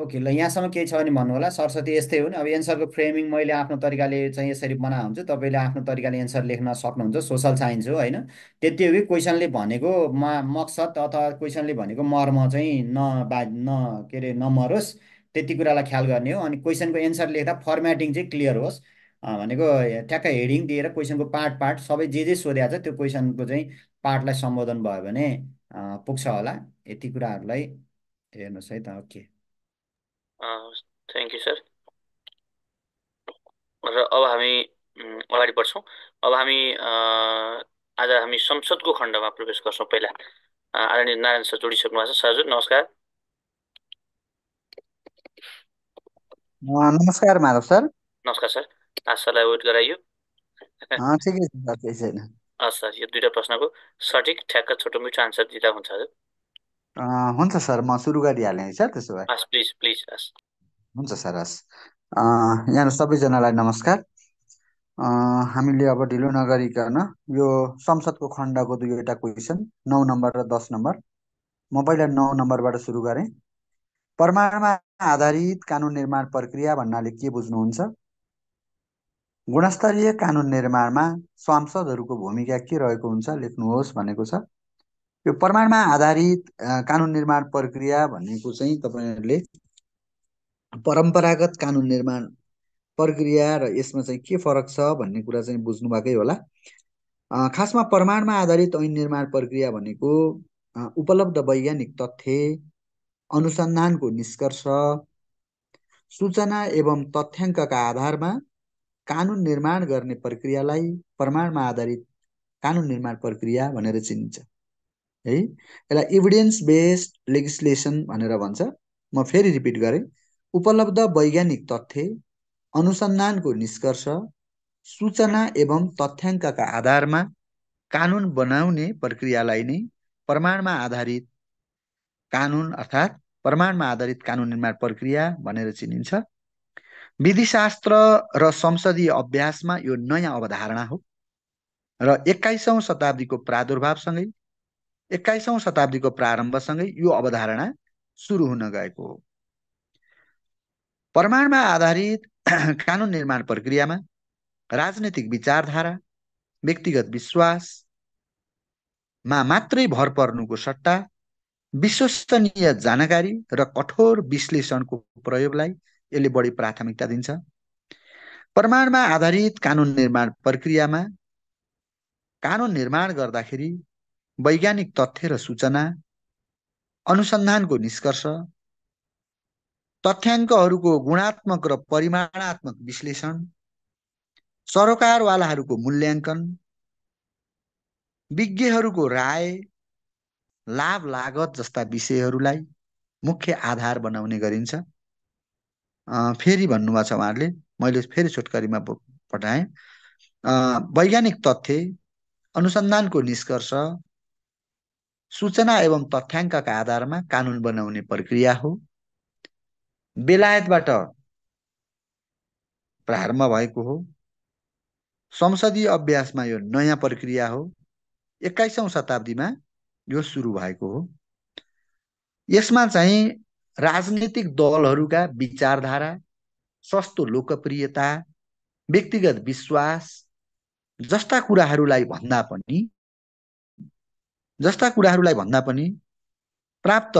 ओके ल यहाँसम्म केही छ भने भन्नु होला सरस्वती यस्तै हो नि अब एन्सरको फ्रेमिङ मैले आफ्नो तरिकाले चाहिँ यसरी बनाएको हुन्छु तपाईँले आफ्नो तरिकाले एन्सर लेख्न सक्नुहुन्छ सोसल साइन्स हो होइन त्यति हो कि क्वेसनले भनेको मा मकसद अथवा क्वेसनले भनेको मर्म चाहिँ न बा न के अरे नमरोस् त्यति कुरालाई ख्याल गर्ने हो अनि क्वेसनको एन्सर लेख्दा फर्मेटिङ चाहिँ क्लियर होस् भनेको ठ्याक्कै हेडिङ दिएर क्वेसनको पार्ट पार्ट सबै जे जे सोधेको छ त्यो क्वेसनको चाहिँ पार्टलाई सम्बोधन भयो भने पुग्छ होला यति कुराहरूलाई हेर्नुहोस् है त ओके थ्याङ्क यू सर र अब हामी अगाडि बढ्छौँ अब हामी आज हामी संसदको खण्डमा प्रवेश गर्छौँ पहिला आदरणीय नारायण सर जोडिसक्नु भएको छ हजुर नमस्कार नमस्कार माधव सर नमस्कार सर आज सरलाई वेट गराइयो ठिकै छ हस् सर यो दुइटा प्रश्नको सठिक ठ्याक्क छोटो मिठो आन्सर दिँदा हुन्छ हजुर हुन्छ सर म सुरु गरिहालेँ है सर त्यसो भए प्लिज प्लिज हुन्छ सर हस् यहाँ सबैजनालाई नमस्कार हामीले अब ढिलो नगरिकन यो संसदको खण्डको दुईवटा क्वेसन नौ नम्बर र दस नम्बर म पहिला नौ नम्बरबाट सुरु गरेँ प्रमाणमा आधारित कानुन निर्माण प्रक्रिया भन्नाले के बुझ्नुहुन्छ गुणस्तरीय कानुन निर्माणमा सांसदहरूको भूमिका के रहेको हुन्छ लेख्नुहोस् भनेको छ यो प्रमाणमा आधारित कानुन निर्माण प्रक्रिया भनेको चाहिँ तपाईँहरूले परम्परागत कानुन निर्माण प्रक्रिया र यसमा चाहिँ के फरक छ भन्ने कुरा चाहिँ बुझ्नु भएकै होला खासमा प्रमाणमा आधारित ऐन निर्माण प्रक्रिया भनेको उपलब्ध वैज्ञानिक तथ्य अनुसन्धानको निष्कर्ष सूचना एवं तथ्याङ्कका आधारमा कानुन निर्माण गर्ने प्रक्रियालाई प्रमाणमा आधारित कानुन निर्माण प्रक्रिया भनेर चिनिन्छ है यसलाई इभिडेन्स बेस्ड लेगिस्लेसन भनेर भन्छ म फेरि रिपिट गरेँ उपलब्ध वैज्ञानिक तथ्य अनुसन्धानको निष्कर्ष सूचना एवं तथ्याङ्कका आधारमा कानुन बनाउने प्रक्रियालाई नै प्रमाणमा आधारित कानुन अर्थात् प्रमाणमा आधारित कानुन निर्माण प्रक्रिया भनेर चिनिन्छ विधिशास्त्र र संसदीय अभ्यासमा यो नयाँ अवधारणा हो र एक्काइसौँ शताब्दीको प्रादुर्भावसँगै एक्काइसौँ शताब्दीको प्रारम्भसँगै यो अवधारणा सुरु हुन गएको हो प्रमाणमा आधारित [CLEARS THROAT] कानुन निर्माण प्रक्रियामा राजनैतिक विचारधारा व्यक्तिगत विश्वासमा मात्रै भर पर्नुको सट्टा विश्वसनीय जानकारी र कठोर विश्लेषणको प्रयोगलाई यसले बढी प्राथमिकता दिन्छ प्रमाणमा आधारित कानुन निर्माण प्रक्रियामा कानुन निर्माण गर्दाखेरि वैज्ञानिक तथ्य र सूचना अनुसन्धानको निष्कर्ष तथ्याङ्कहरूको गुणात्मक र परिमाणात्मक विश्लेषण सरोकारवालाहरूको मूल्याङ्कन विज्ञहरूको राय लाभ लागत जस्ता विषयहरूलाई मुख्य आधार बनाउने गरिन्छ फेरि भन्नुभएको छ उहाँहरूले मैले फेरि छोटकरीमा पठाएँ वैज्ञानिक तथ्य अनुसन्धानको निष्कर्ष सूचना एवं तथ्याङ्कका आधारमा कानुन बनाउने प्रक्रिया हो बेलायतबाट प्रारम्भ भएको हो संसदीय अभ्यासमा यो नयाँ प्रक्रिया हो एक्काइसौँ शताब्दीमा यो सुरु भएको हो यसमा चाहिँ राजनीतिक दलहरूका विचारधारा सस्तो लोकप्रियता व्यक्तिगत विश्वास जस्ता कुराहरूलाई भन्दा पनि जस्ता कुराहरूलाई भन्दा पनि प्राप्त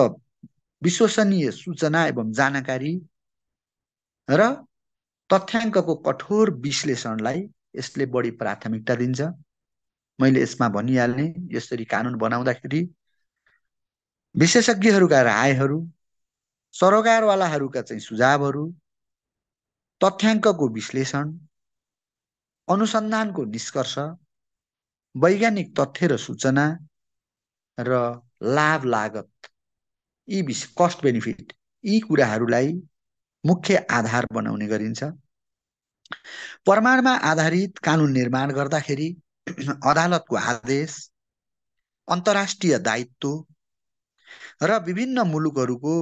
विश्वसनीय सूचना एवं जानकारी र तथ्याङ्कको कठोर विश्लेषणलाई यसले बढी प्राथमिकता दिन्छ मैले यसमा भनिहाल्ने यसरी कानुन बनाउँदाखेरि विशेषज्ञहरूका रायहरू सरोकारवालाहरूका चाहिँ सुझावहरू तथ्याङ्कको विश्लेषण अनुसन्धानको निष्कर्ष वैज्ञानिक तथ्य र सूचना र लाभ लागत यी विषय कस्ट बेनिफिट यी कुराहरूलाई मुख्य आधार बनाउने गरिन्छ प्रमाणमा आधारित कानुन निर्माण गर्दाखेरि [CLEARS THROAT] अदालतको आदेश अन्तर्राष्ट्रिय दायित्व र विभिन्न मुलुकहरूको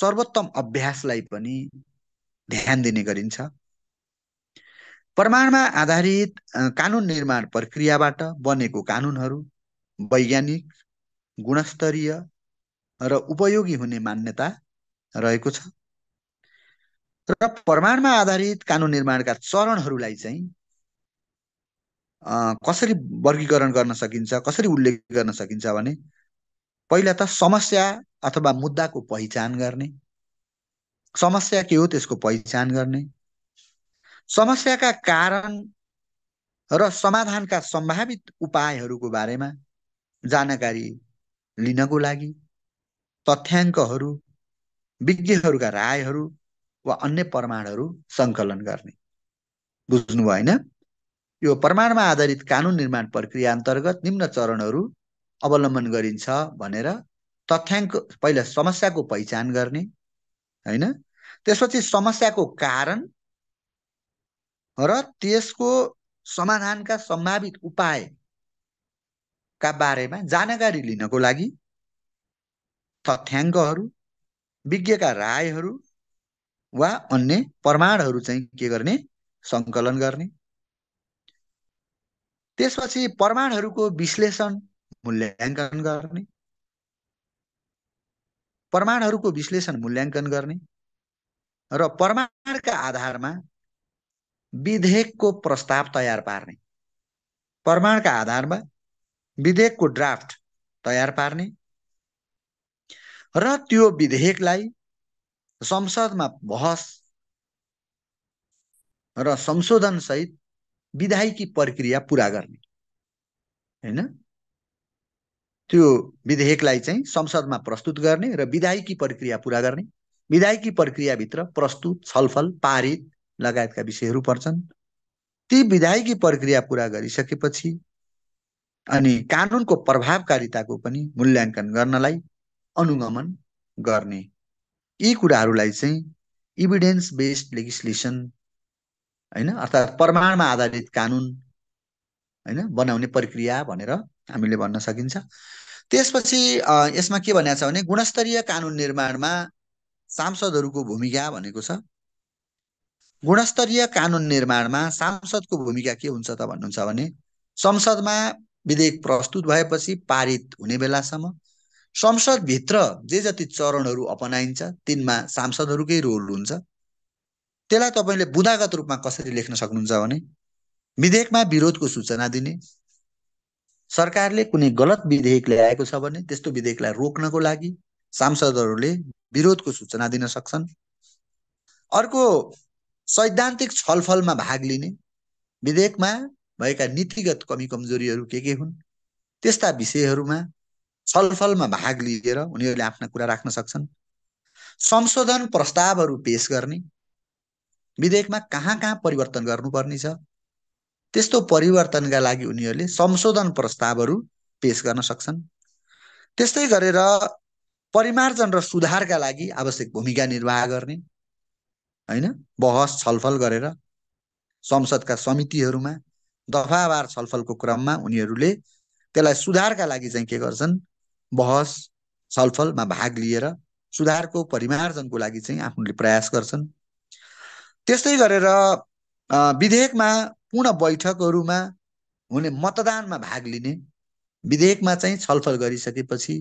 सर्वोत्तम अभ्यासलाई पनि ध्यान दिने गरिन्छ प्रमाणमा आधारित कानुन निर्माण प्रक्रियाबाट बनेको कानुनहरू वैज्ञानिक गुणस्तरीय र उपयोगी हुने मान्यता रहेको छ र प्रमाणमा आधारित कानुन निर्माणका चरणहरूलाई चाहिँ कसरी वर्गीकरण गर्न सकिन्छ कसरी उल्लेख गर्न सकिन्छ भने पहिला त समस्या अथवा मुद्दाको पहिचान गर्ने समस्या के हो त्यसको पहिचान गर्ने समस्याका कारण र समाधानका सम्भावित उपायहरूको बारेमा जानकारी लिनको लागि तथ्याङ्कहरू विज्ञहरूका रायहरू वा अन्य प्रमाणहरू सङ्कलन गर्ने बुझ्नुभयो होइन यो प्रमाणमा आधारित कानुन निर्माण प्रक्रिया अन्तर्गत निम्न चरणहरू अवलम्बन गरिन्छ भनेर तथ्याङ्क पहिला समस्याको पहिचान गर्ने होइन त्यसपछि समस्याको कारण र त्यसको समाधानका सम्भावित उपाय का बारेमा जानकारी लिनको लागि तथ्याङ्कहरू विज्ञका रायहरू वा अन्य प्रमाणहरू चाहिँ के गर्ने सङ्कलन गर्ने त्यसपछि प्रमाणहरूको विश्लेषण मूल्याङ्कन गर्ने प्रमाणहरूको विश्लेषण मूल्याङ्कन गर्ने र प्रमाणका आधारमा विधेयकको प्रस्ताव तयार पार्ने प्रमाणका आधारमा विधेयकको ड्राफ्ट तयार पार्ने र त्यो विधेयकलाई संसदमा बहस र संशोधनसहित विधायकी प्रक्रिया पुरा गर्ने होइन त्यो विधेयकलाई चाहिँ संसदमा प्रस्तुत गर्ने र विधायकी प्रक्रिया पुरा गर्ने विधायकी प्रक्रियाभित्र प्रस्तुत छलफल पारित लगायतका विषयहरू पर्छन् ती विधायकी प्रक्रिया पुरा गरिसकेपछि अनि कानुनको प्रभावकारिताको पनि मूल्याङ्कन गर्नलाई अनुगमन गर्ने यी कुराहरूलाई चाहिँ इभिडेन्स बेस्ड लेगिस्लेसन होइन अर्थात् प्रमाणमा आधारित कानुन होइन बनाउने प्रक्रिया भनेर हामीले भन्न सकिन्छ त्यसपछि यसमा के भनेको छ भने गुणस्तरीय कानुन निर्माणमा सांसदहरूको भूमिका भनेको छ गुणस्तरीय कानुन निर्माणमा सांसदको भूमिका के हुन्छ त भन्नुहुन्छ भने संसदमा विधेयक प्रस्तुत भएपछि पारित हुने बेलासम्म संसदभित्र जे जति चरणहरू अपनाइन्छ तिनमा सांसदहरूकै रोल हुन्छ त्यसलाई तपाईँले बुदागत रूपमा कसरी लेख्न सक्नुहुन्छ भने विधेयकमा विरोधको सूचना दिने सरकारले कुनै गलत विधेयक ल्याएको छ भने त्यस्तो विधेयकलाई रोक्नको लागि सांसदहरूले विरोधको सूचना दिन सक्छन् अर्को सैद्धान्तिक छलफलमा भाग लिने विधेयकमा भएका नीतिगत कमी कमजोरीहरू के के हुन् त्यस्ता विषयहरूमा छलफलमा भाग लिएर उनीहरूले आफ्ना कुरा राख्न सक्छन् संशोधन प्रस्तावहरू पेश गर्ने विधेयकमा कहाँ कहाँ परिवर्तन गर्नुपर्ने छ त्यस्तो परिवर्तनका लागि उनीहरूले संशोधन प्रस्तावहरू पेश गर्न सक्छन् त्यस्तै गरेर परिमार्जन र सुधारका लागि आवश्यक भूमिका निर्वाह गर्ने होइन बहस छलफल गरेर संसदका समितिहरूमा दफावार छलफलको क्रममा उनीहरूले त्यसलाई सुधारका लागि चाहिँ के गर्छन् बहस छलफलमा भाग लिएर सुधारको परिमार्जनको लागि चाहिँ आफूले प्रयास गर्छन् त्यस्तै गरेर विधेयकमा पूर्ण बैठकहरूमा हुने मतदानमा भाग लिने विधेयकमा चाहिँ छलफल गरिसकेपछि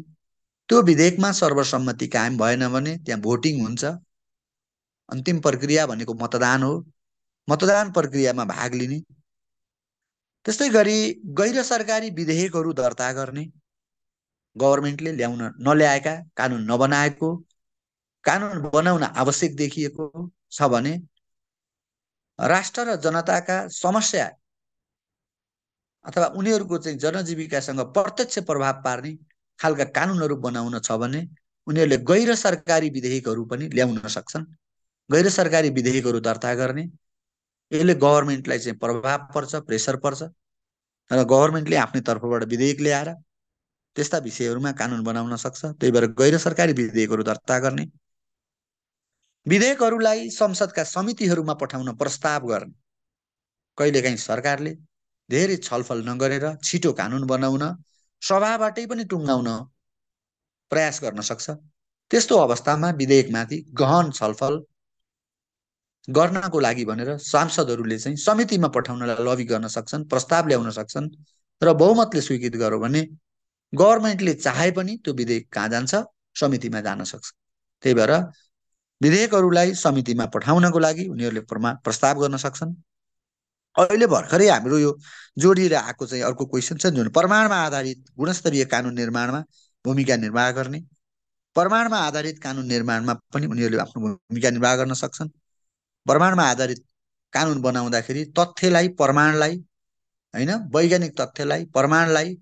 त्यो विधेयकमा सर्वसम्मति कायम भएन भने त्यहाँ भोटिङ हुन्छ अन्तिम प्रक्रिया भनेको मतदान हो मतदान प्रक्रियामा भाग लिने त्यस्तै गरी गैर सरकारी विधेयकहरू दर्ता गर्ने गभर्मेन्टले ल्याउन नल्याएका कानुन नबनाएको कानुन बनाउन आवश्यक देखिएको छ भने राष्ट्र र जनताका समस्या अथवा उनीहरूको चाहिँ जनजीविकासँग प्रत्यक्ष प्रभाव पार्ने खालका कानुनहरू बनाउन छ भने उनीहरूले गैर सरकारी विधेयकहरू पनि ल्याउन सक्छन् गैर सरकारी विधेयकहरू दर्ता गर्ने यसले गभर्मेन्टलाई चाहिँ प्रभाव पर्छ प्रेसर पर्छ र गभर्मेन्टले आफ्नै तर्फबाट विधेयक ल्याएर त्यस्ता विषयहरूमा कानुन बनाउन सक्छ त्यही भएर गैर सरकारी विधेयकहरू दर्ता गर्ने विधेयकहरूलाई संसदका समितिहरूमा पठाउन प्रस्ताव गर्ने कहिलेकाहीँ सरकारले धेरै छलफल नगरेर छिटो कानुन बनाउन सभाबाटै पनि टुङ्गाउन प्रयास गर्न सक्छ त्यस्तो अवस्थामा विधेयकमाथि गहन छलफल गर्नको लागि भनेर सांसदहरूले चाहिँ समितिमा पठाउनलाई लबी गर्न सक्छन् प्रस्ताव ल्याउन सक्छन् र बहुमतले स्वीकृत गर्यो भने गभर्मेन्टले चाहे पनि त्यो विधेयक कहाँ जान्छ समितिमा जान सक्छ त्यही भएर विधेयकहरूलाई समितिमा पठाउनको लागि उनीहरूले प्रमा प्रस्ताव गर्न सक्छन् अहिले भर्खरै हाम्रो यो जोडिएर आएको चाहिँ अर्को क्वेसन छ जुन प्रमाणमा आधारित गुणस्तरीय कानुन निर्माणमा भूमिका निर्वाह गर्ने प्रमाणमा आधारित कानुन निर्माणमा पनि उनीहरूले आफ्नो भूमिका निर्वाह गर्न सक्छन् प्रमाणमा आधारित कानुन बनाउँदाखेरि तथ्यलाई प्रमाणलाई होइन वैज्ञानिक तथ्यलाई प्रमाणलाई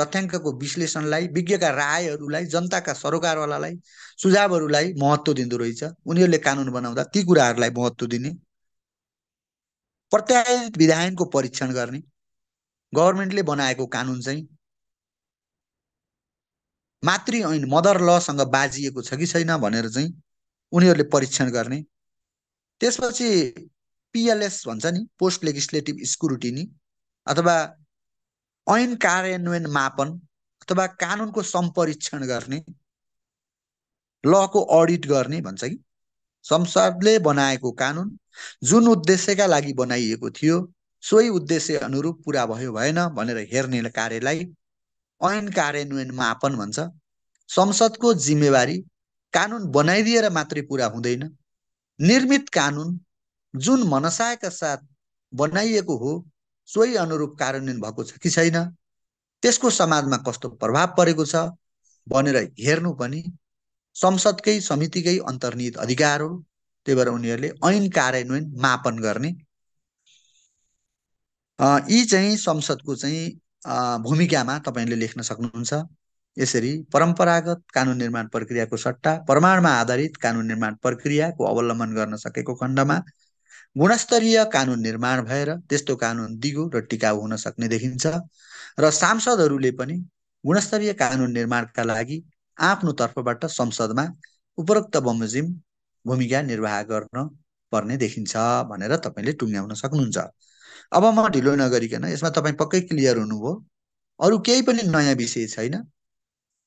तथ्याङ्कको विश्लेषणलाई विज्ञका रायहरूलाई जनताका सरोकारवालालाई सुझावहरूलाई महत्त्व दिँदो रहेछ उनीहरूले कानुन बनाउँदा ती कुराहरूलाई महत्त्व दिने प्रत्यायित विधायनको परीक्षण गर्ने गभर्मेन्टले बनाएको कानुन चाहिँ मातृ ऐन मदर लसँग बाजिएको छ कि छैन भनेर चाहिँ उनीहरूले परीक्षण गर्ने त्यसपछि पिएलएस भन्छ नि पोस्ट लेजिस्लेटिभ स्क्रुटिनी अथवा ऐन कार्यान्वयन मापन अथवा कानुनको सम्परीक्षण गर्ने लको अडिट गर्ने भन्छ कि संसदले बनाएको कानुन जुन उद्देश्यका लागि बनाइएको थियो सोही उद्देश्य अनुरूप पुरा भयो भएन भनेर हेर्ने कार्यलाई ऐन कार्यान्वयन मापन भन्छ संसदको जिम्मेवारी कानुन बनाइदिएर मात्रै पुरा हुँदैन निर्मित कानुन जुन मनसायका साथ बनाइएको हो सोही अनुरूप कार्यान्वयन भएको छ कि छैन त्यसको समाजमा कस्तो प्रभाव परेको छ भनेर हेर्नु पनि संसदकै समितिकै अन्तर्निहित अधिकार हो त्यही भएर उनीहरूले ऐन कार्यान्वयन मापन गर्ने यी चाहिँ संसदको चाहिँ भूमिकामा तपाईँले लेख्न सक्नुहुन्छ यसरी परम्परागत कानुन निर्माण प्रक्रियाको सट्टा प्रमाणमा आधारित कानुन निर्माण प्रक्रियाको अवलम्बन गर्न सकेको खण्डमा गुणस्तरीय कानुन निर्माण भएर त्यस्तो कानुन दिगो र टिकाउ हुन सक्ने देखिन्छ र सांसदहरूले पनि गुणस्तरीय कानुन निर्माणका लागि आफ्नो तर्फबाट संसदमा उपरोक्त बमोजिम भूमिका निर्वाह गर्न पर्ने देखिन्छ भनेर तपाईँले टुङ्ग्याउन सक्नुहुन्छ अब म ढिलो नगरिकन यसमा तपाईँ पक्कै क्लियर हुनुभयो अरू केही पनि नयाँ विषय छैन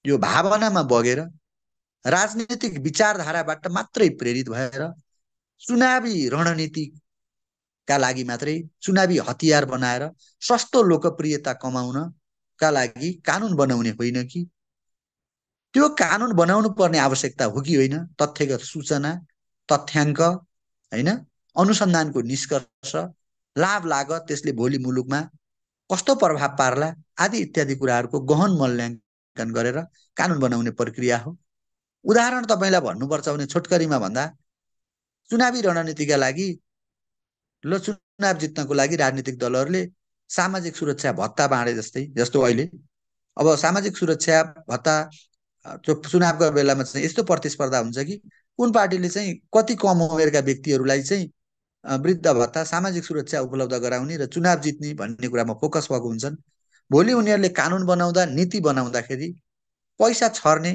यो भावनामा बगेर राजनीतिक विचारधाराबाट मात्रै प्रेरित भएर चुनावी रणनीतिका लागि मात्रै चुनावी हतियार बनाएर सस्तो लोकप्रियता कमाउनका लागि कानुन बनाउने होइन कि त्यो कानुन बनाउनु पर्ने आवश्यकता हो कि होइन तथ्यगत सूचना तथ्याङ्क होइन अनुसन्धानको निष्कर्ष लाभ लागत त्यसले भोलि मुलुकमा कस्तो प्रभाव पार्ला आदि इत्यादि कुराहरूको गहन मूल्याङ्कन मूल्याङ्कन गरेर कानुन बनाउने प्रक्रिया हो उदाहरण तपाईँलाई भन्नुपर्छ भने छोटकरीमा भन्दा चुनावी रणनीतिका लागि ल चुनाव जित्नको लागि राजनीतिक दलहरूले सामाजिक सुरक्षा भत्ता बाँडे जस्तै जस्तो अहिले अब सामाजिक सुरक्षा भत्ता चुनावको बेलामा चाहिँ यस्तो प्रतिस्पर्धा हुन्छ कि कुन पार्टीले चाहिँ कति कम उमेरका व्यक्तिहरूलाई चाहिँ वृद्ध भत्ता सामाजिक सुरक्षा उपलब्ध गराउने र चुनाव जित्ने भन्ने कुरामा फोकस भएको हुन्छन् भोलि उनीहरूले कानुन बनाउँदा नीति बनाउँदाखेरि पैसा छर्ने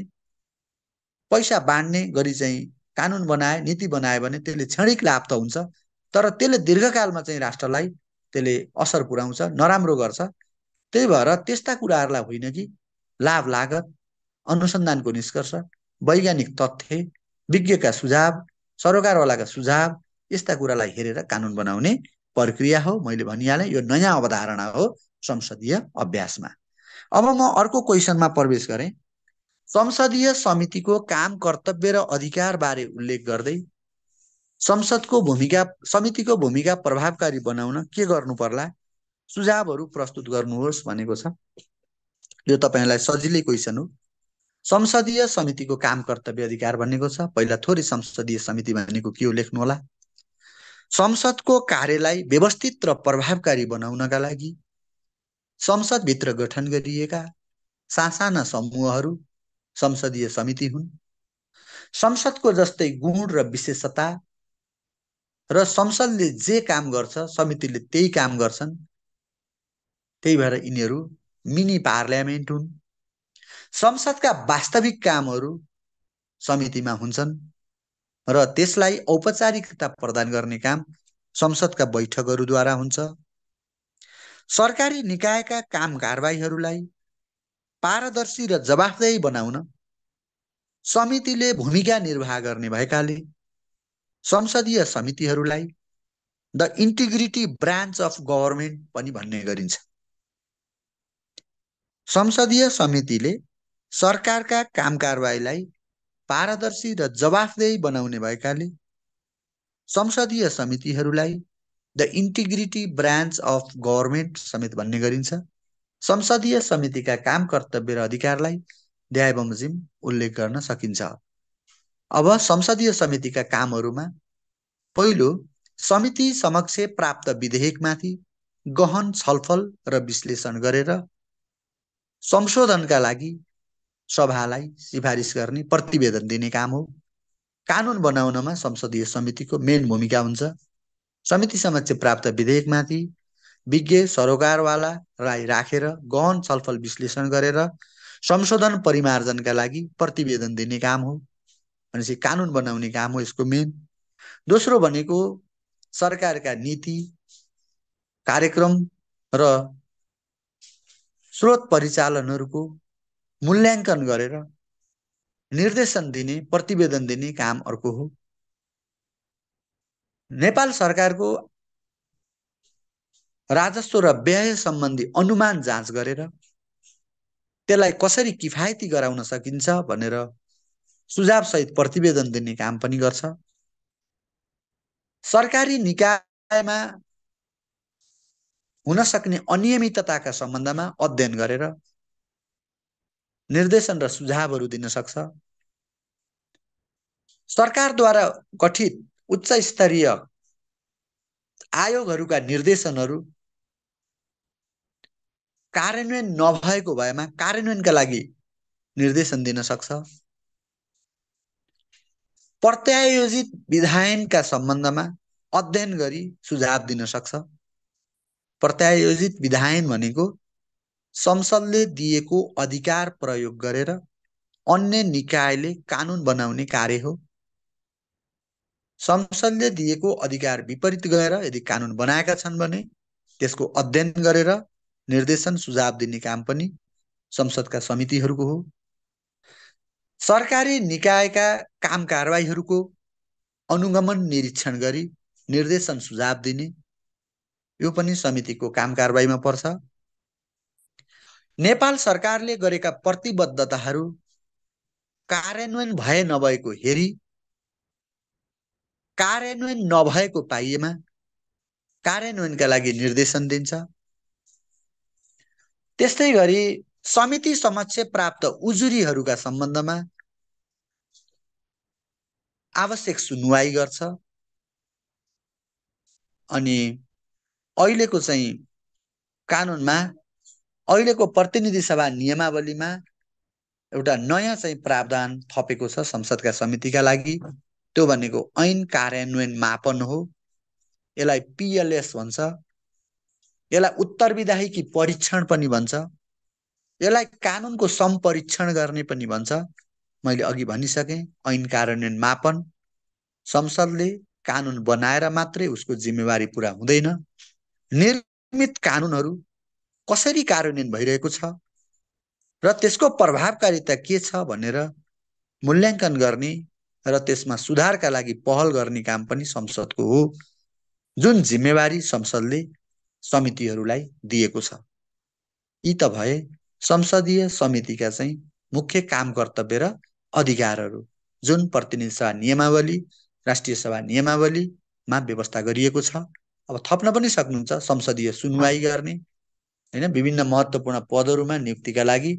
पैसा बाँड्ने गरी चाहिँ कानुन बनाए नीति बनायो भने त्यसले क्षणिक लाभ त हुन्छ तर त्यसले दीर्घकालमा चाहिँ राष्ट्रलाई त्यसले असर पुर्याउँछ नराम्रो गर्छ त्यही भएर त्यस्ता कुराहरूलाई होइन कि लाभ लागत अनुसन्धानको निष्कर्ष वैज्ञानिक तथ्य विज्ञका सुझाव सरोकारवालाका सुझाव यस्ता कुरालाई हेरेर कानुन बनाउने प्रक्रिया हो मैले भनिहालेँ यो नयाँ अवधारणा हो संसदीय अभ्यासमा अब म अर्को क्वेसनमा प्रवेश गरेँ संसदीय समितिको काम कर्तव्य र अधिकारबारे उल्लेख गर्दै संसदको भूमिका समितिको भूमिका प्रभावकारी बनाउन के गर्नु पर्ला सुझावहरू प्रस्तुत गर्नुहोस् भनेको छ यो तपाईँलाई सजिलै क्वेसन हो संसदीय समितिको काम कर्तव्य अधिकार भनेको छ पहिला थोरै संसदीय समिति भनेको के हो लेख्नु होला संसदको कार्यलाई व्यवस्थित र प्रभावकारी बनाउनका लागि संसदभित्र गठन गरिएका सासाना समूहहरू संसदीय समिति हुन् संसदको जस्तै गुण र विशेषता र संसदले जे काम गर्छ समितिले त्यही काम गर्छन् त्यही भएर यिनीहरू मिनी पार्लियामेन्ट हुन् संसदका वास्तविक कामहरू समितिमा हुन्छन् र त्यसलाई औपचारिकता प्रदान गर्ने काम संसदका बैठकहरूद्वारा हुन्छ सरकारी निकायका काम कारवाहीहरूलाई पारदर्शी र जवाफदेही बनाउन समितिले भूमिका निर्वाह गर्ने भएकाले संसदीय समितिहरूलाई the integrity branch of government पनि भन्ने गरिन्छ संसदीय समितिले सरकारका काम कारवाहीलाई पारदर्शी र जवाफदेही बनाउने भएकाले संसदीय समितिहरूलाई the integrity branch of government समेत भन्ने गरिन्छ संसदीय समितिका काम कर्तव्य र अधिकारलाई बमोजिम उल्लेख गर्न सकिन्छ अब संसदीय समितिका कामहरूमा पहिलो समिति समक्ष प्राप्त विधेयकमाथि गहन छलफल र विश्लेषण गरेर संशोधनका लागि सभालाई सिफारिस गर्ने प्रतिवेदन दिने काम हो कानुन बनाउनमा संसदीय समितिको मेन भूमिका हुन्छ समिति समक्ष प्राप्त विधेयकमाथि विज्ञ सरोकारवाला राई राखेर गहन छलफल विश्लेषण गरेर संशोधन परिमार्जनका लागि प्रतिवेदन दिने काम हो भनेपछि कानुन बनाउने काम हो यसको मेन दोस्रो भनेको सरकारका नीति कार्यक्रम र स्रोत परिचालनहरूको मूल्याङ्कन गरेर निर्देशन दिने प्रतिवेदन दिने काम अर्को हो नेपाल सरकारको राजस्व र व्यय सम्बन्धी अनुमान जाँच गरेर त्यसलाई कसरी किफायती गराउन सकिन्छ भनेर सुझावसहित प्रतिवेदन दिने काम पनि गर्छ सरकारी निकायमा हुन सक्ने अनियमितताका सम्बन्धमा अध्ययन गरेर निर्देशन र सुझावहरू दिन सक्छ सरकारद्वारा गठित उच्च स्तरीय आयोगहरूका निर्देशनहरू कार्यान्वयन नभएको भएमा कार्यान्वयनका लागि निर्देशन दिन सक्छ प्रत्यायोजित विधायनका सम्बन्धमा अध्ययन गरी सुझाव दिन सक्छ प्रत्यायोजित विधायन भनेको संसदले दिएको अधिकार प्रयोग गरेर अन्य निकायले कानुन बनाउने कार्य हो संसदले दिएको अधिकार विपरीत गएर यदि कानुन बनाएका छन् भने त्यसको अध्ययन गरेर निर्देशन सुझाव दिने काम पनि संसदका समितिहरूको हो सरकारी निकायका काम कारवाहीहरूको अनुगमन निरीक्षण गरी निर्देशन सुझाव दिने यो पनि समितिको काम कारवाहीमा पर्छ नेपाल सरकारले गरेका प्रतिबद्धताहरू कार्यान्वयन भए नभएको हेरी कार्यान्वयन नभएको पाइएमा कार्यान्वयनका लागि निर्देशन दिन्छ त्यस्तै गरी समिति समक्ष प्राप्त उजुरीहरूका सम्बन्धमा आवश्यक सुनवाई गर्छ अनि अहिलेको चाहिँ कानुनमा अहिलेको प्रतिनिधि सभा नियमावलीमा एउटा नयाँ चाहिँ प्रावधान थपेको छ संसदका समितिका लागि त्यो भनेको ऐन कार्यान्वयन मापन हो यसलाई पिएलएस भन्छ यसलाई उत्तरविधाहीकी परीक्षण पनि भन्छ यसलाई कानुनको सम्परीक्षण गर्ने पनि भन्छ मैले अघि भनिसकेँ ऐन कार्यान्वयन मापन संसदले कानुन बनाएर मात्रै उसको जिम्मेवारी पुरा हुँदैन निर्मित कानुनहरू कसरी कार्यान्वयन भइरहेको छ र त्यसको प्रभावकारिता के छ भनेर मूल्याङ्कन गर्ने र त्यसमा सुधारका लागि पहल गर्ने काम पनि संसदको हो जुन जिम्मेवारी संसदले समितिहरूलाई दिएको छ यी त भए संसदीय समितिका चाहिँ मुख्य काम कर्तव्य र अधिकारहरू जुन प्रतिनिधि सभा नियमावली राष्ट्रिय सभा नियमावलीमा व्यवस्था गरिएको छ अब थप्न पनि सक्नुहुन्छ संसदीय सुनवाई गर्ने होइन विभिन्न महत्त्वपूर्ण पदहरूमा नियुक्तिका लागि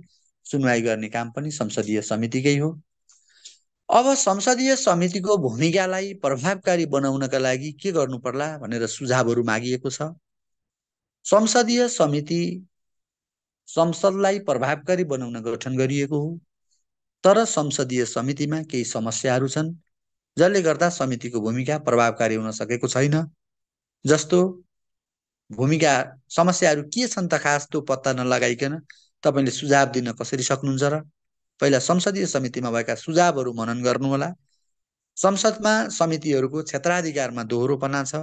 सुनवाई गर्ने काम पनि संसदीय समितिकै हो अब संसदीय समितिको भूमिकालाई प्रभावकारी बनाउनका लागि के गर्नु पर्ला भनेर सुझावहरू मागिएको छ संसदीय समिति संसदलाई प्रभावकारी बनाउन गठन गरिएको हो तर संसदीय समितिमा केही समस्याहरू छन् जसले गर्दा समितिको भूमिका प्रभावकारी हुन सकेको छैन जस्तो भूमिका समस्याहरू के छन् त खास त्यो पत्ता नलगाइकन तपाईँले सुझाव दिन कसरी सक्नुहुन्छ र पहिला संसदीय समितिमा भएका सुझावहरू मनन गर्नुहोला संसदमा समितिहरूको क्षेत्राधिकारमा दोहोरोपना छ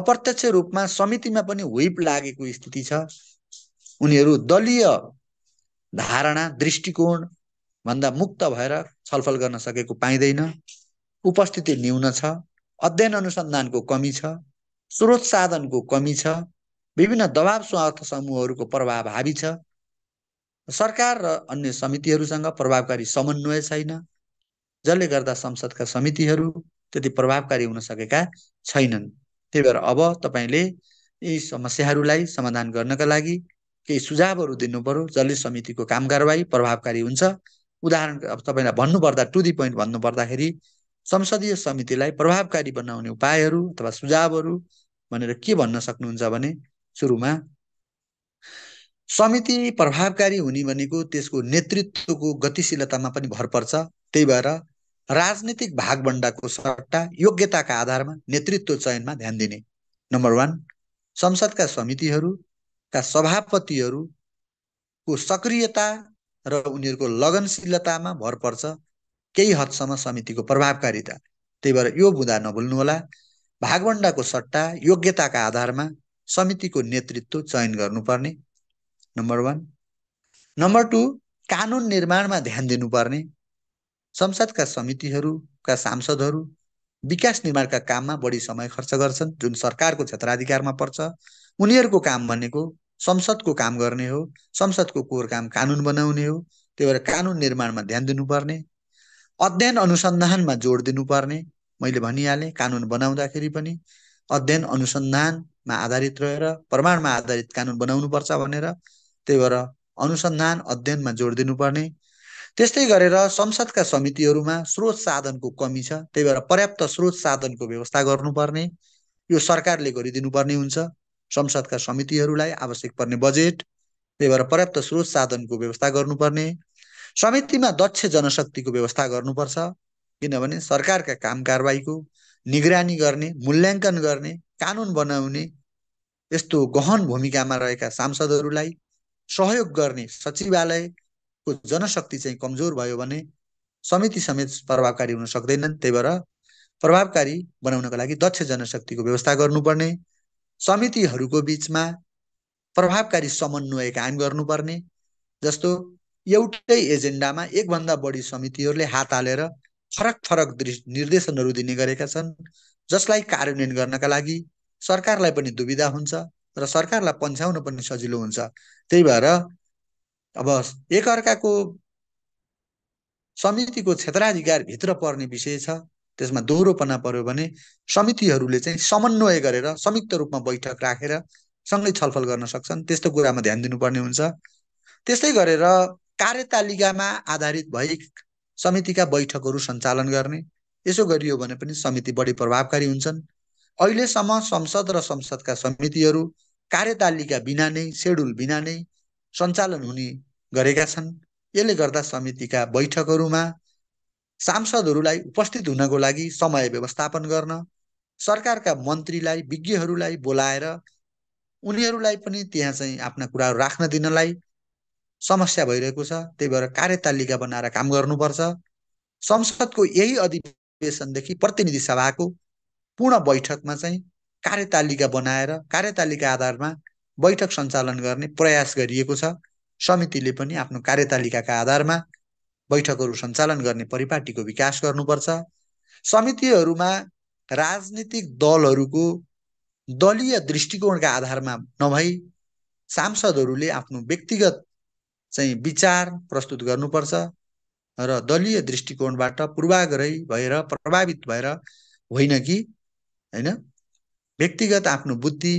अप्रत्यक्ष रूपमा समितिमा पनि हुप लागेको स्थिति छ उनीहरू दलीय धारणा दृष्टिकोण भन्दा मुक्त भएर छलफल गर्न सकेको पाइँदैन उपस्थिति न्यून छ अध्ययन अनुसन्धानको कमी छ स्रोत साधनको कमी छ विभिन्न दबाब स्वार्थ समूहहरूको प्रभाव हावी छ सरकार र अन्य समितिहरूसँग प्रभावकारी समन्वय छैन जसले गर्दा संसदका समितिहरू त्यति प्रभावकारी हुन सकेका छैनन् त्यही भएर अब तपाईँले यी समस्याहरूलाई समाधान गर्नका लागि केही सुझावहरू दिनु पर्यो जसले समितिको काम कारवाही प्रभावकारी हुन्छ उदाहरण अब तपाईँलाई भन्नुपर्दा टु दि पोइन्ट भन्नुपर्दाखेरि संसदीय समितिलाई प्रभावकारी बनाउने उपायहरू अथवा सुझावहरू भनेर के भन्न सक्नुहुन्छ भने सुरुमा समिति प्रभावकारी हुने भनेको त्यसको नेतृत्वको गतिशीलतामा पनि भर पर्छ त्यही भएर राजनीतिक भागभन्डाको सट्टा योग्यताका आधारमा नेतृत्व चयनमा ध्यान दिने नम्बर वान संसदका समितिहरूका सभापतिहरूको सक्रियता र उनीहरूको लगनशीलतामा भर पर्छ केही हदसम्म समितिको प्रभावकारिता त्यही भएर यो बुँदा नभुल्नुहोला भागभन्डाको सट्टा योग्यताका आधारमा समितिको नेतृत्व चयन गर्नुपर्ने नम्बर वान नम्बर टू कानुन निर्माणमा ध्यान दिनुपर्ने संसदका समितिहरूका सांसदहरू विकास निर्माणका काममा बढी समय खर्च गर्छन् जुन सरकारको क्षेत्राधिकारमा पर्छ उनीहरूको काम भनेको संसदको काम गर्ने हो संसदको कोर काम कानुन बनाउने हो त्यही भएर कानुन निर्माणमा ध्यान दिनुपर्ने अध्ययन अनुसन्धानमा जोड दिनुपर्ने मैले भनिहालेँ कानुन बनाउँदाखेरि पनि अध्ययन अनुसन्धानमा आधारित रहेर प्रमाणमा आधारित कानुन बनाउनुपर्छ भनेर त्यही भएर अनुसन्धान अध्ययनमा जोड दिनुपर्ने त्यस्तै गरेर संसदका समितिहरूमा स्रोत साधनको कमी छ त्यही भएर पर्याप्त स्रोत साधनको व्यवस्था गर्नुपर्ने यो सरकारले गरिदिनुपर्ने हुन्छ संसदका समितिहरूलाई आवश्यक पर्ने बजेट त्यही भएर पर्याप्त स्रोत साधनको व्यवस्था गर्नुपर्ने समितिमा दक्ष जनशक्तिको व्यवस्था गर्नुपर्छ किनभने सरकारका काम कारवाहीको निगरानी गर्ने मूल्याङ्कन गर्ने कानुन बनाउने यस्तो गहन भूमिकामा रहेका सांसदहरूलाई सहयोग गर्ने सचिवालयको जनशक्ति चाहिँ कमजोर भयो भने समिति समेत प्रभावकारी हुन सक्दैनन् त्यही भएर प्रभावकारी बनाउनको लागि दक्ष जनशक्तिको व्यवस्था गर्नुपर्ने समितिहरूको बिचमा प्रभावकारी समन्वय कायम गर्नुपर्ने जस्तो एउटै एजेन्डामा एकभन्दा बढी समितिहरूले हात हालेर फरक फरक निर्देशनहरू दिने गरेका छन् जसलाई कार्यान्वयन गर्नका लागि सरकारलाई पनि दुविधा हुन्छ र सरकारलाई पन्छ्याउन पनि सजिलो हुन्छ त्यही भएर अब एकअर्काको समितिको क्षेत्राधिकार भित्र पर्ने विषय छ त्यसमा दोहोरोपना पर्यो भने समितिहरूले चाहिँ समन्वय गरेर संयुक्त रूपमा बैठक राखेर सँगै छलफल गर्न सक्छन् त्यस्तो कुरामा ध्यान दिनुपर्ने हुन्छ त्यस्तै गरेर कार्यतालिकामा आधारित भई समितिका बैठकहरू सञ्चालन गर्ने यसो गरियो भने पनि समिति बढी प्रभावकारी हुन्छन् अहिलेसम्म संसद र संसदका समितिहरू कार्यतालिका बिना नै सेड्युल बिना नै सञ्चालन हुने गरेका छन् यसले गर्दा समितिका बैठकहरूमा सांसदहरूलाई उपस्थित हुनको लागि समय व्यवस्थापन गर्न सरकारका मन्त्रीलाई विज्ञहरूलाई बोलाएर उनीहरूलाई पनि त्यहाँ चाहिँ आफ्ना कुराहरू राख्न दिनलाई समस्या भइरहेको छ त्यही भएर कार्यतालिका बनाएर काम गर्नुपर्छ संसदको यही अधिवेशनदेखि प्रतिनिधि सभाको पूर्ण बैठकमा चाहिँ कार्यतालिका बनाएर कार्यतालिका आधारमा बैठक सञ्चालन गर्ने प्रयास गरिएको छ समितिले पनि आफ्नो कार्यतालिकाका आधारमा बैठकहरू सञ्चालन गर्ने परिपाटीको विकास गर्नुपर्छ समितिहरूमा राजनीतिक दलहरूको दलीय दृष्टिकोणका आधारमा नभई सांसदहरूले आफ्नो व्यक्तिगत चाहिँ विचार प्रस्तुत गर्नुपर्छ र दलीय दृष्टिकोणबाट पूर्वाग्रही भएर प्रभावित भएर होइन कि होइन व्यक्तिगत आफ्नो बुद्धि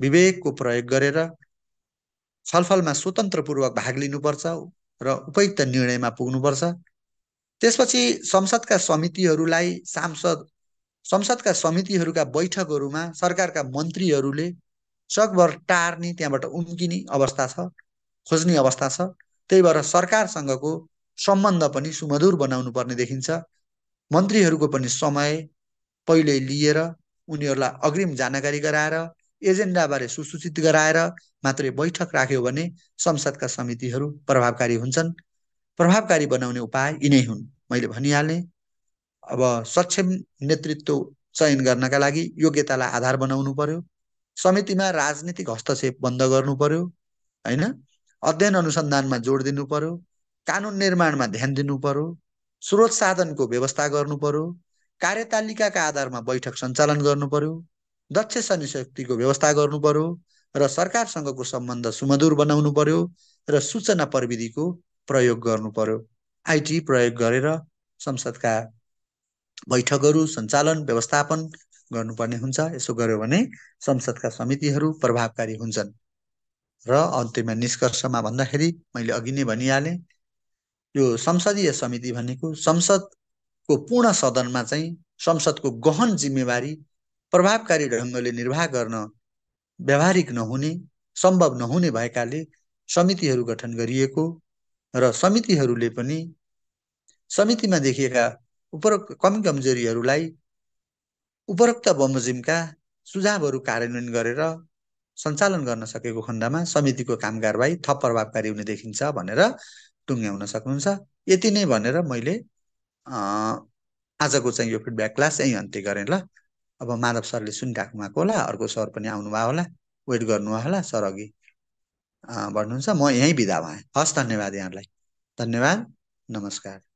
विवेकको प्रयोग गरेर छलफलमा स्वतन्त्रपूर्वक भाग लिनुपर्छ र उपयुक्त निर्णयमा पुग्नुपर्छ त्यसपछि संसदका समितिहरूलाई सांसद संसदका समितिहरूका बैठकहरूमा सरकारका मन्त्रीहरूले सकभर टार्ने त्यहाँबाट उम्किने अवस्था छ खोज्ने अवस्था छ त्यही भएर सरकारसँगको सम्बन्ध पनि सुमधुर बनाउनु पर्ने देखिन्छ मन्त्रीहरूको पनि समय पहिले लिएर उनीहरूलाई अग्रिम जानकारी गराएर एजेन्डाबारे सुसूचित गराएर मात्रै बैठक राख्यो भने संसदका समितिहरू प्रभावकारी हुन्छन् प्रभावकारी बनाउने उपाय यिनै हुन् मैले भनिहालेँ अब सक्षम नेतृत्व चयन गर्नका लागि योग्यतालाई आधार बनाउनु पर्यो समितिमा राजनीतिक हस्तक्षेप बन्द गर्नु पर्यो होइन अध्ययन अनुसन्धानमा जोड दिनु पर्यो कानुन निर्माणमा ध्यान दिनु पर्यो स्रोत साधनको व्यवस्था गर्नु पर्यो कार्यतालिकाका आधारमा बैठक सञ्चालन गर्नु पर्यो दक्ष शनिशक्तिको व्यवस्था गर्नु पर्यो र सरकारसँगको सम्बन्ध सुमधुर बनाउनु पर्यो र सूचना प्रविधिको प्रयोग गर्नु पर्यो आइटी प्रयोग गरेर संसदका बैठकहरू सञ्चालन व्यवस्थापन गर्नुपर्ने हुन्छ यसो गर्यो भने संसदका समितिहरू प्रभावकारी हुन्छन् र अन्त्यमा निष्कर्षमा भन्दाखेरि मैले अघि नै भनिहालेँ यो संसदीय समिति भनेको संसद को पूर्ण सदनमा चाहिँ संसदको गहन जिम्मेवारी प्रभावकारी ढङ्गले निर्वाह गर्न व्यावहारिक नहुने सम्भव नहुने भएकाले समितिहरू गठन गरिएको र समितिहरूले पनि समितिमा देखिएका उपरोक्त कमी कमजोरीहरूलाई उपरोक्त बमोजिमका सुझावहरू कार्यान्वयन गरेर सञ्चालन गर्न सकेको खण्डमा समितिको काम कारवाही थप प्रभावकारी हुने देखिन्छ भनेर टुङ्ग्याउन सक्नुहुन्छ यति नै भनेर मैले आजको चाहिँ यो फिडब्याक क्लास यहीँ अन्त्य गरेँ ल अब माधव सरले सुनिराख्नु भएको होला अर्को सर पनि आउनुभयो होला वेट गर्नुभयो होला सर अघि भन्नुहुन्छ म यहीँ बिदा भएँ हस् धन्यवाद यहाँलाई धन्यवाद नमस्कार